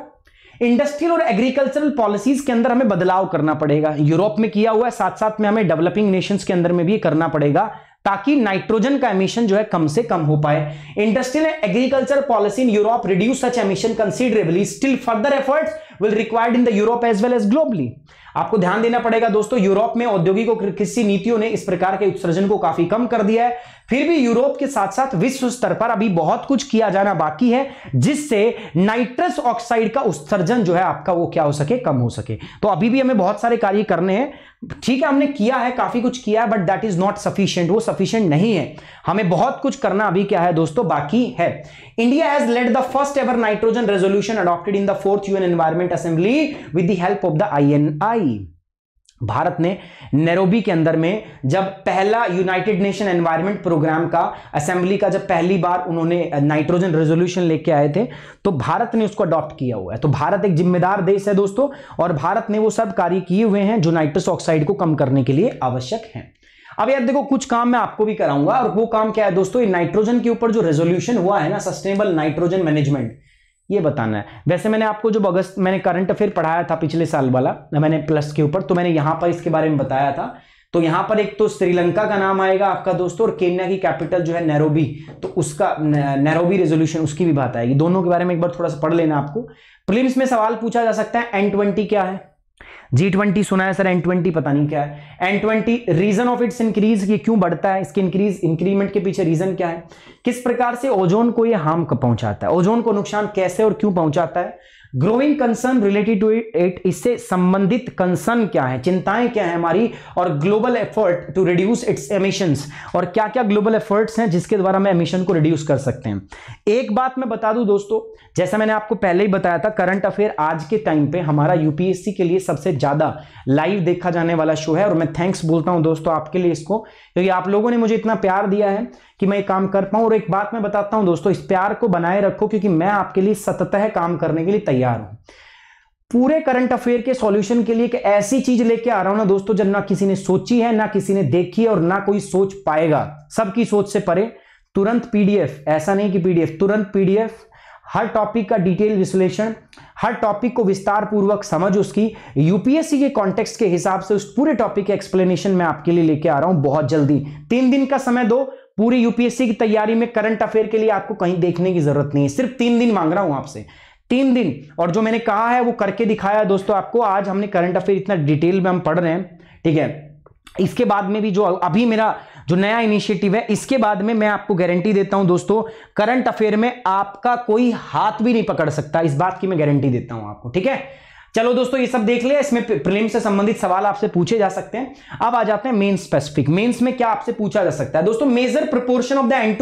[SPEAKER 1] इंडस्ट्रियल और एग्रीकल्चरल पॉलिसीज के अंदर हमें बदलाव करना पड़ेगा यूरोप में किया हुआ है साथ साथ में हमें डेवलपिंग नेशंस के अंदर में भी करना पड़ेगा ताकि नाइट्रोजन का एमिशन जो है कम से कम हो पाए industrial and agriculture policy in Europe reduce such emission considerably still further efforts will required in the Europe as well as globally आपको ध्यान देना पड़ेगा दोस्तों यूरोप में औद्योगिक और कृषि नीतियों ने इस प्रकार के उत्सर्जन को काफी कम कर दिया है फिर भी यूरोप के साथ साथ विश्व स्तर पर अभी बहुत कुछ किया जाना बाकी है जिससे नाइट्रस ऑक्साइड का उत्सर्जन जो है आपका वो क्या हो सके कम हो सके तो अभी भी हमें बहुत सारे कार्य करने हैं ठीक है हमने किया है काफी कुछ किया है but that is not sufficient वो सफिशियंट नहीं है हमें बहुत कुछ करना अभी क्या है दोस्तों बाकी है India has led the first ever nitrogen resolution adopted in the fourth UN environment assembly with the help of the I Bharat ने नैरोबी के अंदर में जब पहला यूनाइटेड नेशन एनवायरनमेंट प्रोग्राम का असेंबली का जब पहली बार उन्होंने नाइट्रोजन रेजोल्यूशन लेके आए थे तो भारत ने उसको अडॉप्ट किया हुआ है तो भारत एक जिम्मेदार देश है दोस्तों और भारत ने वो सब कार्य किए हुए हैं जो नाइट्रस ऑक्साइड को कम करने के लिए आवश्यक है अब यार देखो कुछ काम मैं आपको भी कराऊंगा और वो काम क्या है दोस्तों नाइट्रोजन के ऊपर जो रेजोल्यूशन हुआ है ना सस्टेनेबल नाइट्रोजन मैनेजमेंट ये बताना है वैसे मैंने आपको जो अगस्त मैंने करंट अफेयर पढ़ाया था पिछले साल वाला मैंने प्लस के ऊपर तो मैंने यहां पर इसके बारे में बताया था तो यहां पर एक तो श्रीलंका का नाम आएगा आपका दोस्तों और केन्या की कैपिटल जो है नैरोबी तो उसका नैरोबी रेजोल्यूशन उसकी भी बात आएगी दोनों के बारे में एक बार थोड़ा सा पढ़ लेना आपको प्रीलिम्स में सवाल पूछा जा सकता है एन ट्वेंटी क्या है जी ट्वेंटी सुना है सर एन ट्वेंटी पता नहीं क्या है N twenty reason of its increase ये क्यों बढ़ता है इसके इंक्रीज इंक्रीमेंट के पीछे रीजन क्या है किस प्रकार से ओजोन को ये हार्म पहुंचाता है ओजोन को नुकसान कैसे और क्यों पहुंचाता है growing concern related to it इससे संबंधित कंसर्न क्या है चिंताएं क्या है हमारी और global effort to reduce its emission और क्या क्या ग्लोबल एफर्ट्स हैं जिसके द्वारा हम एमिशन को रिड्यूस कर सकते हैं एक बात मैं बता दूं दोस्तों जैसा मैंने आपको पहले ही बताया था करंट अफेयर आज के टाइम पे हमारा यूपीएससी के लिए सबसे ज़्यादा लाइव देखा जाने वाला शो है और मैं थैंक्स बोलता हूँ दोस्तों आपके लिए इसको क्योंकि आप लोगों ने मुझे इतना प्यार दिया है कि मैं काम कर पाऊं और एक बात मैं बताता हूं दोस्तों इस प्यार को बनाए रखो क्योंकि मैं आपके लिए सततः काम करने के लिए तैयार हूं पूरे करंट अफेयर के सॉल्यूशन के लिए एक ऐसी चीज लेके आ रहा हूं ना दोस्तों जब ना किसी ने सोची है ना किसी ने देखी है और ना कोई सोच पाएगा सबकी सोच से परे तुरंत पीडीएफ ऐसा नहीं कि पीडीएफ तुरंत पीडीएफ हर टॉपिक का डिटेल विश्लेषण हर टॉपिक को विस्तार पूर्वक समझ उसकी यूपीएससी के कॉन्टेक्स्ट के हिसाब से उस पूरे टॉपिक के एक्सप्लेनेशन मैं आपके लिए लेके आ रहा हूं बहुत जल्दी तीन दिन का समय दो पूरी यूपीएससी की तैयारी में करंट अफेयर के लिए आपको कहीं देखने की जरूरत नहीं है सिर्फ तीन दिन मांग रहा हूं आपसे तीन दिन और जो मैंने कहा है वो करके दिखाया दोस्तों आपको आज हमने करंट अफेयर इतना डिटेल में हम पढ़ रहे हैं ठीक है इसके बाद में भी जो अभी मेरा जो नया इनिशिएटिव है इसके बाद में मैं आपको गारंटी देता हूं दोस्तों करंट अफेयर में आपका कोई हाथ भी नहीं पकड़ सकता इस बात की मैं गारंटी देता हूं आपको ठीक है चलो दोस्तों ये सब देख लिया इसमें प्रेम से संबंधित सवाल आपसे पूछे जा सकते हैं अब आ जाते हैं मेन स्पेसिफिक मेंस में क्या आपसे पूछा जा सकता है दोस्तों major proportion of the N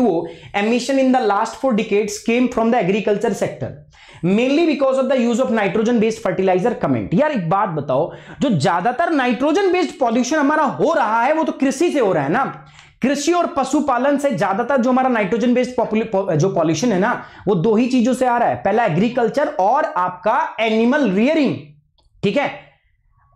[SPEAKER 1] emission in the last four decades came from the agriculture sector mainly because of the use of nitrogen based fertiliser comment यार एक बात बताओ जो ज्यादातर नाइट्रोजन बेस्ड पॉल्यूशन हमारा हो रहा है वो तो कृषि से हो रहा है ना कृषि और पशुपालन से ज्यादातर जो हमारा नाइट्रोजन बेस्ड जो पॉल्यूशन है ना वो दो ही चीजों से आ रहा है पहला एग्रीकल्चर और आपका एनिमल रियरिंग ठीक है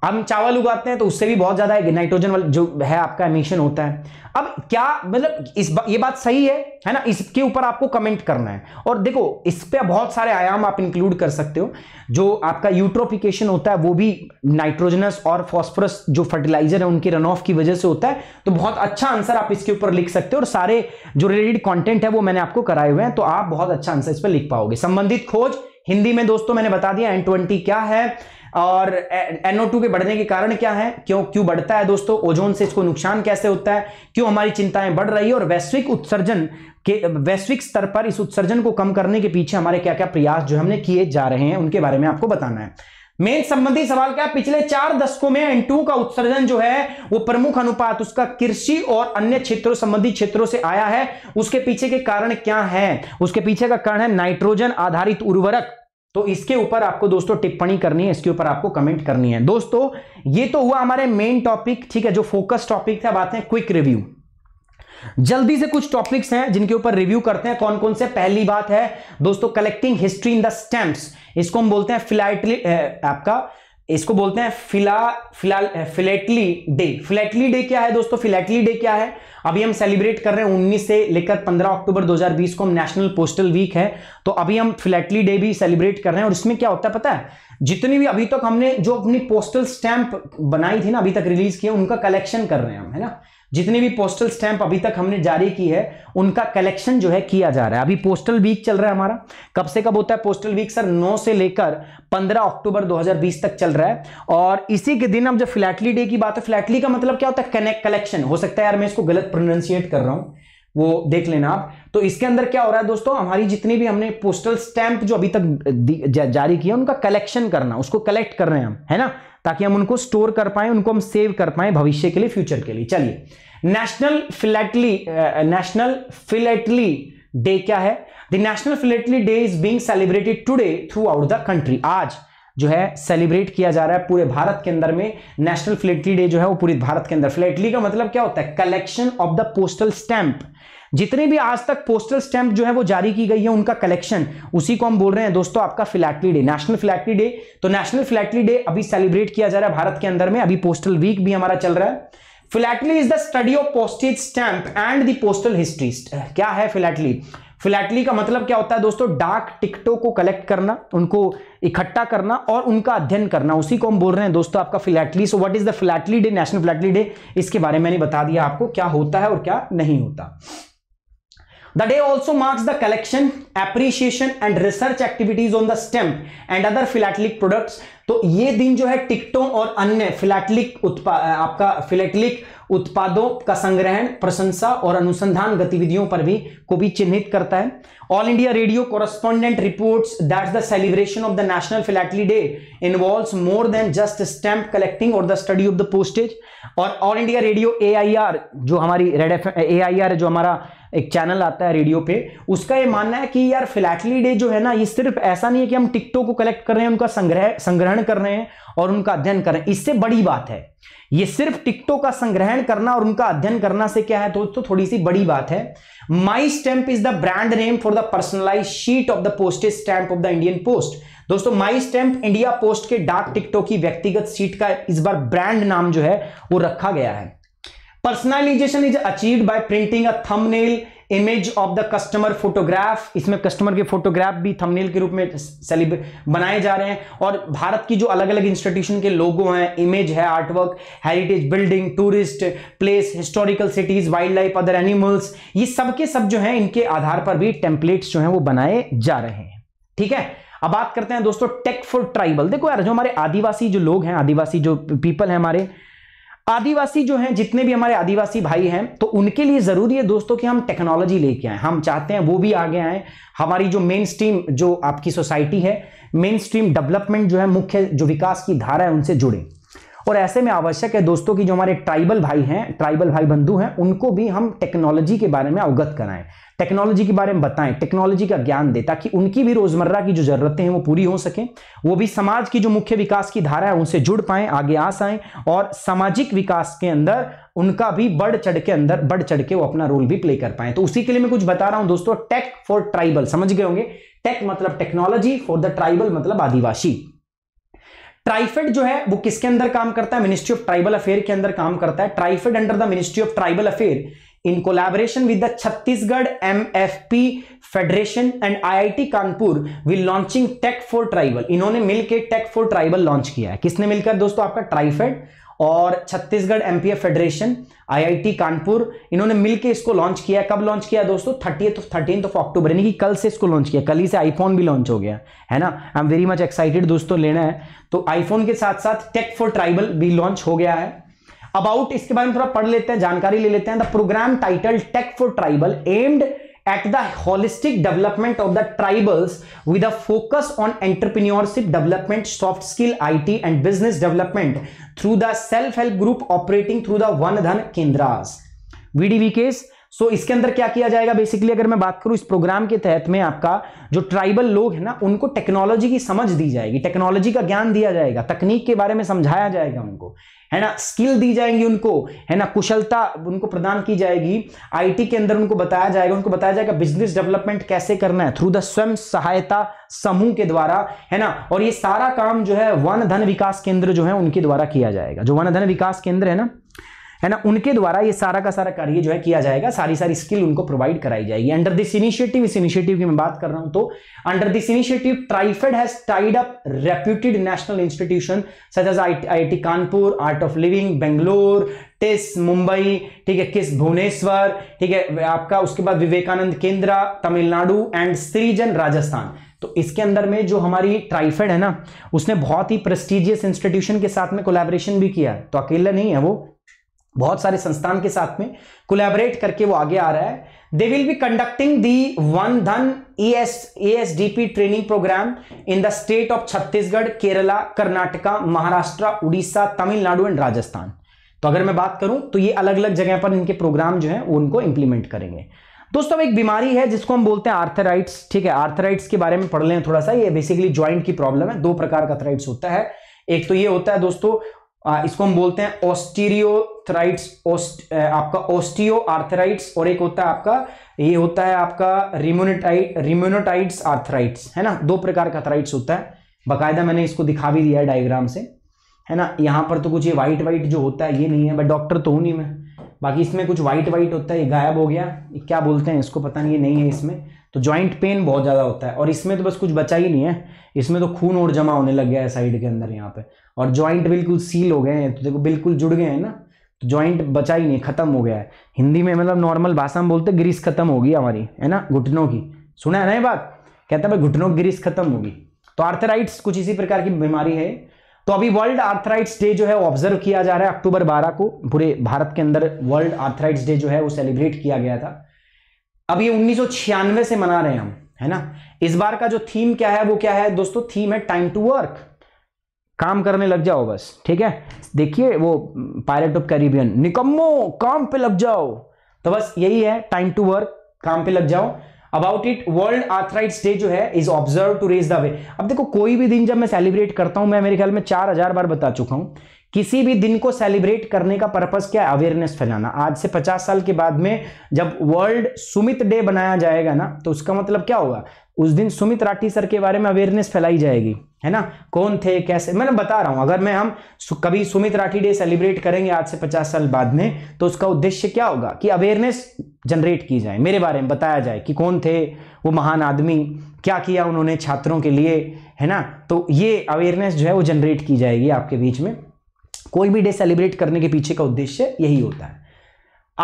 [SPEAKER 1] हम चावल उगाते हैं तो उससे भी बहुत ज्यादा नाइट्रोजन वाले जो है आपका एमिशन होता है अब क्या मतलब इस बा, ये बात सही है है ना इसके ऊपर आपको कमेंट करना है और देखो इस पर बहुत सारे आयाम आप इंक्लूड कर सकते हो जो आपका यूट्रोफिकेशन होता है वो भी नाइट्रोजनस और फॉस्फोरस जो फर्टिलाइजर है उनके रन ऑफ की वजह से होता है तो बहुत अच्छा आंसर आप इसके ऊपर लिख सकते हो और सारे जो रिलेटेड कॉन्टेंट है वो मैंने आपको कराए हुए हैं तो आप बहुत अच्छा आंसर इस पर लिख पाओगे संबंधित खोज हिंदी में दोस्तों मैंने बता दिया एन ट्वेंटी क्या है और NO2 के बढ़ने के कारण क्या है क्यों क्यों बढ़ता है दोस्तों ओजोन से इसको नुकसान कैसे होता है क्यों हमारी चिंताएं बढ़ रही है और वैश्विक उत्सर्जन के वैश्विक स्तर पर इस उत्सर्जन को कम करने के पीछे हमारे क्या क्या प्रयास जो हमने किए जा रहे हैं उनके बारे में आपको बताना है मेन संबंधी सवाल क्या पिछले चार दशकों में एन का उत्सर्जन जो है वो प्रमुख अनुपात उसका कृषि और अन्य क्षेत्रों संबंधी क्षेत्रों से आया है उसके पीछे के कारण क्या है उसके पीछे का कारण है नाइट्रोजन आधारित उर्वरक तो इसके ऊपर आपको दोस्तों टिप्पणी करनी है इसके ऊपर आपको कमेंट करनी है दोस्तों ये तो हुआ हमारे मेन टॉपिक ठीक है जो फोकस टॉपिक था बात है क्विक रिव्यू जल्दी से कुछ टॉपिक्स हैं जिनके ऊपर रिव्यू करते हैं कौन कौन से पहली बात है दोस्तों collecting history in the stamps इसको हम बोलते हैं फिलाटली आपका इसको बोलते हैं phila phila philately day philately day क्या है दोस्तों फिलेटली डे क्या है अभी हम सेलिब्रेट कर रहे हैं 19 से लेकर 15 अक्टूबर 2020 को हम नेशनल पोस्टल वीक है तो अभी हम फ्लैटली डे भी सेलिब्रेट कर रहे हैं और इसमें क्या होता है पता है जितनी भी अभी तक हमने जो अपनी पोस्टल स्टैंप बनाई थी ना अभी तक रिलीज किया उनका कलेक्शन कर रहे हैं हम है ना जितने भी पोस्टल स्टैंप अभी तक हमने जारी की है उनका कलेक्शन जो है किया जा रहा है अभी पोस्टल वीक चल रहा है हमारा कब से कब होता है पोस्टल वीक सर 9 से लेकर 15 अक्टूबर 2020 तक चल रहा है और इसी के दिन अब जब फ्लैटली डे की बात है फ्लैटली का मतलब क्या होता है कनेक्ट कलेक्शन हो सकता है यार मैं इसको गलत प्रोनाउंसिएट कर रहा हूं वो देख लेना आप तो इसके अंदर क्या हो रहा है दोस्तों हमारी जितनी भी हमने पोस्टल स्टैंप जो अभी तक जारी किया उनका कलेक्शन करना उसको कलेक्ट कर रहे हैं हम है ना ताकि हम उनको स्टोर कर पाए उनको हम सेव कर पाए भविष्य के लिए फ्यूचर के लिए चलिए national philately national philately day क्या है the national philately day is being celebrated today throughout the country आज जो है सेलिब्रेट किया जा रहा है पूरे भारत के अंदर में नेशनल फ्लेटली डे जो है वो पूरे भारत के अंदर फ्लेटली का मतलब क्या होता है collection of the postal stamp जितने भी आज तक पोस्टल स्टैंप जो है वो जारी की गई है उनका कलेक्शन उसी को हम बोल रहे हैं दोस्तों आपका philately day national philately day तो नेशनल फिलैटली डे अभी सेलिब्रेट किया जा रहा है भारत के अंदर में अभी पोस्टल वीक भी हमारा चल रहा है philately is the study of postage stamp and the postal history क्या है फिलैटली फ्लैटली का मतलब क्या होता है दोस्तों डाक टिकटों को कलेक्ट करना उनको इकट्ठा करना और उनका अध्ययन करना उसी को हम बोल रहे हैं दोस्तों आपका philately so what is the philately day national philately day इसके बारे में मैंने बता दिया आपको क्या होता है और क्या नहीं होता The day also marks the collection, appreciation and research activities on the stamp and other philatelic products तो ये दिन जो है टिकटों और अन्य फिलेटलिक उत्पाद आपका फिलेटलिक उत्पादों का संग्रहण प्रशंसा और अनुसंधान गतिविधियों पर भी को भी चिन्हित करता है All India Radio correspondent report that the celebration of the national philately day involve more than just stamp collecting और the study of the postage और ऑल इंडिया रेडियो ए जो हमारी रेड एफ ए जो हमारा एक चैनल आता है रेडियो पे उसका ये मानना है कि यार फिलेटली डे जो है ना ये सिर्फ ऐसा नहीं है कि हम टिकटों को कलेक्ट कर रहे हैं उनका संग्रह संग्रह संग्रहण कर रहे हैं और उनका अध्ययन कर रहे हैं इससे बड़ी बात है ये सिर्फ टिकटों का संग्रहण करना और उनका अध्ययन करना से क्या है तो, तो थोड़ी सी बड़ी बात है my stamp is the brand name for the personalise sheet of the postage stamp of the Indian post दोस्तों माई स्टैंप इंडिया पोस्ट के डाक टिकटों की व्यक्तिगत सीट का इस बार ब्रांड नाम जो है वो रखा गया है personalisation is achieve by printing a thumbnail image of the customer photograph इसमें कस्टमर के फोटोग्राफ भी थंबनेल के रूप में सेलिब्रेट बनाए जा रहे हैं और भारत की जो अलग अलग इंस्टीट्यूशन के लोगो हैं इमेज है artwork heritage building tourist place historical cities wildlife other animals ये सब के सब जो है इनके आधार पर भी टेम्पलेट्स जो है वो बनाए जा रहे हैं ठीक है अब बात करते हैं दोस्तों टेक फॉर ट्राइबल देखो यार जो हमारे आदिवासी जो लोग हैं आदिवासी जो पीपल हैं हमारे आदिवासी जो हैं जितने भी हमारे आदिवासी भाई हैं तो उनके लिए ज़रूरी है दोस्तों कि हम टेक्नोलॉजी लेके आए हम चाहते हैं वो भी आगे आए हमारी जो मेन स्ट्रीम जो आपकी सोसाइटी है मेन स्ट्रीम डेवलपमेंट जो है मुख्य जो विकास की धारा है उनसे जुड़े और ऐसे में आवश्यक है दोस्तों की जो हमारे ट्राइबल भाई हैं ट्राइबल भाई बंधु हैं उनको भी हम टेक्नोलॉजी के बारे में अवगत कराएं टेक्नोलॉजी के बारे में बताएं टेक्नोलॉजी का ज्ञान दें ताकि उनकी भी रोजमर्रा की जो जरूरतें हैं वो पूरी हो सकें वो भी समाज की जो मुख्य विकास की धारा है उनसे जुड़ पाएं आगे आ सएं और सामाजिक विकास के अंदर उनका भी बढ़ चढ़ के अंदर बढ़ चढ़ के वो अपना रोल भी प्ले कर पाए तो उसी के लिए मैं कुछ बता रहा हूं दोस्तों टेक फॉर ट्राइबल समझ गए होंगे टेक मतलब टेक्नोलॉजी फॉर द ट्राइबल मतलब आदिवासी ट्राइफेड जो है वो किसके अंदर काम करता है मिनिस्ट्री ऑफ ट्राइबल अफेयर के अंदर काम करता है TRIFED under the ministry of tribal affair in M F P federation and I I T Kanpur will launching tech for tribal इन्होंने मिलकर टेक फॉर ट्राइबल लॉन्च किया है किसने मिलकर दोस्तों आपका ट्राइफेड और Chhattisgarh MPF federation IIT Kanpur इन्होंने मिलकर इसको लॉन्च किया कब लॉन्च किया दोस्तों थर्टीथ थर्टीन ऑफ अक्टूबर यानी कि कल से इसको लॉन्च किया कल ही से आईफोन भी लॉन्च हो गया है ना I am very much excited दोस्तों लेना है तो आईफोन के साथ साथ टेक फॉर ट्राइबल भी लॉन्च हो गया है अबाउट इसके बारे में थोड़ा पढ़ लेते हैं जानकारी ले लेते हैं the program title tech for tribal aimed at the holistic development of the tribals with a focus on entrepreneurship development soft skill I T and business development through the self help group operating through the Van Dhan Kendras वीडीवी case so so, इसके अंदर क्या किया जाएगा basically अगर मैं बात करूं इस प्रोग्राम के तहत में आपका जो ट्राइबल लोग है ना उनको टेक्नोलॉजी की समझ दी जाएगी टेक्नोलॉजी का ज्ञान दिया जाएगा तकनीक के बारे में समझाया जाएगा उनको है ना स्किल दी जाएंगी उनको है ना कुशलता उनको प्रदान की जाएगी आईटी के अंदर उनको बताया जाएगा उनको बताया जाएगा बिजनेस डेवलपमेंट कैसे करना है थ्रू द स्वयं सहायता समूह के द्वारा है ना और ये सारा काम जो है वन धन विकास केंद्र जो है उनके द्वारा किया जाएगा जो वन धन विकास केंद्र है ना है ना उनके द्वारा ये सारा का सारा कार्य जो है किया जाएगा सारी सारी स्किल उनको प्रोवाइड कराई जाएगी अंडर दिस इनिशिएटिव इस इनिशिएटिव की मैं बात कर रहा हूं तो under this initiative TRIFED has tied up reputed national institution such as I T Kanpur Art of Living Bangalore TISS Mumbai ठीक है किस भुवनेश्वर ठीक है आपका उसके बाद विवेकानंद केंद्र तमिलनाडु एंड श्रीजन राजस्थान तो इसके अंदर में जो हमारी ट्राइफेड है ना उसने बहुत ही प्रेस्टिजियस इंस्टीट्यूशन के साथ में कोलैबोरेशन भी किया तो अकेला नहीं है वो बहुत सारे संस्थान के साथ में कोलैबोरेट करके वो आगे आ रहा है they will be conducting the Van Dhan E S A S D P training program in the state of Chhattisgarh Kerala Karnataka Maharashtra Orissa Tamil Nadu and Rajasthan तो अगर मैं बात करूं तो ये अलग अलग जगह पर इनके प्रोग्राम जो है वो उनको इंप्लीमेंट करेंगे दोस्तों एक बीमारी है जिसको हम बोलते हैं आर्थराइट्स ठीक है आर्थराइट्स के बारे में पढ़ लें थोड़ा सा ये बेसिकली ज्वाइंट की प्रॉब्लम है दो प्रकार का आर्थराइट्स होता है एक तो ये होता है दोस्तों इसको हम बोलते हैं ऑस्टीरियोथराइट्स ओस्ट, आपका ऑस्टियो आर्थराइट्स और एक होता है आपका ये होता है आपका रिम्यूनोटाइट रिम्यूनोटाइट्स आर्थराइट्स है ना दो प्रकार का आर्थराइट्स होता है बाकायदा मैंने इसको दिखा भी दिया है डायग्राम से है ना यहाँ पर तो कुछ ये वाइट वाइट जो होता है ये नहीं है बट डॉक्टर तो हूँ नहीं मैं बाकी इसमें कुछ वाइट वाइट होता है ये गायब हो गया क्या बोलते हैं इसको पता नहीं ये नहीं है इसमें तो ज्वाइंट पेन बहुत ज़्यादा होता है और इसमें तो बस कुछ बचा ही नहीं है इसमें तो खून और जमा होने लग गया है साइड के अंदर यहाँ पे और ज्वाइंट बिल्कुल सील हो गए हैं तो देखो बिल्कुल जुड़ गए हैं ना तो ज्वाइंट बचा ही नहीं ख़त्म हो गया है हिंदी में मतलब नॉर्मल भाषा में बोलते ग्रीस ख़त्म होगी हमारी है ना घुटनों की सुना है ना ये बात कहता भाई घुटनों की ग्रीस ख़त्म होगी तो आर्थराइट्स कुछ इसी प्रकार की बीमारी है तो अभी वर्ल्ड आर्थराइट्स डे जो है ऑब्जर्व किया जा रहा है अक्टूबर 12 को पूरे भारत के अंदर वर्ल्ड आर्थराइट्स डे जो है वो सेलिब्रेट किया गया था अब ये उन्नीस से मना रहे हैं हम है ना इस बार का जो थीम क्या है वो क्या है दोस्तों थीम है टाइम टू वर्क काम करने लग जाओ बस ठीक है देखिए वो पायलट ऑफ कैरिबियन निकम्मो काम पे लग जाओ तो बस यही है टाइम टू वर्क काम पे लग जाओ about it world arthritis day जो है is observe to raise the way अब देखो कोई भी दिन जब मैं सेलिब्रेट करता हूं मैं मेरे ख्याल में चार हजार बार बता चुका हूं किसी भी दिन को सेलिब्रेट करने का पर्पज़ क्या है अवेयरनेस फैलाना आज से 50 साल के बाद में जब वर्ल्ड सुमित डे बनाया जाएगा ना तो उसका मतलब क्या होगा उस दिन सुमित राठी सर के बारे में अवेयरनेस फैलाई जाएगी है ना कौन थे कैसे मैंने बता रहा हूं अगर मैं हम कभी सुमित राठी डे सेलिब्रेट करेंगे आज से 50 साल बाद में तो उसका उद्देश्य क्या होगा कि अवेयरनेस जनरेट की जाए मेरे बारे में बताया जाए कि कौन थे वो महान आदमी क्या किया उन्होंने छात्रों के लिए है ना तो ये अवेयरनेस जो है वो जनरेट की जाएगी आपके बीच में कोई भी डे सेलिब्रेट करने के पीछे का उद्देश्य यही होता है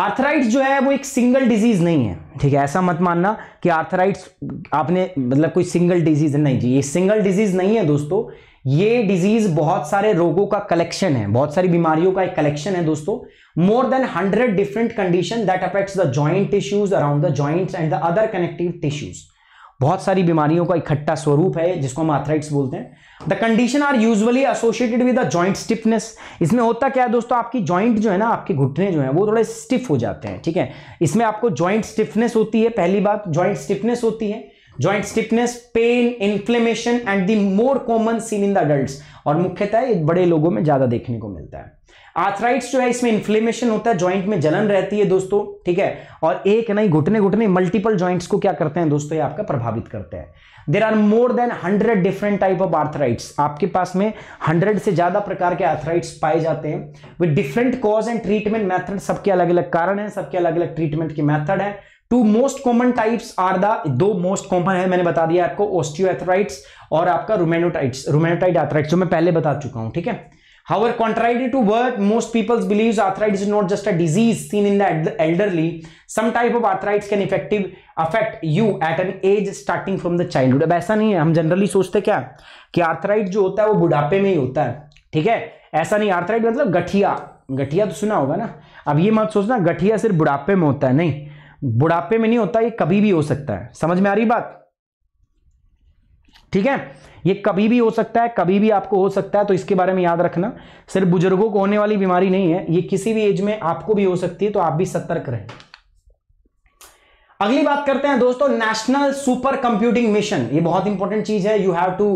[SPEAKER 1] आर्थराइट्स जो है वो एक सिंगल डिजीज नहीं है ठीक है ऐसा मत मानना कि आर्थराइट्स आपने मतलब कोई सिंगल डिजीज नहीं जी ये सिंगल डिजीज नहीं है दोस्तों ये डिजीज बहुत सारे रोगों का कलेक्शन है बहुत सारी बीमारियों का एक कलेक्शन है दोस्तों more than hundred different condition that affects the joint tissues around the joints and the other connective tissues बहुत सारी बीमारियों का इकट्ठा स्वरूप है जिसको हम आर्थराइट्स बोलते हैं the condition are usually associated with the joint stiffness इसमें होता क्या है दोस्तों आपकी जॉइंट जो है ना आपके घुटने जो है वो थोड़े स्टिफ हो जाते हैं ठीक है इसमें आपको ज्वाइंट स्टिफनेस होती है पहली बात ज्वाइंट स्टिफनेस होती है joint stiffness pain inflammation and the more common seen in the adult और मुख्यतः ये बड़े लोगों में ज़्यादा देखने को मिलता है आर्थराइट्स जो है इसमें इन्फ्लेमेशन होता है जॉइंट में जलन रहती है दोस्तों ठीक है और एक नहीं घुटने घुटने मल्टीपल जॉइंट्स को क्या करते हैं दोस्तों ये आपका प्रभावित करते हैं there are more than hundred different type of arthritis आपके पास में हंड्रेड से ज़्यादा प्रकार के आर्थराइट्स पाए जाते हैं with different cause and treatment method सबके अलग अलग कारण है सबके अलग अलग ट्रीटमेंट के मैथड है two most common types are the दो मोस्ट कॉमन है मैंने बता दिया आपको ऑस्टियोथराइट्स और आपका रोमेनोटाइट्स रोमेनोटाइट आथराइट्स जो मैं पहले बता चुका हूं ठीक है however contrary to what most peoples believe arthritis is not just a disease seen in the elderly. Some type of arthritis can effective affect you at an age starting from the अब ऐसा नहीं है हम generally सोचते क्या कि आर्थराइट जो होता है वो बुढ़ापे में ही होता है ठीक है ऐसा नहीं आर्थराइट मतलब गठिया गठिया तो सुना होगा ना अब ये मत सोचना गठिया सिर्फ बुढ़ापे में होता है नहीं बुढ़ापे में नहीं होता ये कभी भी हो सकता है समझ में आ रही बात ठीक है ये कभी भी हो सकता है कभी भी आपको हो सकता है तो इसके बारे में याद रखना सिर्फ बुजुर्गों को होने वाली बीमारी नहीं है ये किसी भी एज में आपको भी हो सकती है तो आप भी सतर्क रहें अगली बात करते हैं दोस्तों नेशनल सुपर कंप्यूटिंग मिशन ये बहुत इंपॉर्टेंट चीज है you have to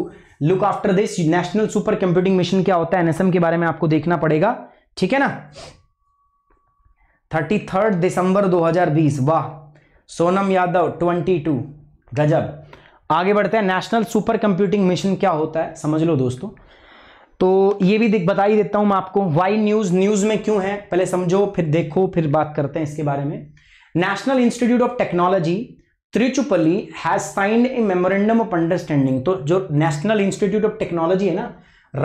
[SPEAKER 1] look after this national super computing mission क्या होता है एनएसएम के बारे में आपको देखना पड़ेगा ठीक है ना थर्टी थर्ड दिसंबर 2020 वाह सोनम यादव 22 गजब आगे बढ़ते हैं नेशनल सुपर कंप्यूटिंग मिशन क्या होता है समझ लो दोस्तों तो ये भी बता ही देता हूं मैं आपको वाई न्यूज़ न्यूज़ में क्यों है पहले समझो फिर देखो फिर बात करते हैं इसके बारे में national institute of technology Tiruchirappalli has signed a memorandum of understanding तो जो नेशनल इंस्टीट्यूट ऑफ टेक्नोलॉजी है ना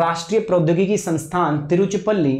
[SPEAKER 1] राष्ट्रीय प्रौद्योगिकी संस्थान तिरुचिपल्ली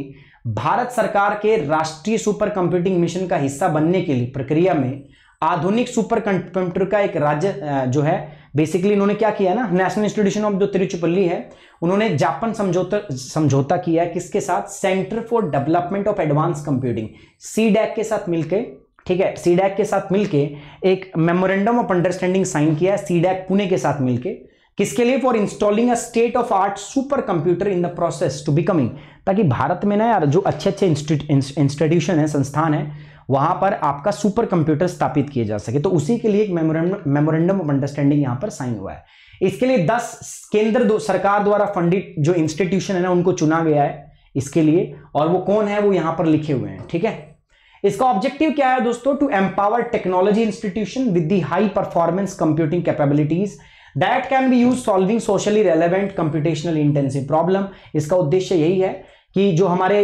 [SPEAKER 1] भारत सरकार के राष्ट्रीय सुपर कंप्यूटिंग मिशन का हिस्सा बनने के लिए प्रक्रिया में आधुनिक सुपर कंप्यूटर का एक राज्य जो है बेसिकली इन्होंने क्या किया ना नेशनल इंस्टीट्यूशन ऑफ जो तिरुचुपल्ली है उन्होंने जापान समझौता समझौता किया है किसके साथ centre for development of advance computing C के साथ मिलकर ठीक है सीडैक के साथ मिलकर एक मेमोरेंडम ऑफ अंडरस्टैंडिंग साइन किया है सीडैक पुणे के साथ मिलकर किसके लिए for installing a state of art super computer in the process to becoming ताकि भारत में ना यार जो अच्छे अच्छे इंस्टीट्यूशन है संस्थान है वहां पर आपका सुपर कंप्यूटर स्थापित किए जा सके तो उसी के लिए एक मेमोरेंडम ऑफ अंडरस्टैंडिंग यहां पर साइन हुआ है इसके लिए 10 केंद्र दो, सरकार द्वारा फंडित जो इंस्टीट्यूशन है ना उनको चुना गया है इसके लिए और वो कौन है वो यहां पर लिखे हुए हैं ठीक है इसका ऑब्जेक्टिव क्या है दोस्तों to empower technology institution with the high performance computing capabilities that can be use solving socially relevant computational intensive problem इसका उद्देश्य यही है कि जो हमारे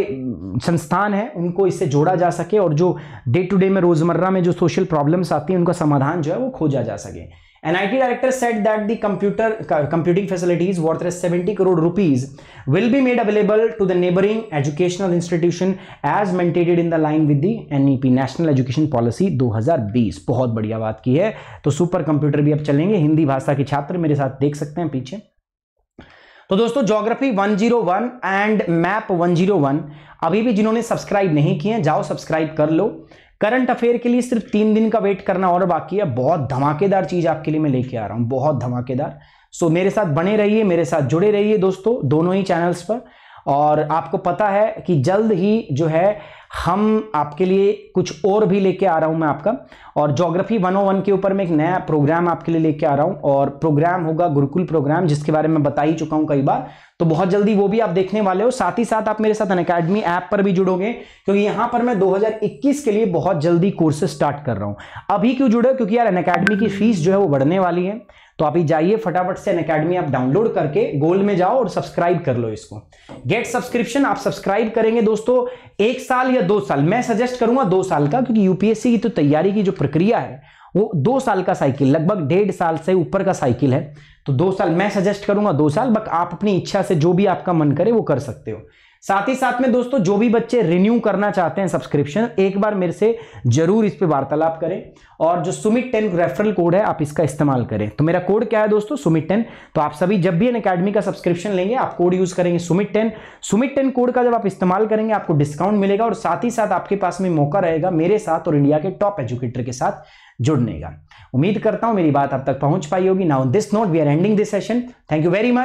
[SPEAKER 1] संस्थान है उनको इससे जोड़ा जा सके और जो डे टू डे में रोज़मर्रा में जो सोशल प्रॉब्लम्स आती हैं उनका समाधान जो है वो खोजा जा सके NIT director said that the computer computing facilities worth 70 crore rupees will be made available to the neighboring educational institution as mandated in the line with the NEP National Education Policy 2020 बहुत बढ़िया बात की है तो super computer भी अब चलेंगे हिंदी भाषा के छात्र मेरे साथ देख सकते हैं पीछे तो दोस्तों ज्योग्राफी 101 एंड मैप 101 अभी भी जिन्होंने सब्सक्राइब नहीं किए जाओ सब्सक्राइब कर लो करंट अफेयर के लिए सिर्फ तीन दिन का वेट करना और बाकी है बहुत धमाकेदार चीज आपके लिए मैं लेके आ रहा हूं बहुत धमाकेदार सो मेरे साथ बने रहिए मेरे साथ जुड़े रहिए दोस्तों दोनों ही चैनल्स पर और आपको पता है कि जल्द ही जो है हम आपके लिए कुछ और भी लेके आ रहा हूं मैं आपका और जोग्राफी 101 के ऊपर मैं एक नया प्रोग्राम आपके लिए लेके आ रहा हूं और प्रोग्राम होगा गुरुकुल प्रोग्राम जिसके बारे में बता ही चुका हूं कई बार तो बहुत जल्दी वो भी आप देखने वाले हो साथ ही साथ आप मेरे साथ अन अकेडमी ऐप पर भी जुड़ोगे क्योंकि यहां पर मैं 2021 के लिए बहुत जल्दी कोर्सेज स्टार्ट कर रहा हूं अभी क्यों जुड़े क्योंकि यार अन अकेडमी की फीस जो है वो बढ़ने वाली है तो आप ही जाइए फटाफट से अकेडमी आप डाउनलोड करके गोल्ड में जाओ और सब्सक्राइब कर लो इसको गेट सब्सक्रिप्शन आप सब्सक्राइब करेंगे दोस्तों एक साल या दो साल मैं सजेस्ट करूंगा दो साल का क्योंकि यूपीएससी की तो तैयारी की जो प्रक्रिया है वो दो साल का साइकिल लगभग डेढ़ साल से ऊपर का साइकिल है तो दो साल मैं सजेस्ट करूंगा दो साल बट आप अपनी इच्छा से जो भी आपका मन करे वो कर सकते हो साथ ही साथ में दोस्तों जो भी बच्चे रिन्यू करना चाहते हैं सब्सक्रिप्शन एक बार मेरे से जरूर इस पर वार्तालाप करें और जो सुमित टेन रेफरल कोड है आप इसका इस्तेमाल करें तो मेरा कोड क्या है दोस्तों सुमित टेन तो आप सभी जब भी एन अकेडमी का सब्सक्रिप्शन लेंगे आप कोड यूज करेंगे Sumit ten Sumit ten code का जब आप इस्तेमाल करेंगे आपको डिस्काउंट मिलेगा और साथ ही साथ आपके पास में मौका रहेगा मेरे साथ और इंडिया के टॉप एजुकेटर के साथ जुड़ने का उम्मीद करता हूं मेरी बात आप तक पहुंच पाई होगी now this note we are ending this session thank you very much